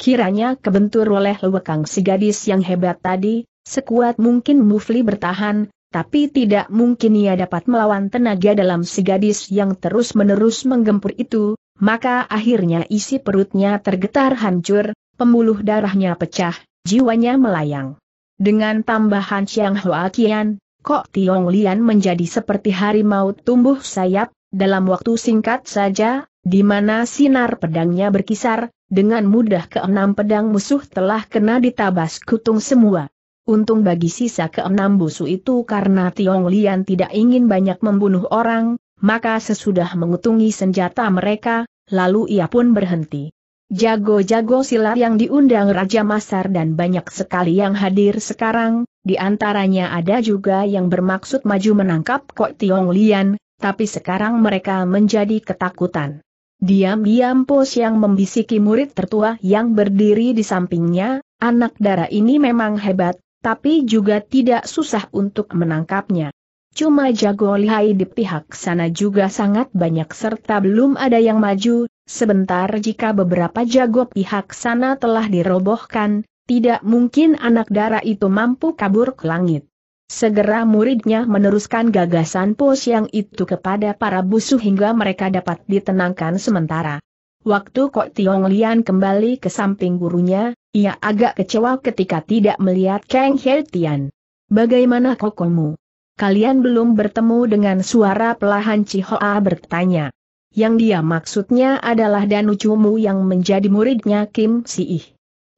Kiranya kebentur oleh lewekang si gadis yang hebat tadi, sekuat mungkin Mufli bertahan, tapi tidak mungkin ia dapat melawan tenaga dalam si gadis yang terus-menerus menggempur itu, maka akhirnya isi perutnya tergetar hancur, pembuluh darahnya pecah, jiwanya melayang. Dengan tambahan Chiang Hoa Kian, Kok Tiong Lian menjadi seperti harimau tumbuh sayap, dalam waktu singkat saja, di mana sinar pedangnya berkisar, dengan mudah keenam pedang musuh telah kena ditabas kutung semua. Untung bagi sisa keenam busu itu karena Tiong Lian tidak ingin banyak membunuh orang, maka sesudah mengutungi senjata mereka, lalu ia pun berhenti. Jago-jago silat yang diundang Raja Masar dan banyak sekali yang hadir sekarang, di antaranya ada juga yang bermaksud maju menangkap Kok Tiong Lian, tapi sekarang mereka menjadi ketakutan. Diam-diam Pos yang membisiki murid tertua yang berdiri di sampingnya, anak darah ini memang hebat, tapi juga tidak susah untuk menangkapnya. Cuma jago lihai di pihak sana juga sangat banyak serta belum ada yang maju, Sebentar jika beberapa jago pihak sana telah dirobohkan, tidak mungkin anak darah itu mampu kabur ke langit. Segera muridnya meneruskan gagasan pos yang itu kepada para busuh hingga mereka dapat ditenangkan sementara. Waktu Kok Tiong Lian kembali ke samping gurunya, ia agak kecewa ketika tidak melihat Kang Heltian. Tian. Bagaimana kokomu? Kalian belum bertemu dengan suara pelahan Cihoa bertanya. Yang dia maksudnya adalah Danu Cumu yang menjadi muridnya Kim Si ih.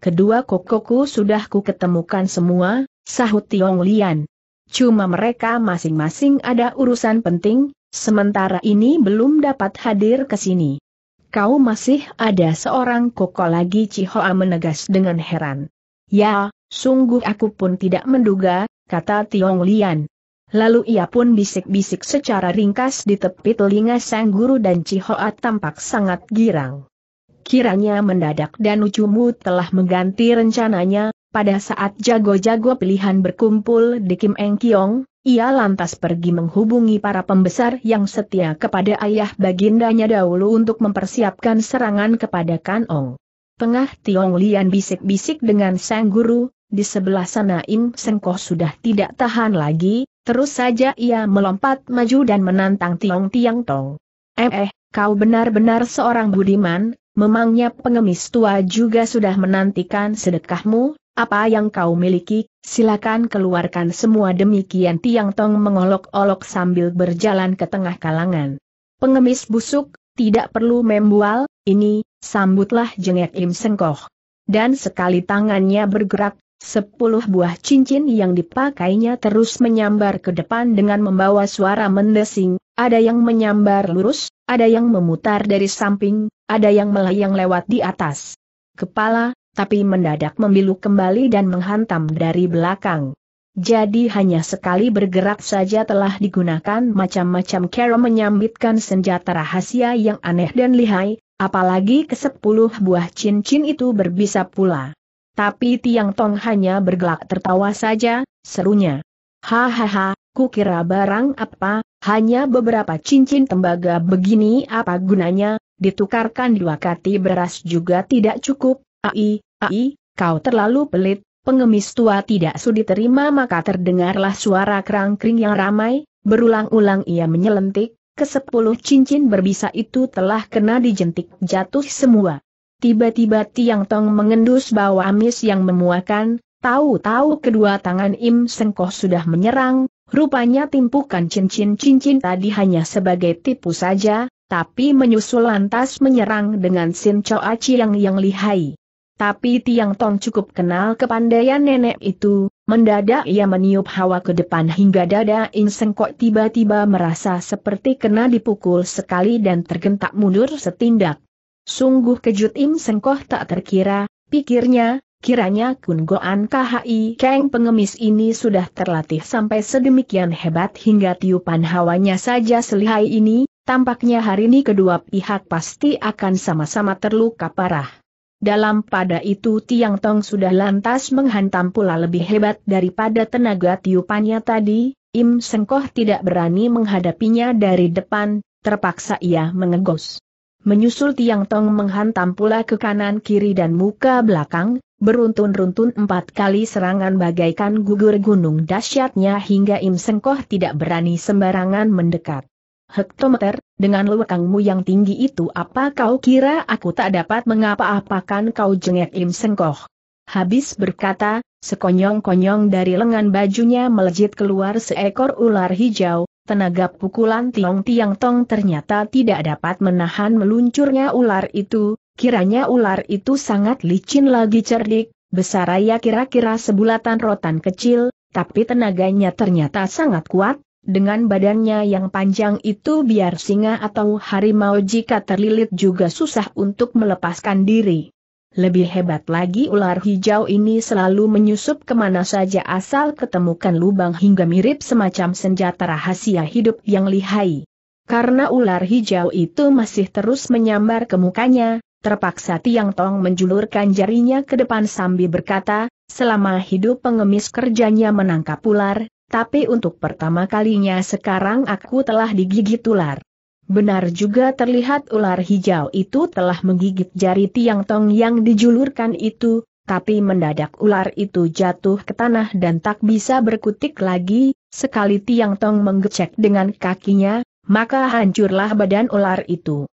Kedua kokoku sudah ku ketemukan semua, sahut Tiong Lian. Cuma mereka masing-masing ada urusan penting, sementara ini belum dapat hadir ke sini. Kau masih ada seorang koko lagi Cihoa menegas dengan heran. Ya, sungguh aku pun tidak menduga, kata Tiong Lian. Lalu ia pun bisik-bisik secara ringkas di tepi telinga sang guru dan Cihoat tampak sangat girang. Kiranya mendadak dan ucumu telah mengganti rencananya, pada saat jago-jago pilihan berkumpul di Kim Eng Kiong, ia lantas pergi menghubungi para pembesar yang setia kepada ayah bagindanya dahulu untuk mempersiapkan serangan kepada Kan Ong. Tengah Tiong Lian bisik-bisik dengan sang guru, di sebelah sana Im Sengkoh sudah tidak tahan lagi, terus saja ia melompat maju dan menantang Tiong Tiang Tong. Eh, eh, kau benar-benar seorang budiman, memangnya pengemis tua juga sudah menantikan sedekahmu, apa yang kau miliki, silakan keluarkan semua demikian Tiang Tong mengolok-olok sambil berjalan ke tengah kalangan. Pengemis busuk, tidak perlu membual, ini, sambutlah jengek Im Sengkoh. Dan sekali tangannya bergerak, Sepuluh buah cincin yang dipakainya terus menyambar ke depan dengan membawa suara mendesing, ada yang menyambar lurus, ada yang memutar dari samping, ada yang melayang lewat di atas kepala, tapi mendadak membilu kembali dan menghantam dari belakang. Jadi hanya sekali bergerak saja telah digunakan macam-macam cara menyambitkan senjata rahasia yang aneh dan lihai, apalagi ke sepuluh buah cincin itu berbisa pula. Tapi Tiang Tong hanya bergelak tertawa saja, serunya. Hahaha, kukira barang apa, hanya beberapa cincin tembaga begini apa gunanya, ditukarkan dua kati beras juga tidak cukup, ai, ai, kau terlalu pelit, pengemis tua tidak sudi terima maka terdengarlah suara kerangkring yang ramai, berulang-ulang ia menyelentik, kesepuluh cincin berbisa itu telah kena dijentik jatuh semua. Tiba-tiba Tiang Tong mengendus bau amis yang memuakan, tahu-tahu kedua tangan Im Sengkoh sudah menyerang, rupanya timpukan cincin-cincin tadi hanya sebagai tipu saja, tapi menyusul lantas menyerang dengan Sin Choa Chiang yang lihai. Tapi Tiang Tong cukup kenal kepandaian nenek itu, mendadak ia meniup hawa ke depan hingga dada Im Sengkok tiba-tiba merasa seperti kena dipukul sekali dan tergentak mundur setindak. Sungguh kejut Im Sengkoh tak terkira, pikirnya, kiranya Kun Goan KHI keng pengemis ini sudah terlatih sampai sedemikian hebat hingga tiupan hawanya saja selihai ini, tampaknya hari ini kedua pihak pasti akan sama-sama terluka parah. Dalam pada itu Tiang Tong sudah lantas menghantam pula lebih hebat daripada tenaga tiupannya tadi, Im Sengkoh tidak berani menghadapinya dari depan, terpaksa ia mengegos. Menyusul Tiang Tong menghantam pula ke kanan kiri dan muka belakang, beruntun-runtun empat kali serangan bagaikan gugur gunung dahsyatnya hingga Im Sengkoh tidak berani sembarangan mendekat. Hektometer, dengan lewakangmu yang tinggi itu apa kau kira aku tak dapat mengapa-apakan kau jengek Im Sengkoh? Habis berkata, Sekonyong-konyong dari lengan bajunya melejit keluar seekor ular hijau, tenaga pukulan Tiong Tiang Tong ternyata tidak dapat menahan meluncurnya ular itu, kiranya ular itu sangat licin lagi cerdik, besar raya kira-kira sebulatan rotan kecil, tapi tenaganya ternyata sangat kuat, dengan badannya yang panjang itu biar singa atau harimau jika terlilit juga susah untuk melepaskan diri. Lebih hebat lagi ular hijau ini selalu menyusup kemana saja asal ketemukan lubang hingga mirip semacam senjata rahasia hidup yang lihai. Karena ular hijau itu masih terus menyambar ke mukanya, terpaksa Tiang Tong menjulurkan jarinya ke depan sambil berkata, selama hidup pengemis kerjanya menangkap ular, tapi untuk pertama kalinya sekarang aku telah digigit ular. Benar juga terlihat ular hijau itu telah menggigit jari tiang tong yang dijulurkan itu, tapi mendadak ular itu jatuh ke tanah dan tak bisa berkutik lagi, sekali tiang tong menggecek dengan kakinya, maka hancurlah badan ular itu.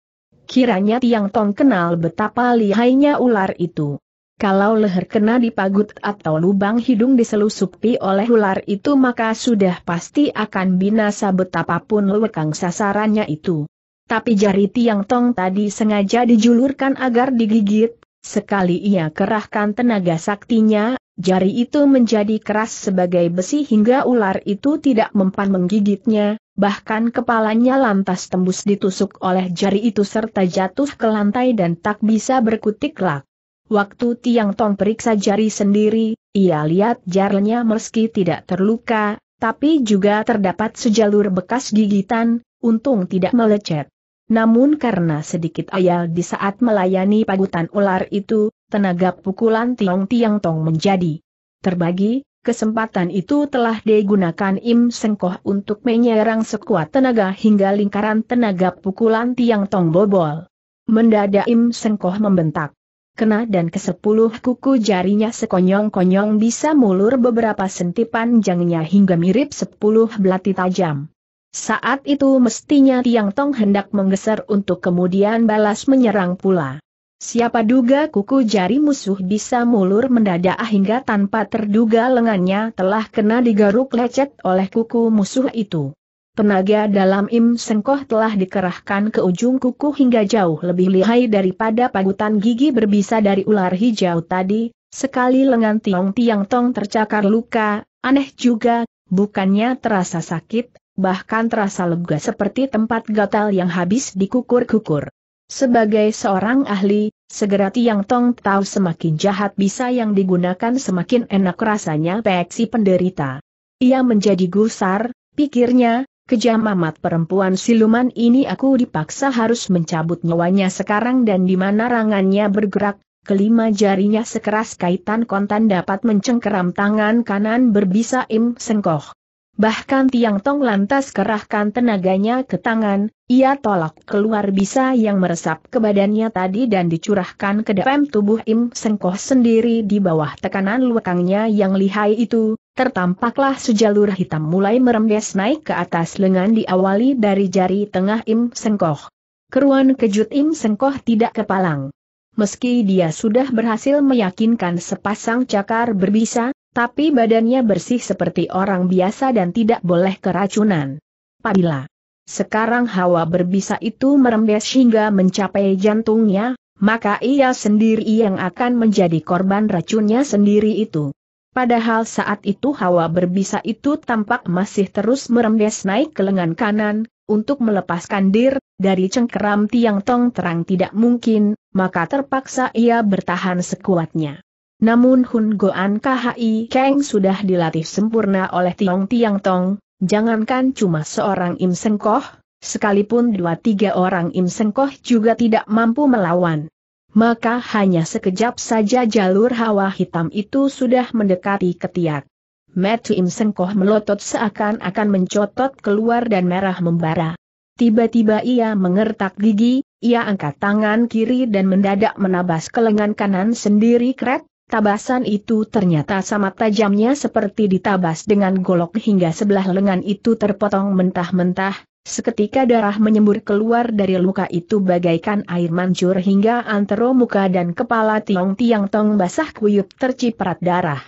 Kiranya tiang tong kenal betapa lihainya ular itu. Kalau leher kena dipagut atau lubang hidung diselusupi oleh ular itu maka sudah pasti akan binasa betapapun lekang sasarannya itu. Tapi jari tiang tong tadi sengaja dijulurkan agar digigit, sekali ia kerahkan tenaga saktinya, jari itu menjadi keras sebagai besi hingga ular itu tidak mempan menggigitnya, bahkan kepalanya lantas tembus ditusuk oleh jari itu serta jatuh ke lantai dan tak bisa berkutik lak. Waktu Tiang Tong periksa jari sendiri, ia lihat jarinya meski tidak terluka, tapi juga terdapat sejalur bekas gigitan, untung tidak melecet. Namun karena sedikit ayal di saat melayani pagutan ular itu, tenaga pukulan Tiong Tiang Tong menjadi terbagi, Kesempatan itu telah digunakan Im Sengkoh untuk menyerang sekuat tenaga hingga lingkaran tenaga pukulan tiang tong bobol. Mendadak Im Sengkoh membentak kena dan ke sepuluh kuku jarinya sekonyong-konyong bisa mulur beberapa sentipan jangnya hingga mirip sepuluh belati tajam. Saat itu mestinya Tiang Tong hendak menggeser untuk kemudian balas menyerang pula. Siapa duga kuku jari musuh bisa mulur mendadak hingga tanpa terduga lengannya telah kena digaruk lecet oleh kuku musuh itu. Tenaga dalam Im Sengkoh telah dikerahkan ke ujung kuku hingga jauh lebih lihai daripada pagutan gigi berbisa dari ular hijau tadi, sekali lengan Tiong Tiang Tong tercakar luka, aneh juga, bukannya terasa sakit, bahkan terasa lega seperti tempat gatal yang habis dikukur-kukur. Sebagai seorang ahli, segera Tiang Tong tahu semakin jahat bisa yang digunakan semakin enak rasanya peksi penderita. Ia menjadi gusar, pikirnya, Kejam amat perempuan siluman ini aku dipaksa harus mencabut nyawanya sekarang dan di mana rangannya bergerak, kelima jarinya sekeras kaitan kontan dapat mencengkeram tangan kanan berbisa Im Sengkoh. Bahkan Tiang Tong lantas kerahkan tenaganya ke tangan, ia tolak keluar bisa yang meresap ke badannya tadi dan dicurahkan ke dalam tubuh Im Sengkoh sendiri di bawah tekanan luakangnya yang lihai itu, tertampaklah sejalur hitam mulai merembes naik ke atas lengan diawali dari jari tengah Im Sengkoh. Keruan kejut Im Sengkoh tidak kepalang. Meski dia sudah berhasil meyakinkan sepasang cakar berbisa, tapi badannya bersih seperti orang biasa dan tidak boleh keracunan. Pabila. Sekarang hawa berbisa itu merembes hingga mencapai jantungnya, maka ia sendiri yang akan menjadi korban racunnya sendiri itu. Padahal saat itu hawa berbisa itu tampak masih terus merembes naik ke lengan kanan, untuk melepaskan dir, dari cengkeram tiang tong terang tidak mungkin, maka terpaksa ia bertahan sekuatnya. Namun Hun Goan KHI Kang sudah dilatih sempurna oleh Tiong Tiang Tong, jangankan cuma seorang Im Seng Koh, sekalipun dua tiga orang Im Seng Koh juga tidak mampu melawan. Maka hanya sekejap saja jalur hawa hitam itu sudah mendekati ketiak. Metu Im Seng Koh melotot seakan-akan mencotot keluar dan merah membara. Tiba-tiba ia mengertak gigi, ia angkat tangan kiri dan mendadak menabas ke lengan kanan sendiri kret, Tabasan itu ternyata sama tajamnya seperti ditabas dengan golok hingga sebelah lengan itu terpotong mentah-mentah, Seketika darah menyembur keluar dari luka itu bagaikan air mancur hingga antero muka dan kepala Tiong Tiang Tong basah kuyup terciprat darah.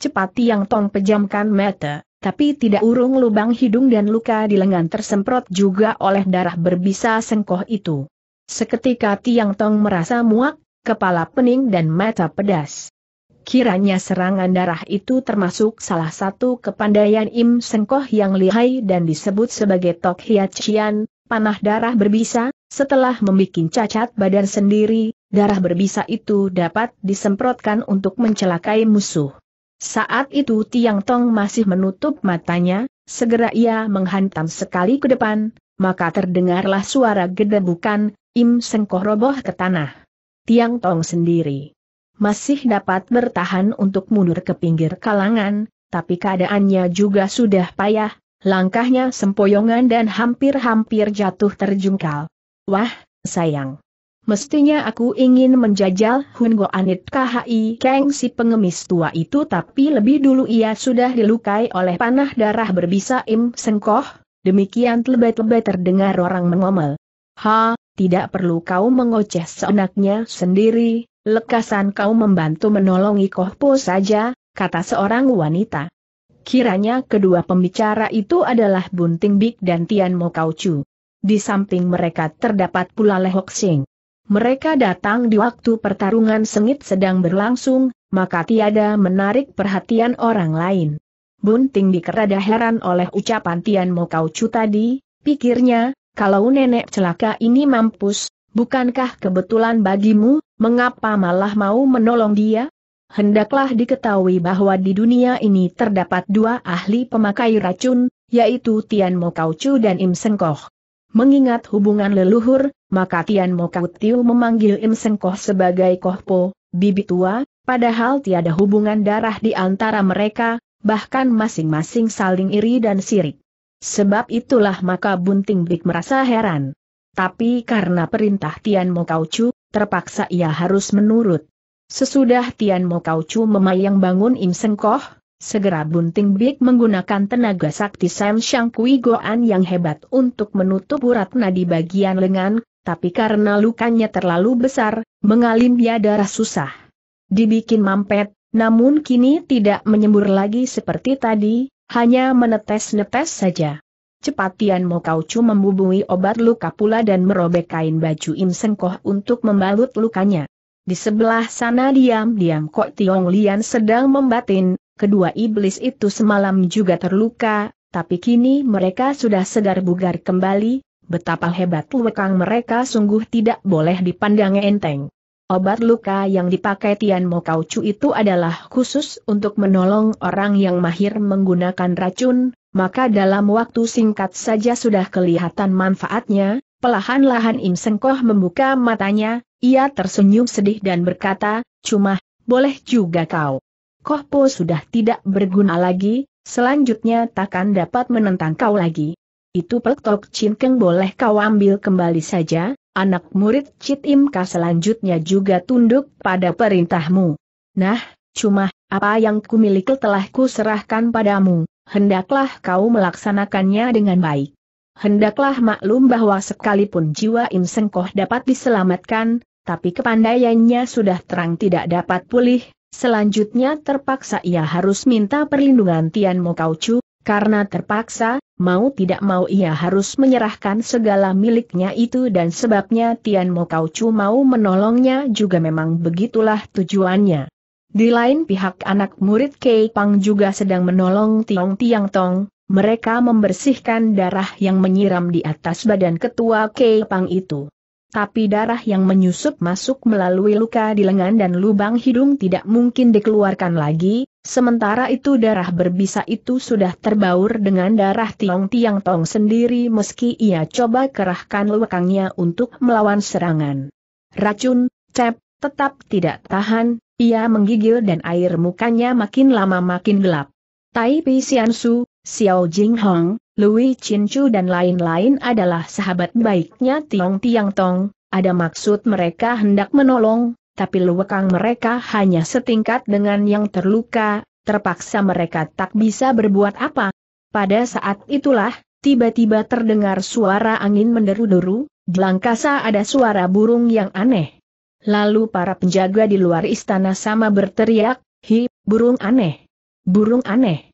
Cepat Tiang Tong pejamkan mata, tapi tidak urung lubang hidung dan luka di lengan tersemprot juga oleh darah berbisa sengkoh itu. Seketika Tiang Tong merasa muak, kepala pening dan mata pedas. Kiranya serangan darah itu termasuk salah satu kepandaian Im Sengkoh yang lihai dan disebut sebagai Tok Cian. panah darah berbisa, setelah membuat cacat badan sendiri, darah berbisa itu dapat disemprotkan untuk mencelakai musuh. Saat itu Tiang Tong masih menutup matanya, segera ia menghantam sekali ke depan, maka terdengarlah suara gedebukan, Im Sengkoh roboh ke tanah. Tiang Tong sendiri masih dapat bertahan untuk mundur ke pinggir kalangan, tapi keadaannya juga sudah payah, langkahnya sempoyongan dan hampir-hampir jatuh terjungkal. Wah, sayang. Mestinya aku ingin menjajal Hun Go Anit KHI Kang si pengemis tua itu tapi lebih dulu ia sudah dilukai oleh panah darah berbisa Im Sengkoh, demikian lebat-lebat terdengar orang mengomel. Ha, tidak perlu kau mengoceh seenaknya sendiri, Lekasan kau membantu menolongi Kohpo saja, kata seorang wanita. Kiranya kedua pembicara itu adalah Bunting Big dan Tian Mo Kau Chu. Di samping mereka terdapat pula Lehok Sing. Mereka datang di waktu pertarungan sengit sedang berlangsung, maka tiada menarik perhatian orang lain. Bunting Big rada heran oleh ucapan Tian Mo Kau Chu tadi, pikirnya, kalau nenek celaka ini mampus, Bukankah kebetulan bagimu, mengapa malah mau menolong dia? Hendaklah diketahui bahwa di dunia ini terdapat dua ahli pemakai racun, yaitu Tian Mo Chu dan Im Sengkoh. Mengingat hubungan leluhur, maka Tian Mo Tiu memanggil Im Sengkoh sebagai Koh Po, bibi tua, padahal tiada hubungan darah di antara mereka, bahkan masing-masing saling iri dan sirik. Sebab itulah maka Bunting Big merasa heran. Tapi karena perintah Tian Mo Kaucu, terpaksa ia harus menurut. Sesudah Tian Mo Kaucu memayang bangun Im Sengkoh, segera Bunting Big menggunakan tenaga sakti Sam Shang Kui Goan yang hebat untuk menutup urat nadi bagian lengan, tapi karena lukanya terlalu besar, mengalim dia darah susah. Dibikin mampet, namun kini tidak menyembur lagi seperti tadi, hanya menetes-netes saja. Cepat Tian Mo Chu membubui obat luka pula dan merobek kain baju Im Sengkoh untuk membalut lukanya. Di sebelah sana diam-diam Kok Tiong Lian sedang membatin, kedua iblis itu semalam juga terluka, tapi kini mereka sudah segar bugar kembali, betapa hebat lekang mereka sungguh tidak boleh dipandang enteng. Obat luka yang dipakai Tian Mo cu itu adalah khusus untuk menolong orang yang mahir menggunakan racun, maka dalam waktu singkat saja sudah kelihatan manfaatnya, pelahan-lahan Im Sengkoh membuka matanya, ia tersenyum sedih dan berkata, cuma, boleh juga kau. Koh Po sudah tidak berguna lagi, selanjutnya takkan dapat menentang kau lagi. Itu peltok cinkeng boleh kau ambil kembali saja, anak murid Cit Imka selanjutnya juga tunduk pada perintahmu. Nah, cuma, apa yang kumiliki telah kuserahkan padamu, hendaklah kau melaksanakannya dengan baik. Hendaklah maklum bahwa sekalipun jiwa Im Sengkoh dapat diselamatkan, tapi kepandaiannya sudah terang tidak dapat pulih, selanjutnya terpaksa ia harus minta perlindungan Tian Chu, karena terpaksa, mau tidak mau ia harus menyerahkan segala miliknya itu dan sebabnya Tian Mo Kau Chu mau menolongnya juga memang begitulah tujuannya. Di lain pihak anak murid Kei Pang juga sedang menolong Tiong Tiang Tong, mereka membersihkan darah yang menyiram di atas badan ketua Kei Pang itu. Tapi darah yang menyusup masuk melalui luka di lengan dan lubang hidung tidak mungkin dikeluarkan lagi, sementara itu darah berbisa itu sudah terbaur dengan darah Tiong Tiang Tong sendiri meski ia coba kerahkan lekangnya untuk melawan serangan. Racun, cep, tetap tidak tahan, ia menggigil dan air mukanya makin lama makin gelap. Tai Pi Xian Su, Xiao Jing Hong, Lui Chinchu dan lain-lain adalah sahabat baiknya Tiong Tiang Tong, ada maksud mereka hendak menolong, tapi luwekang mereka hanya setingkat dengan yang terluka, terpaksa mereka tak bisa berbuat apa. Pada saat itulah, tiba-tiba terdengar suara angin menderu-deru, di langkasa ada suara burung yang aneh. Lalu para penjaga di luar istana sama berteriak, Hi, burung aneh! Burung aneh!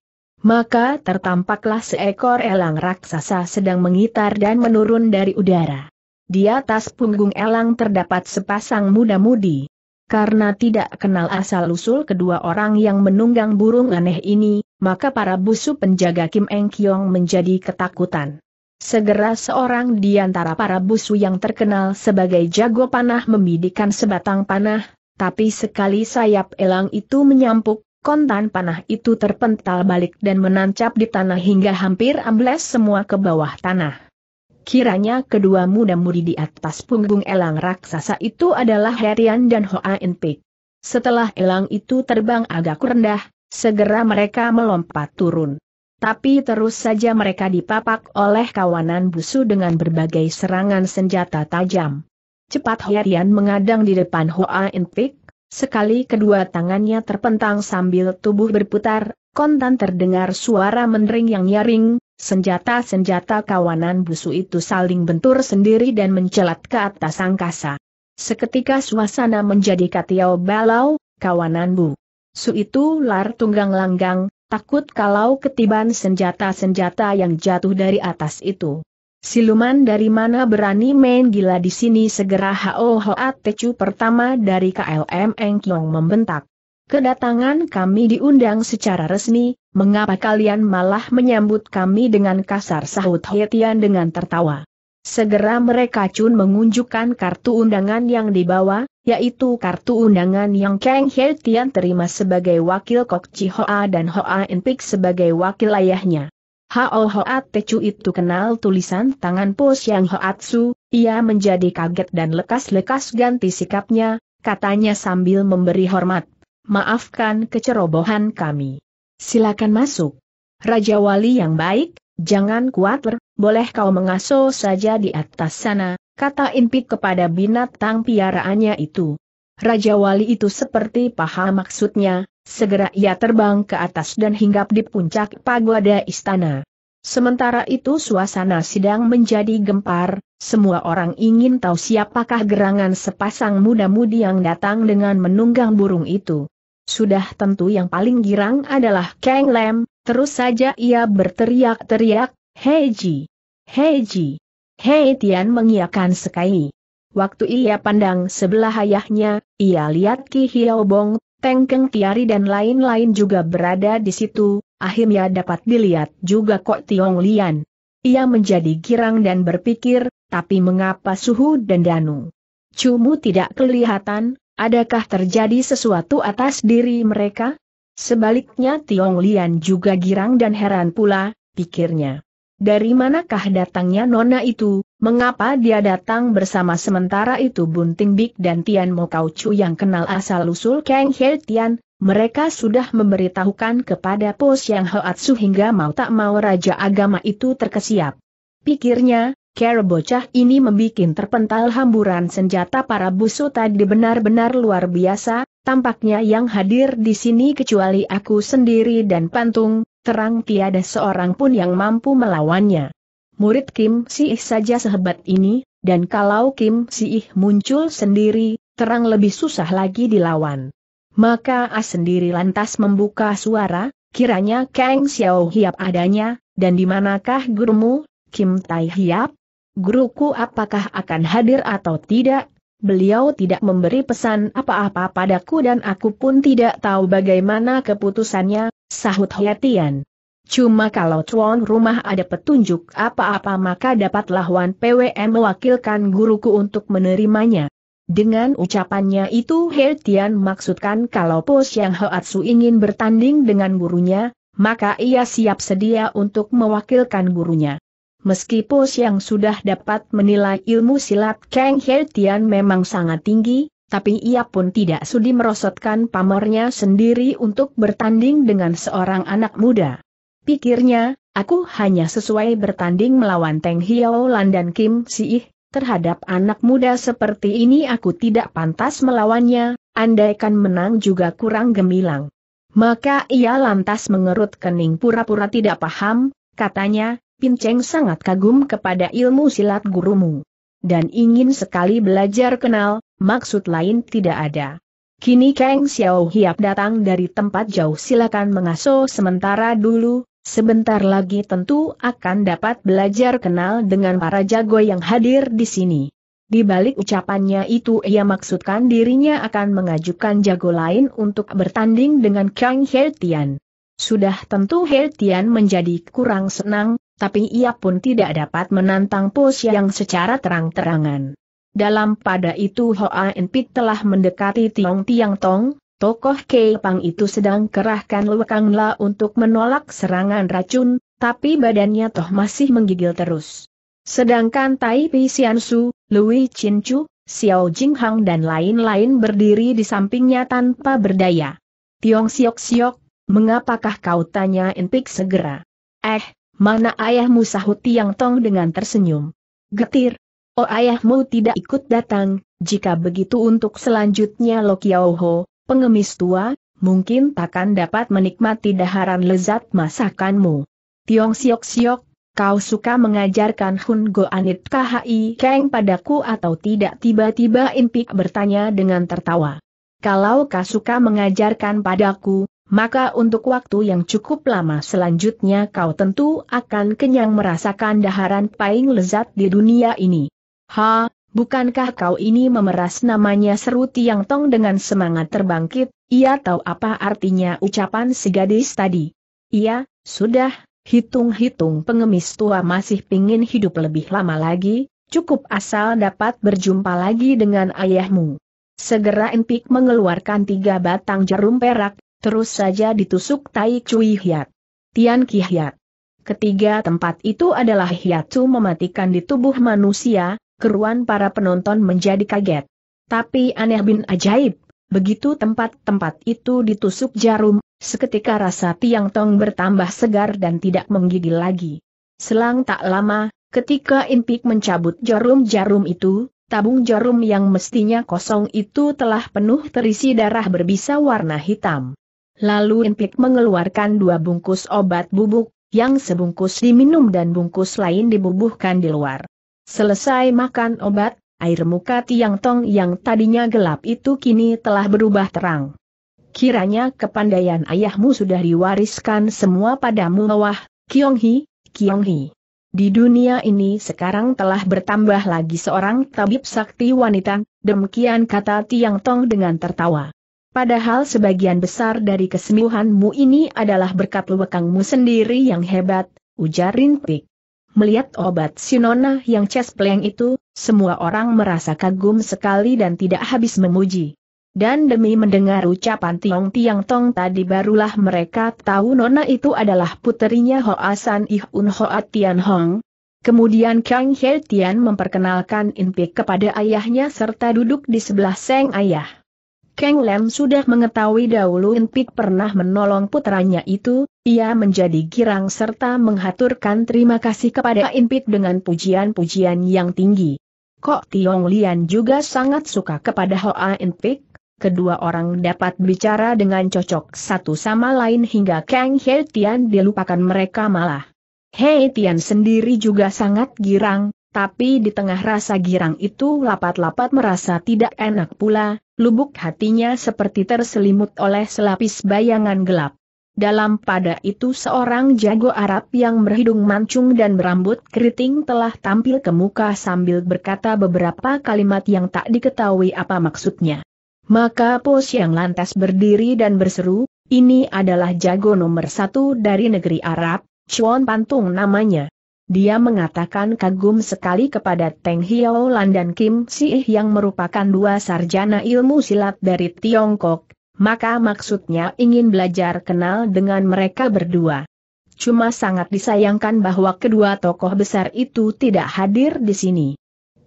Maka tertampaklah seekor elang raksasa sedang mengitar dan menurun dari udara. Di atas punggung elang terdapat sepasang muda-mudi. Karena tidak kenal asal-usul kedua orang yang menunggang burung aneh ini, maka para busu penjaga Kim Eng Kiong menjadi ketakutan. Segera seorang di antara para busu yang terkenal sebagai jago panah membidikan sebatang panah, tapi sekali sayap elang itu menyampuk, Kontan panah itu terpental balik dan menancap di tanah hingga hampir ambles semua ke bawah tanah. Kiranya kedua muda mudi di atas punggung elang raksasa itu adalah Herian dan Hoa Inpik. Setelah elang itu terbang agak rendah, segera mereka melompat turun. Tapi terus saja mereka dipapak oleh kawanan busu dengan berbagai serangan senjata tajam. Cepat Herian mengadang di depan Hoa Inpik, Sekali kedua tangannya terpentang sambil tubuh berputar, kontan terdengar suara mendering yang nyaring, senjata-senjata kawanan busu itu saling bentur sendiri dan mencelat ke atas angkasa. Seketika suasana menjadi katiau balau, kawanan bu. Su itu lar tunggang langgang, takut kalau ketiban senjata-senjata yang jatuh dari atas itu. Siluman dari mana berani main gila di sini segera Hao Hoat Tecu pertama dari KLM Eng Kiong membentak. Kedatangan kami diundang secara resmi, mengapa kalian malah menyambut kami dengan kasar sahut Tian dengan tertawa. Segera mereka cun mengunjukkan kartu undangan yang dibawa, yaitu kartu undangan yang Kang Tian terima sebagai wakil Kok Chi Hoa dan Hoa Enpik sebagai wakil ayahnya. Hao Hoat Tecu itu kenal tulisan tangan Po Siang Hoatsu, ia menjadi kaget dan lekas-lekas ganti sikapnya, katanya sambil memberi hormat. Maafkan kecerobohan kami. Silakan masuk. Raja Wali yang baik, jangan khawatir, boleh kau mengaso saja di atas sana, kata impit kepada binatang piaraannya itu. Raja Wali itu seperti paham maksudnya, Segera ia terbang ke atas dan hinggap di puncak pagoda istana. Sementara itu suasana sidang menjadi gempar, semua orang ingin tahu siapakah gerangan sepasang muda-mudi yang datang dengan menunggang burung itu. Sudah tentu yang paling girang adalah Kang Lem, terus saja ia berteriak-teriak, Hei Ji, Hei Tian mengiakan sekali. Waktu ia pandang sebelah ayahnya, ia lihat Ki Hiao Bong Tengkeng Tiari dan lain-lain juga berada di situ, akhirnya dapat dilihat juga Kok Tiong Lian. Ia menjadi girang dan berpikir, tapi mengapa Suhu dan Danu? Cumu tidak kelihatan, adakah terjadi sesuatu atas diri mereka? Sebaliknya Tiong Lian juga girang dan heran pula, pikirnya. Dari manakah datangnya nona itu, Mengapa dia datang bersama sementara itu Bunting Bik dan Tian Mo Kau Chu yang kenal asal-usul Kang He Tian, mereka sudah memberitahukan kepada Po Siang Hoatsu hingga mau tak mau Raja Agama itu terkesiap. Pikirnya, Kera bocah ini membuat terpental hamburan senjata para busu tadi benar-benar luar biasa, tampaknya yang hadir di sini kecuali aku sendiri dan pantung, terang tiada seorang pun yang mampu melawannya murid Kim Si Ih saja sehebat ini, dan kalau Kim Si Ih muncul sendiri, terang lebih susah lagi dilawan. Maka A sendiri lantas membuka suara, kiranya Kang Xiao Hiap adanya, dan di manakah gurumu, Kim Tai Hiap? Guruku apakah akan hadir atau tidak? Beliau tidak memberi pesan apa-apa padaku dan aku pun tidak tahu bagaimana keputusannya, sahut Hiatian. Cuma kalau tuan rumah ada petunjuk apa-apa maka dapatlah Wan PWM mewakilkan guruku untuk menerimanya. Dengan ucapannya itu He Tian maksudkan kalau Po Xiang Hoatsu ingin bertanding dengan gurunya, maka ia siap sedia untuk mewakilkan gurunya. Meski Po Xiang sudah dapat menilai ilmu silat Kang He Tian memang sangat tinggi, tapi ia pun tidak sudi merosotkan pamornya sendiri untuk bertanding dengan seorang anak muda. Pikirnya, aku hanya sesuai bertanding melawan Teng Lan dan Kim Siih, terhadap anak muda seperti ini aku tidak pantas melawannya, andaikan menang juga kurang gemilang. Maka ia lantas mengerut kening pura-pura tidak paham, katanya, Pinceng sangat kagum kepada ilmu silat gurumu. Dan ingin sekali belajar kenal, maksud lain tidak ada. Kini Kang Xiao Hiap datang dari tempat jauh silakan mengaso sementara dulu, Sebentar lagi tentu akan dapat belajar kenal dengan para jago yang hadir di sini. Di balik ucapannya itu ia maksudkan dirinya akan mengajukan jago lain untuk bertanding dengan Kang Heltian. Sudah tentu Heltian menjadi kurang senang, tapi ia pun tidak dapat menantang pos yang secara terang-terangan. Dalam pada itu Hoa Enpit telah mendekati Tiong Tiang Tong, Tokoh Keipang itu sedang kerahkan luka untuk menolak serangan racun, tapi badannya toh masih menggigil terus. Sedangkan Tai Pi Siansu, Lui Chin Chu, Xiao Jing Hang dan lain-lain berdiri di sampingnya tanpa berdaya. Tiong Siok Siok, mengapakah kau tanya Entik segera? Eh, mana ayahmu sahut Tiang Tong dengan tersenyum. Getir. Oh ayahmu tidak ikut datang, jika begitu untuk selanjutnya Lo Kiao Ho, Pengemis tua, mungkin takkan dapat menikmati daharan lezat masakanmu. Tiong Siok Siok, kau suka mengajarkan Hun Go Anit KHI Keng padaku atau tidak tiba-tiba Impik bertanya dengan tertawa. Kalau kau suka mengajarkan padaku, maka untuk waktu yang cukup lama selanjutnya kau tentu akan kenyang merasakan daharan paling lezat di dunia ini. Ha, Bukankah kau ini memeras namanya seru Tiang Tong dengan semangat terbangkit, ia tahu apa artinya ucapan si gadis tadi. Ia sudah, hitung-hitung pengemis tua masih pingin hidup lebih lama lagi, cukup asal dapat berjumpa lagi dengan ayahmu. Segera Enpik mengeluarkan tiga batang jarum perak, terus saja ditusuk Tai Cui Hiat. Tian Ki Hiat. Ketiga tempat itu adalah hiatu mematikan di tubuh manusia, keruan para penonton menjadi kaget. Tapi aneh bin ajaib, begitu tempat-tempat itu ditusuk jarum, seketika rasa tiang tong bertambah segar dan tidak menggigil lagi. Selang tak lama, ketika Impik mencabut jarum-jarum itu, tabung jarum yang mestinya kosong itu telah penuh terisi darah berbisa warna hitam. Lalu Impik mengeluarkan dua bungkus obat bubuk, yang sebungkus diminum dan bungkus lain dibubuhkan di luar. Selesai makan obat, air muka Tiang Tong yang tadinya gelap itu kini telah berubah terang. Kiranya kepandaian ayahmu sudah diwariskan semua padamu Wah, Kiong Hi, Kiong Hi. Di dunia ini sekarang telah bertambah lagi seorang tabib sakti wanita, demikian kata Tiang Tong dengan tertawa. Padahal sebagian besar dari kesembuhanmu ini adalah berkat lewekangmu sendiri yang hebat, ujar Rintik. Melihat obat Sinona yang cespleng itu, semua orang merasa kagum sekali dan tidak habis memuji. Dan demi mendengar ucapan Tiong Tiang Tong tadi barulah mereka tahu Nona itu adalah puterinya Hoa San un Hoa Tian Hong. Kemudian Kang He Tian memperkenalkan Inpik kepada ayahnya serta duduk di sebelah Seng ayah. Kang Lem sudah mengetahui dahulu Enpit pernah menolong putranya itu, ia menjadi girang serta menghaturkan terima kasih kepada Enpit dengan pujian-pujian yang tinggi. Kok Tiong Lian juga sangat suka kepada Hoa Enpit, kedua orang dapat bicara dengan cocok satu sama lain hingga Kang He Tian dilupakan mereka malah. Hei Tian sendiri juga sangat girang, tapi di tengah rasa girang itu lapat-lapat merasa tidak enak pula, lubuk hatinya seperti terselimut oleh selapis bayangan gelap. Dalam pada itu seorang jago Arab yang berhidung mancung dan berambut keriting telah tampil ke muka sambil berkata beberapa kalimat yang tak diketahui apa maksudnya. Maka pos yang lantas berdiri dan berseru, ini adalah jago nomor satu dari negeri Arab, Chuan Pantung namanya. Dia mengatakan kagum sekali kepada Teng Lan dan Kim Siih yang merupakan dua sarjana ilmu silat dari Tiongkok, maka maksudnya ingin belajar kenal dengan mereka berdua. Cuma sangat disayangkan bahwa kedua tokoh besar itu tidak hadir di sini.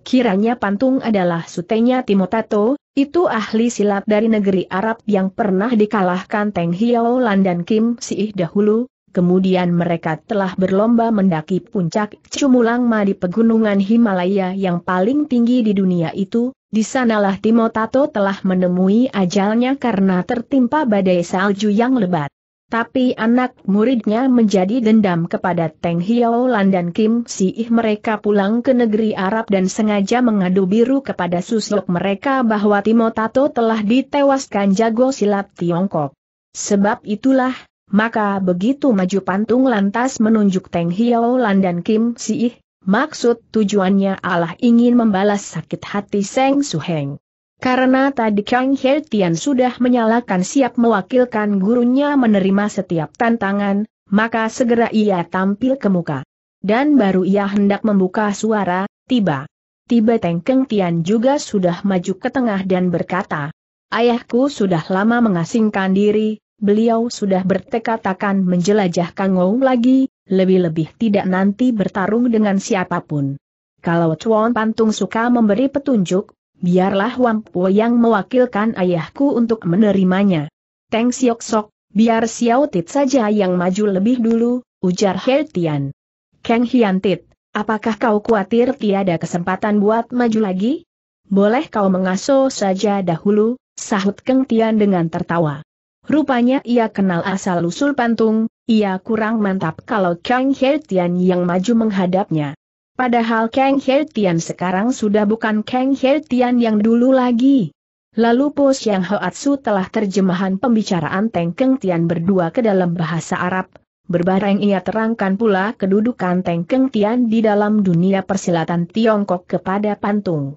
Kiranya Pantung adalah sutenya Timotato, itu ahli silat dari negeri Arab yang pernah dikalahkan Teng Lan dan Kim Siih dahulu, Kemudian mereka telah berlomba mendaki puncak Cumulangma di pegunungan Himalaya yang paling tinggi di dunia itu, di sanalah Timotato telah menemui ajalnya karena tertimpa badai salju yang lebat. Tapi anak muridnya menjadi dendam kepada Teng Lan dan Kim Siih mereka pulang ke negeri Arab dan sengaja mengadu biru kepada susuk mereka bahwa Timotato telah ditewaskan jago silat Tiongkok. Sebab itulah, maka begitu maju pantung lantas menunjuk Teng Hiao Lan dan Kim Siih, maksud tujuannya Allah ingin membalas sakit hati Seng Suheng. Karena tadi Kang He sudah menyalakan siap mewakilkan gurunya menerima setiap tantangan, maka segera ia tampil ke muka. Dan baru ia hendak membuka suara, tiba. Tiba Teng Keng Tian juga sudah maju ke tengah dan berkata, Ayahku sudah lama mengasingkan diri, beliau sudah bertekad akan menjelajah Kangou lagi, lebih-lebih tidak nanti bertarung dengan siapapun. Kalau Chuan Pantung suka memberi petunjuk, biarlah Wampo yang mewakilkan ayahku untuk menerimanya. Teng Siok Sok, biar Xiao Tit saja yang maju lebih dulu, ujar He Tian. Kang Hian Tit, apakah kau khawatir tiada kesempatan buat maju lagi? Boleh kau mengaso saja dahulu, sahut Kang Tian dengan tertawa. Rupanya ia kenal asal-usul pantung, ia kurang mantap kalau Kang He Tian yang maju menghadapnya. Padahal Kang He Tian sekarang sudah bukan Kang He Tian yang dulu lagi. Lalu Po Xiang Hoatsu telah terjemahan pembicaraan Teng Keng Tian berdua ke dalam bahasa Arab, Berbareng ia terangkan pula kedudukan Teng Keng Tian di dalam dunia persilatan Tiongkok kepada Pantung.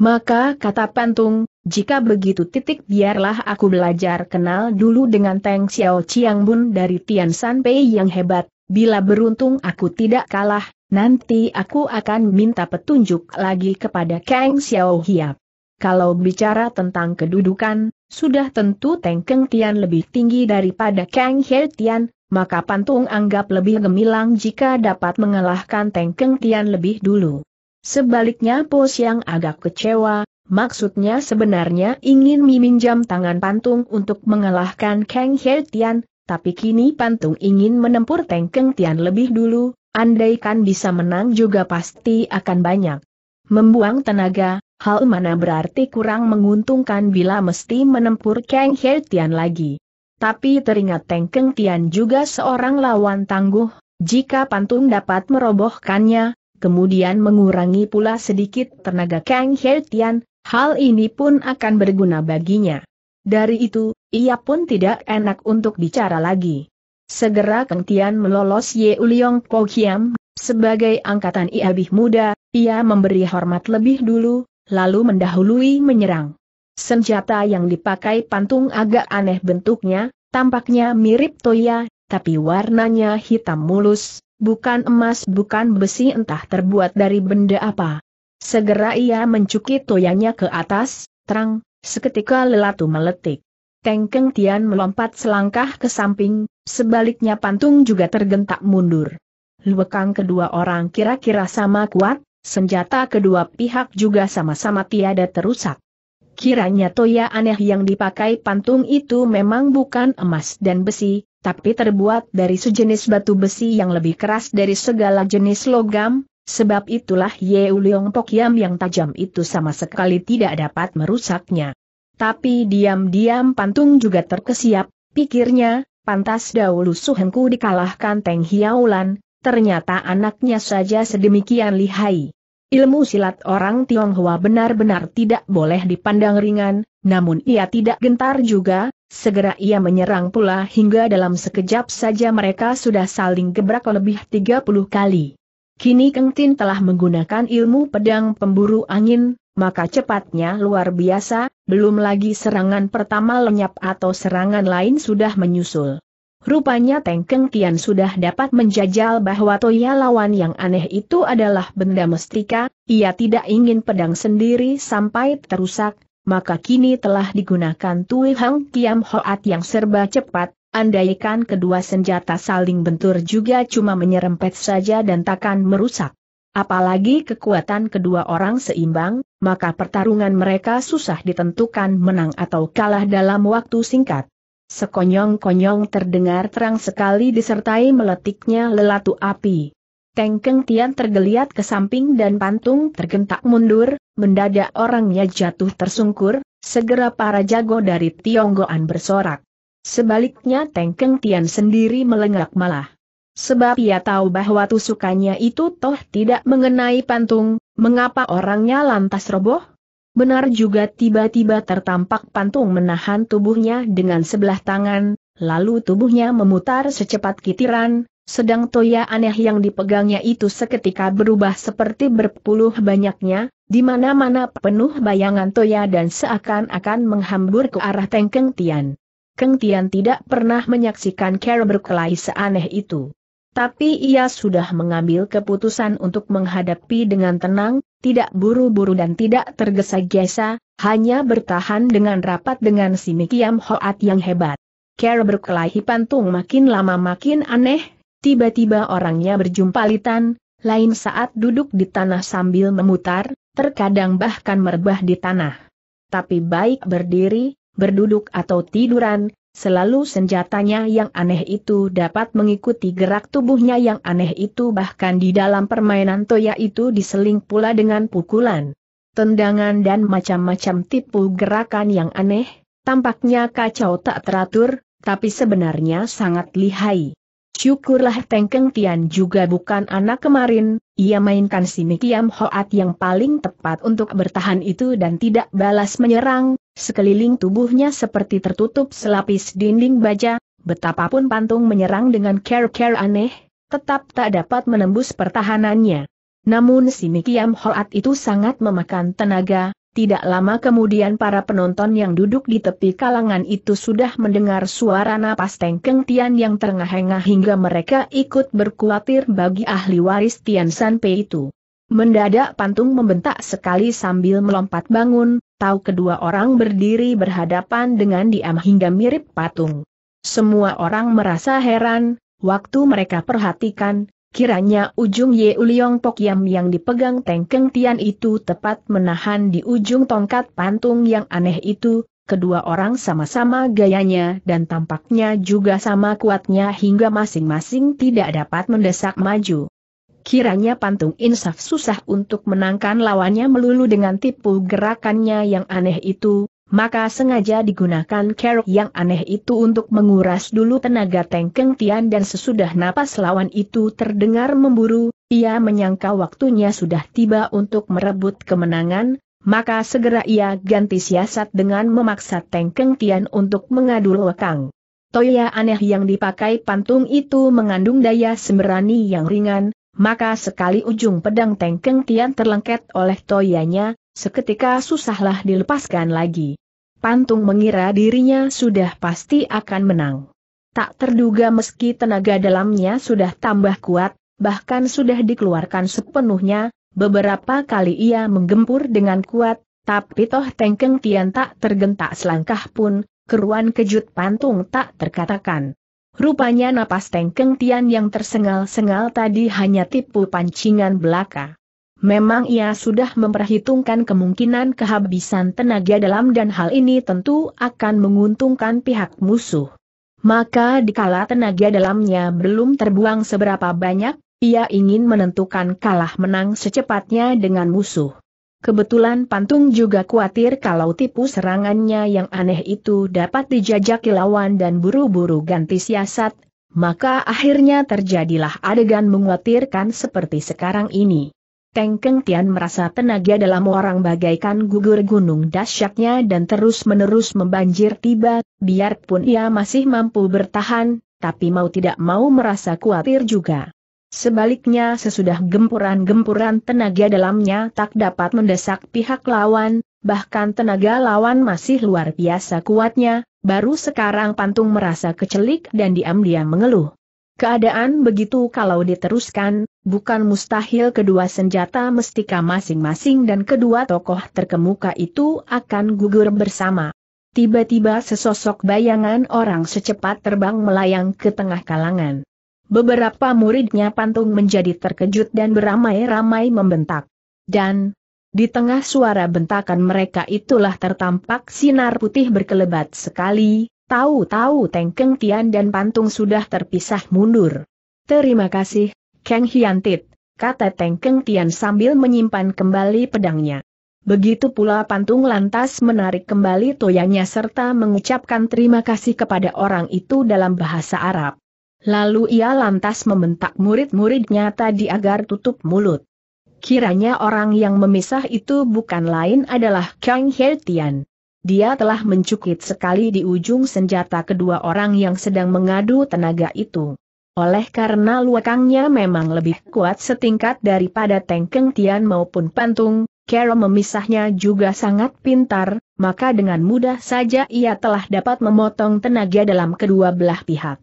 Maka kata Pantung, jika begitu titik biarlah aku belajar kenal dulu dengan Teng Xiao Chiang Bun dari Tian San Pei yang hebat, bila beruntung aku tidak kalah, nanti aku akan minta petunjuk lagi kepada Kang Xiao Hiap. Kalau bicara tentang kedudukan, sudah tentu Teng Keng Tian lebih tinggi daripada Kang He Tian, maka Pantung anggap lebih gemilang jika dapat mengalahkan Teng Keng Tian lebih dulu. Sebaliknya Pos yang agak kecewa, maksudnya sebenarnya ingin meminjam tangan Pantung untuk mengalahkan Kang He Tian, tapi kini Pantung ingin menempur Teng Keng Tian lebih dulu, andaikan bisa menang juga pasti akan banyak. Membuang tenaga, hal mana berarti kurang menguntungkan bila mesti menempur Kang He Tian lagi. Tapi teringat Teng Keng Tian juga seorang lawan tangguh, jika Pantung dapat merobohkannya, kemudian mengurangi pula sedikit tenaga Kang Hertian, hal ini pun akan berguna baginya. Dari itu, ia pun tidak enak untuk bicara lagi. Segera Kang Tian melolos Ye Uliong Po Hiam, sebagai angkatan ia muda, ia memberi hormat lebih dulu, lalu mendahului menyerang. Senjata yang dipakai pantung agak aneh bentuknya, tampaknya mirip toya, tapi warnanya hitam mulus, Bukan emas bukan besi entah terbuat dari benda apa. Segera ia mencuki toyanya ke atas, terang, seketika lelatu meletik. Tengkeng Tian melompat selangkah ke samping, sebaliknya pantung juga tergentak mundur. Luekang kedua orang kira-kira sama kuat, senjata kedua pihak juga sama-sama tiada terusak. Kiranya toya aneh yang dipakai pantung itu memang bukan emas dan besi, tapi terbuat dari sejenis batu besi yang lebih keras dari segala jenis logam, sebab itulah Yeu Leong Pokyam yang tajam itu sama sekali tidak dapat merusaknya. Tapi diam-diam Pantung juga terkesiap, pikirnya, pantas dahulu Suhengku dikalahkan Teng Hiaulan, ternyata anaknya saja sedemikian lihai. Ilmu silat orang Tionghoa benar-benar tidak boleh dipandang ringan, namun ia tidak gentar juga, segera ia menyerang pula hingga dalam sekejap saja mereka sudah saling gebrak lebih 30 kali. Kini Keng Tin telah menggunakan ilmu pedang pemburu angin, maka cepatnya luar biasa, belum lagi serangan pertama lenyap atau serangan lain sudah menyusul. Rupanya Keng Tian sudah dapat menjajal bahwa Toya lawan yang aneh itu adalah benda mestika, ia tidak ingin pedang sendiri sampai terusak, maka kini telah digunakan Tui Hang Kiam Hoat yang serba cepat, andaikan kedua senjata saling bentur juga cuma menyerempet saja dan takkan merusak. Apalagi kekuatan kedua orang seimbang, maka pertarungan mereka susah ditentukan menang atau kalah dalam waktu singkat. Sekonyong-konyong terdengar terang sekali disertai meletiknya lelatu api. Tengkeng Tian tergeliat ke samping dan pantung tergentak mundur, mendadak orangnya jatuh tersungkur, segera para jago dari Tionggoan bersorak. Sebaliknya Tengkeng Tian sendiri melengak malah. Sebab ia tahu bahwa tusukannya itu toh tidak mengenai pantung, mengapa orangnya lantas roboh? Benar juga tiba-tiba tertampak pantung menahan tubuhnya dengan sebelah tangan, lalu tubuhnya memutar secepat kitiran, sedang toya aneh yang dipegangnya itu seketika berubah seperti berpuluh banyaknya, di mana-mana penuh bayangan toya dan seakan-akan menghambur ke arah tengkeng Tian. Keng Tian tidak pernah menyaksikan cara berkelahi seaneh itu. Tapi ia sudah mengambil keputusan untuk menghadapi dengan tenang, tidak buru-buru dan tidak tergesa-gesa, hanya bertahan dengan rapat dengan si Mikiam Hoat yang hebat. Care berkelahi pantung makin lama makin aneh, tiba-tiba orangnya berjumpa litan, lain saat duduk di tanah sambil memutar, terkadang bahkan merebah di tanah. Tapi baik berdiri, berduduk atau tiduran, Selalu senjatanya yang aneh itu dapat mengikuti gerak tubuhnya yang aneh itu bahkan di dalam permainan toya itu diseling pula dengan pukulan. Tendangan dan macam-macam tipu gerakan yang aneh, tampaknya kacau tak teratur, tapi sebenarnya sangat lihai. Syukurlah Tengkeng Tian juga bukan anak kemarin, ia mainkan si Kiam Hoat yang paling tepat untuk bertahan itu dan tidak balas menyerang, sekeliling tubuhnya seperti tertutup selapis dinding baja, betapapun pantung menyerang dengan care-care aneh, tetap tak dapat menembus pertahanannya. Namun si Mikiam Hoat itu sangat memakan tenaga, tidak lama kemudian para penonton yang duduk di tepi kalangan itu sudah mendengar suara napas Tengkeng Tian yang terengah-engah hingga mereka ikut berkuatir bagi ahli waris Tian Sanpe itu. Mendadak pantung membentak sekali sambil melompat bangun, tahu kedua orang berdiri berhadapan dengan diam hingga mirip patung. Semua orang merasa heran, waktu mereka perhatikan, kiranya ujung Ye Uliong Pok yang dipegang Tengkeng Tian itu tepat menahan di ujung tongkat pantung yang aneh itu, kedua orang sama-sama gayanya dan tampaknya juga sama kuatnya hingga masing-masing tidak dapat mendesak maju. Kiranya Pantung Insaf susah untuk menangkan lawannya melulu dengan tipu gerakannya yang aneh itu, maka sengaja digunakan kerok yang aneh itu untuk menguras dulu tenaga Tengkeng Tian dan sesudah napas lawan itu terdengar memburu, ia menyangka waktunya sudah tiba untuk merebut kemenangan, maka segera ia ganti siasat dengan memaksa Tengkeng Tian untuk mengadu lekang. Toya aneh yang dipakai pantung itu mengandung daya semberani yang ringan, maka sekali ujung pedang Tengkeng Tian terlengket oleh toyanya, seketika susahlah dilepaskan lagi. Pantung mengira dirinya sudah pasti akan menang. Tak terduga meski tenaga dalamnya sudah tambah kuat, bahkan sudah dikeluarkan sepenuhnya, beberapa kali ia menggempur dengan kuat, tapi toh Tengkeng Tian tak tergentak selangkah pun, keruan kejut pantung tak terkatakan. Rupanya napas Tengkeng Tian yang tersengal-sengal tadi hanya tipu pancingan belaka. Memang ia sudah memperhitungkan kemungkinan kehabisan tenaga dalam dan hal ini tentu akan menguntungkan pihak musuh. Maka dikala tenaga dalamnya belum terbuang seberapa banyak, ia ingin menentukan kalah menang secepatnya dengan musuh. Kebetulan Pantung juga khawatir kalau tipu serangannya yang aneh itu dapat dijajaki lawan dan buru-buru ganti siasat, maka akhirnya terjadilah adegan mengkhawatirkan seperti sekarang ini. Teng Keng Tian merasa tenaga dalam orang bagaikan gugur gunung dahsyatnya dan terus-menerus membanjir tiba, biarpun ia masih mampu bertahan, tapi mau tidak mau merasa khawatir juga. Sebaliknya sesudah gempuran-gempuran tenaga dalamnya tak dapat mendesak pihak lawan, bahkan tenaga lawan masih luar biasa kuatnya, baru sekarang Pantung merasa kecelik dan diam-diam mengeluh. Keadaan begitu kalau diteruskan, bukan mustahil kedua senjata mestika masing-masing dan kedua tokoh terkemuka itu akan gugur bersama. Tiba-tiba sesosok bayangan orang secepat terbang melayang ke tengah kalangan. Beberapa muridnya pantung menjadi terkejut dan beramai-ramai membentak. Dan, di tengah suara bentakan mereka itulah tertampak sinar putih berkelebat sekali, tahu-tahu Tengkeng Tian dan Pantung sudah terpisah mundur. Terima kasih, Kang Hiantit, kata Tengkeng Tian sambil menyimpan kembali pedangnya. Begitu pula Pantung lantas menarik kembali toyanya serta mengucapkan terima kasih kepada orang itu dalam bahasa Arab. Lalu ia lantas membentak murid-muridnya tadi agar tutup mulut. Kiranya orang yang memisah itu bukan lain adalah Kang Heltian. Dia telah mencukit sekali di ujung senjata kedua orang yang sedang mengadu tenaga itu. Oleh karena luakangnya memang lebih kuat setingkat daripada Tengkeng Tian maupun Pantung, Kero memisahnya juga sangat pintar, maka dengan mudah saja ia telah dapat memotong tenaga dalam kedua belah pihak.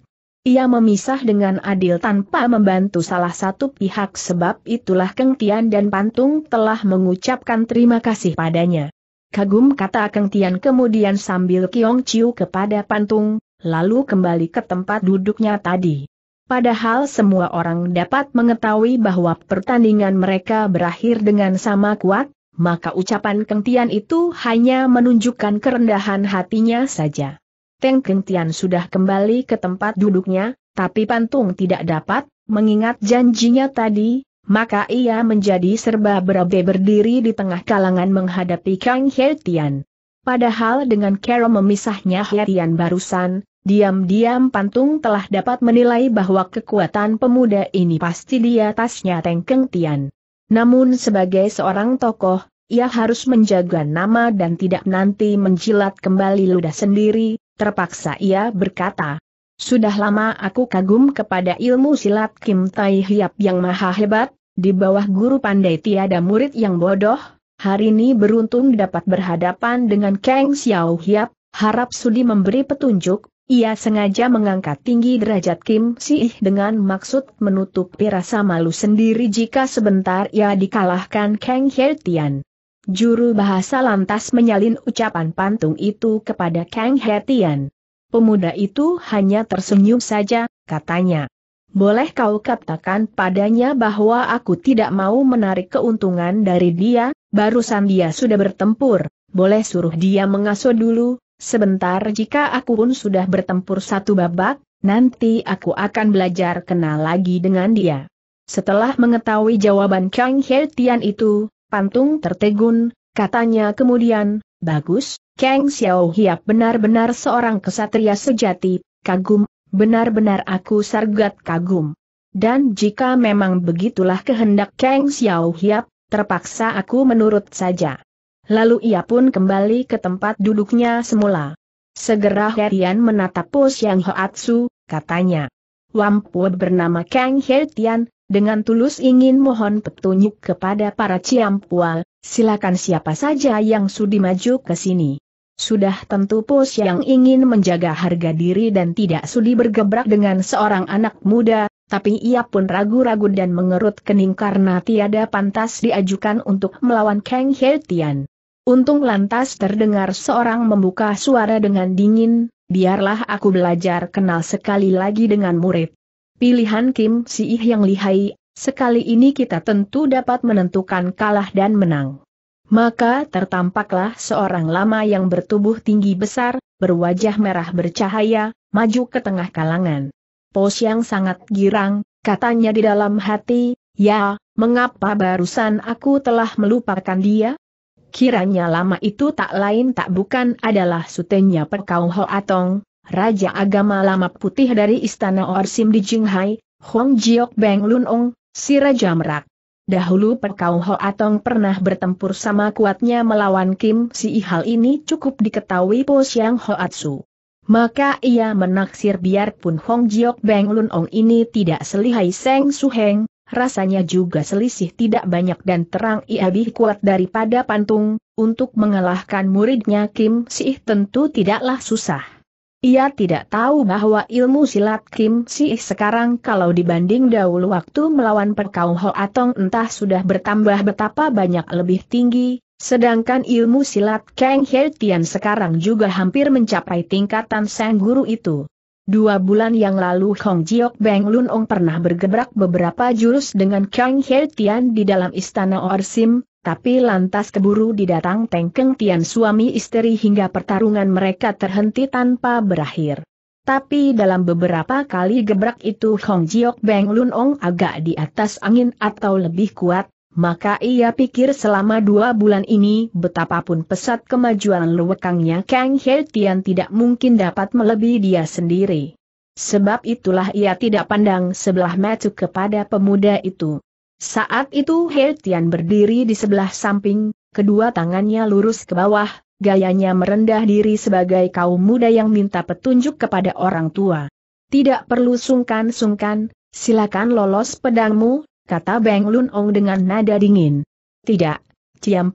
Ia memisah dengan adil tanpa membantu salah satu pihak sebab itulah Keng Tian dan Pantung telah mengucapkan terima kasih padanya. Kagum kata Keng Tian kemudian sambil Kiong Chiu kepada Pantung, lalu kembali ke tempat duduknya tadi. Padahal semua orang dapat mengetahui bahwa pertandingan mereka berakhir dengan sama kuat, maka ucapan Keng Tian itu hanya menunjukkan kerendahan hatinya saja. Teng Kentian sudah kembali ke tempat duduknya, tapi Pantung tidak dapat, mengingat janjinya tadi, maka ia menjadi serba berabe berdiri di tengah kalangan menghadapi Kang Hetian. Padahal dengan Carol memisahnya Hetian barusan, diam-diam Pantung telah dapat menilai bahwa kekuatan pemuda ini pasti di atasnya Teng Kentian. Namun sebagai seorang tokoh, ia harus menjaga nama dan tidak nanti menjilat kembali ludah sendiri, Terpaksa ia berkata, sudah lama aku kagum kepada ilmu silat Kim Tai Hiap yang maha hebat, di bawah guru pandai tiada murid yang bodoh, hari ini beruntung dapat berhadapan dengan Kang Xiao Hiap, harap sudi memberi petunjuk, ia sengaja mengangkat tinggi derajat Kim Ih dengan maksud menutup rasa malu sendiri jika sebentar ia dikalahkan Kang Hertian. Juru bahasa lantas menyalin ucapan pantung itu kepada Kang Hetian. Pemuda itu hanya tersenyum saja, katanya. Boleh kau katakan padanya bahwa aku tidak mau menarik keuntungan dari dia, barusan dia sudah bertempur, boleh suruh dia mengasuh dulu, sebentar jika aku pun sudah bertempur satu babak, nanti aku akan belajar kenal lagi dengan dia. Setelah mengetahui jawaban Kang Hetian itu, Pantung tertegun, katanya kemudian, bagus, Kang Xiao Hiap benar-benar seorang kesatria sejati, kagum, benar-benar aku sargat kagum. Dan jika memang begitulah kehendak Kang Xiao Hiap, terpaksa aku menurut saja. Lalu ia pun kembali ke tempat duduknya semula. Segera Herian menatap Po Yang Hoatsu, katanya. Wampu bernama Kang Hertian, dengan tulus ingin mohon petunjuk kepada para ciampual, silakan siapa saja yang sudi maju ke sini. Sudah tentu pos yang ingin menjaga harga diri dan tidak sudi bergebrak dengan seorang anak muda, tapi ia pun ragu-ragu dan mengerut kening karena tiada pantas diajukan untuk melawan Kang He Tian. Untung lantas terdengar seorang membuka suara dengan dingin, biarlah aku belajar kenal sekali lagi dengan murid. Pilihan Kim Si Ih yang lihai, sekali ini kita tentu dapat menentukan kalah dan menang. Maka tertampaklah seorang lama yang bertubuh tinggi besar, berwajah merah bercahaya, maju ke tengah kalangan. Pos yang sangat girang, katanya di dalam hati, ya, mengapa barusan aku telah melupakan dia? Kiranya lama itu tak lain tak bukan adalah sutenya Ho Atong. Raja Agama Lama Putih dari Istana Orsim di Jinghai, Hong Jiok Beng Lun Ong, si Raja Merak. Dahulu Pekau Ho Atong pernah bertempur sama kuatnya melawan Kim Si Ihal ini cukup diketahui Po Siang Atsu. Maka ia menaksir biarpun Hong Jiok Beng Lun Ong ini tidak selihai Seng Heng, rasanya juga selisih tidak banyak dan terang ia lebih kuat daripada Pantung, untuk mengalahkan muridnya Kim Si Ih tentu tidaklah susah. Ia tidak tahu bahwa ilmu silat Kim Si sekarang kalau dibanding dahulu waktu melawan Perkau Ho Atong entah sudah bertambah betapa banyak lebih tinggi, sedangkan ilmu silat Kang He Tian sekarang juga hampir mencapai tingkatan sang guru itu. Dua bulan yang lalu Hong Jiok Beng Lun Ong pernah bergebrak beberapa jurus dengan Kang He Tian di dalam istana Orsim, tapi lantas keburu didatang Tengkeng Tian suami istri hingga pertarungan mereka terhenti tanpa berakhir. Tapi dalam beberapa kali gebrak itu Hong Jiok Beng Lun Ong agak di atas angin atau lebih kuat, maka ia pikir selama dua bulan ini betapapun pesat kemajuan lewekangnya Kang He Tian tidak mungkin dapat melebihi dia sendiri. Sebab itulah ia tidak pandang sebelah mata kepada pemuda itu. Saat itu He Tian berdiri di sebelah samping, kedua tangannya lurus ke bawah, gayanya merendah diri sebagai kaum muda yang minta petunjuk kepada orang tua. Tidak perlu sungkan-sungkan, silakan lolos pedangmu, kata Beng Lun Ong dengan nada dingin. Tidak,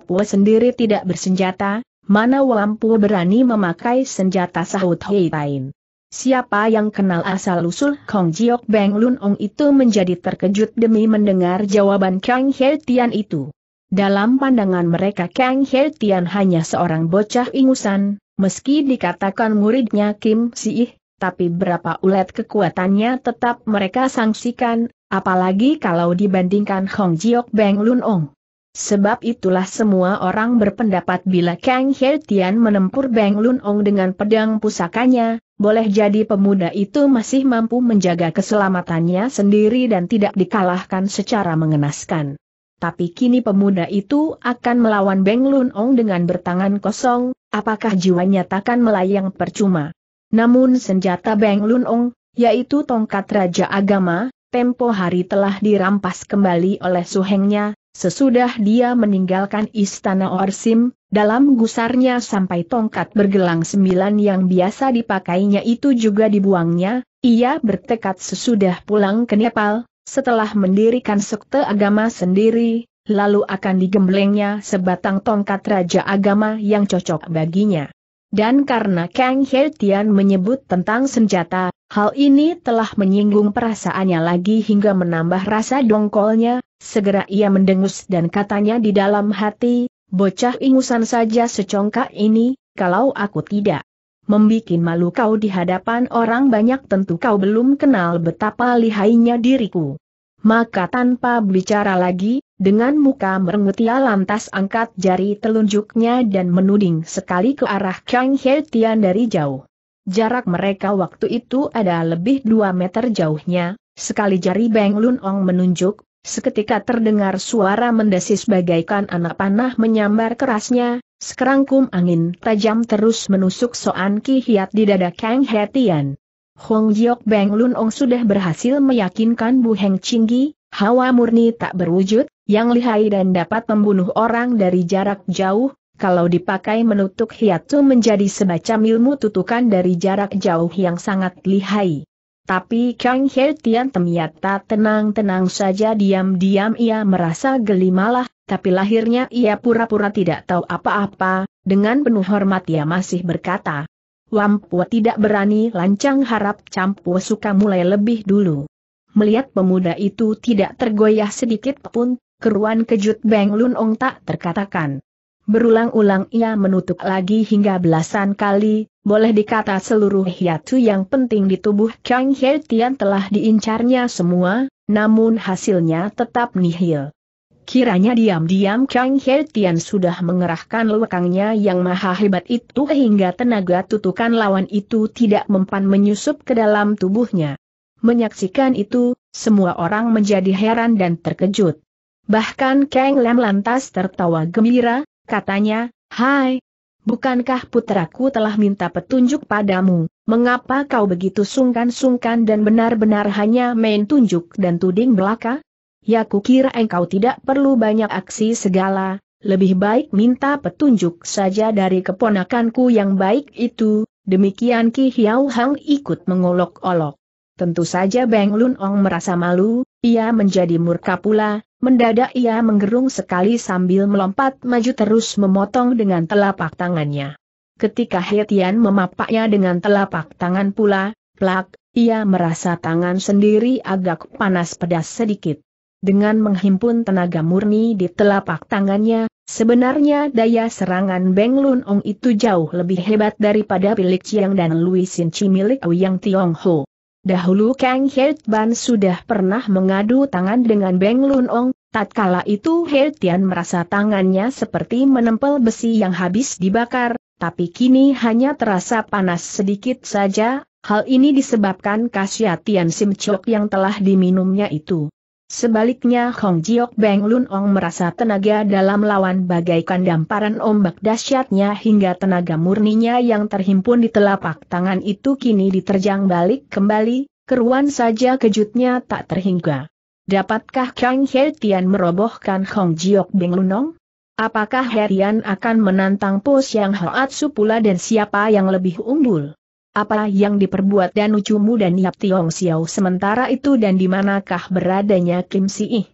Pu sendiri tidak bersenjata, mana Wampu berani memakai senjata sahut Tain. Siapa yang kenal asal-usul Kong Jiok Beng Lun Ong itu menjadi terkejut demi mendengar jawaban Kang He Tian itu. Dalam pandangan mereka Kang He Tian hanya seorang bocah ingusan, meski dikatakan muridnya Kim Ih, tapi berapa ulet kekuatannya tetap mereka sangsikan, apalagi kalau dibandingkan Kong Jiok Beng Lun Ong. Sebab itulah semua orang berpendapat bila Kang He Tian menempur Beng Lun Ong dengan pedang pusakanya, boleh jadi pemuda itu masih mampu menjaga keselamatannya sendiri dan tidak dikalahkan secara mengenaskan. Tapi kini pemuda itu akan melawan Beng Lun Ong dengan bertangan kosong, apakah jiwanya takkan melayang percuma? Namun senjata Beng Lun Ong, yaitu tongkat Raja Agama, tempo hari telah dirampas kembali oleh suhengnya, sesudah dia meninggalkan istana Orsim, dalam gusarnya sampai tongkat bergelang sembilan yang biasa dipakainya itu juga dibuangnya, ia bertekad sesudah pulang ke Nepal, setelah mendirikan sekte agama sendiri, lalu akan digemblengnya sebatang tongkat raja agama yang cocok baginya. Dan karena Kang He Tian menyebut tentang senjata, hal ini telah menyinggung perasaannya lagi hingga menambah rasa dongkolnya, segera ia mendengus dan katanya di dalam hati, Bocah ingusan saja secongkak ini, kalau aku tidak membikin malu kau di hadapan orang banyak tentu kau belum kenal betapa lihainya diriku. Maka tanpa bicara lagi, dengan muka merengut ia lantas angkat jari telunjuknya dan menuding sekali ke arah Kang He Tian dari jauh. Jarak mereka waktu itu ada lebih dua meter jauhnya, sekali jari Beng Lun Ong menunjuk, Seketika terdengar suara mendesis bagaikan anak panah menyambar kerasnya, sekerangkum angin tajam terus menusuk Soan Ki Hiat di dada Kang Hetian. Hong Jiok Beng Lun Ong sudah berhasil meyakinkan Bu Heng Chinggi, hawa murni tak berwujud, yang lihai dan dapat membunuh orang dari jarak jauh, kalau dipakai menutup Hiat, itu menjadi semacam ilmu tutukan dari jarak jauh yang sangat lihai. Tapi Kang He Tian ternyata tenang-tenang saja diam-diam ia merasa geli malah, tapi lahirnya ia pura-pura tidak tahu apa-apa, dengan penuh hormat ia masih berkata. Wampua tidak berani lancang harap campur suka mulai lebih dulu. Melihat pemuda itu tidak tergoyah sedikit pun, keruan kejut Beng Lun Ong tak terkatakan. Berulang-ulang ia menutup lagi hingga belasan kali, boleh dikata seluruh hiatu yang penting di tubuh Kang He Tian telah diincarnya semua, namun hasilnya tetap nihil. Kiranya diam-diam Kang He Tian sudah mengerahkan lekangnya yang maha hebat itu hingga tenaga tutukan lawan itu tidak mempan menyusup ke dalam tubuhnya. Menyaksikan itu, semua orang menjadi heran dan terkejut. Bahkan Kang Lam lantas tertawa gembira, Katanya, Hai, bukankah putraku telah minta petunjuk padamu, mengapa kau begitu sungkan-sungkan dan benar-benar hanya main tunjuk dan tuding belaka? Ya kukira engkau tidak perlu banyak aksi segala, lebih baik minta petunjuk saja dari keponakanku yang baik itu, demikian Ki Hiau Hang ikut mengolok-olok. Tentu saja Beng Lun Ong merasa malu, ia menjadi murka pula, mendadak ia menggerung sekali sambil melompat maju terus memotong dengan telapak tangannya. Ketika Hetian memapaknya dengan telapak tangan pula, plak, ia merasa tangan sendiri agak panas pedas sedikit. Dengan menghimpun tenaga murni di telapak tangannya, sebenarnya daya serangan Beng Lun Ong itu jauh lebih hebat daripada milik Chiang dan Louis Sin Chi milik Wiyang Tiong Ho. Dahulu Kang Heit Ban sudah pernah mengadu tangan dengan Beng Lun Ong, tatkala itu Tian merasa tangannya seperti menempel besi yang habis dibakar, tapi kini hanya terasa panas sedikit saja, hal ini disebabkan khasiat Tian Sim Chok yang telah diminumnya itu. Sebaliknya Hong Jiok Beng Lun Ong merasa tenaga dalam lawan bagaikan damparan ombak dahsyatnya hingga tenaga murninya yang terhimpun di telapak tangan itu kini diterjang balik kembali, keruan saja kejutnya tak terhingga. Dapatkah Kang He Tian merobohkan Hong Jiok Beng Lun Ong? Apakah Herian akan menantang Po yang Hoat pula dan siapa yang lebih unggul? Apa yang diperbuat Danucumu dan Yap Tiong Xiao sementara itu dan di manakah beradanya Kim Si Ih?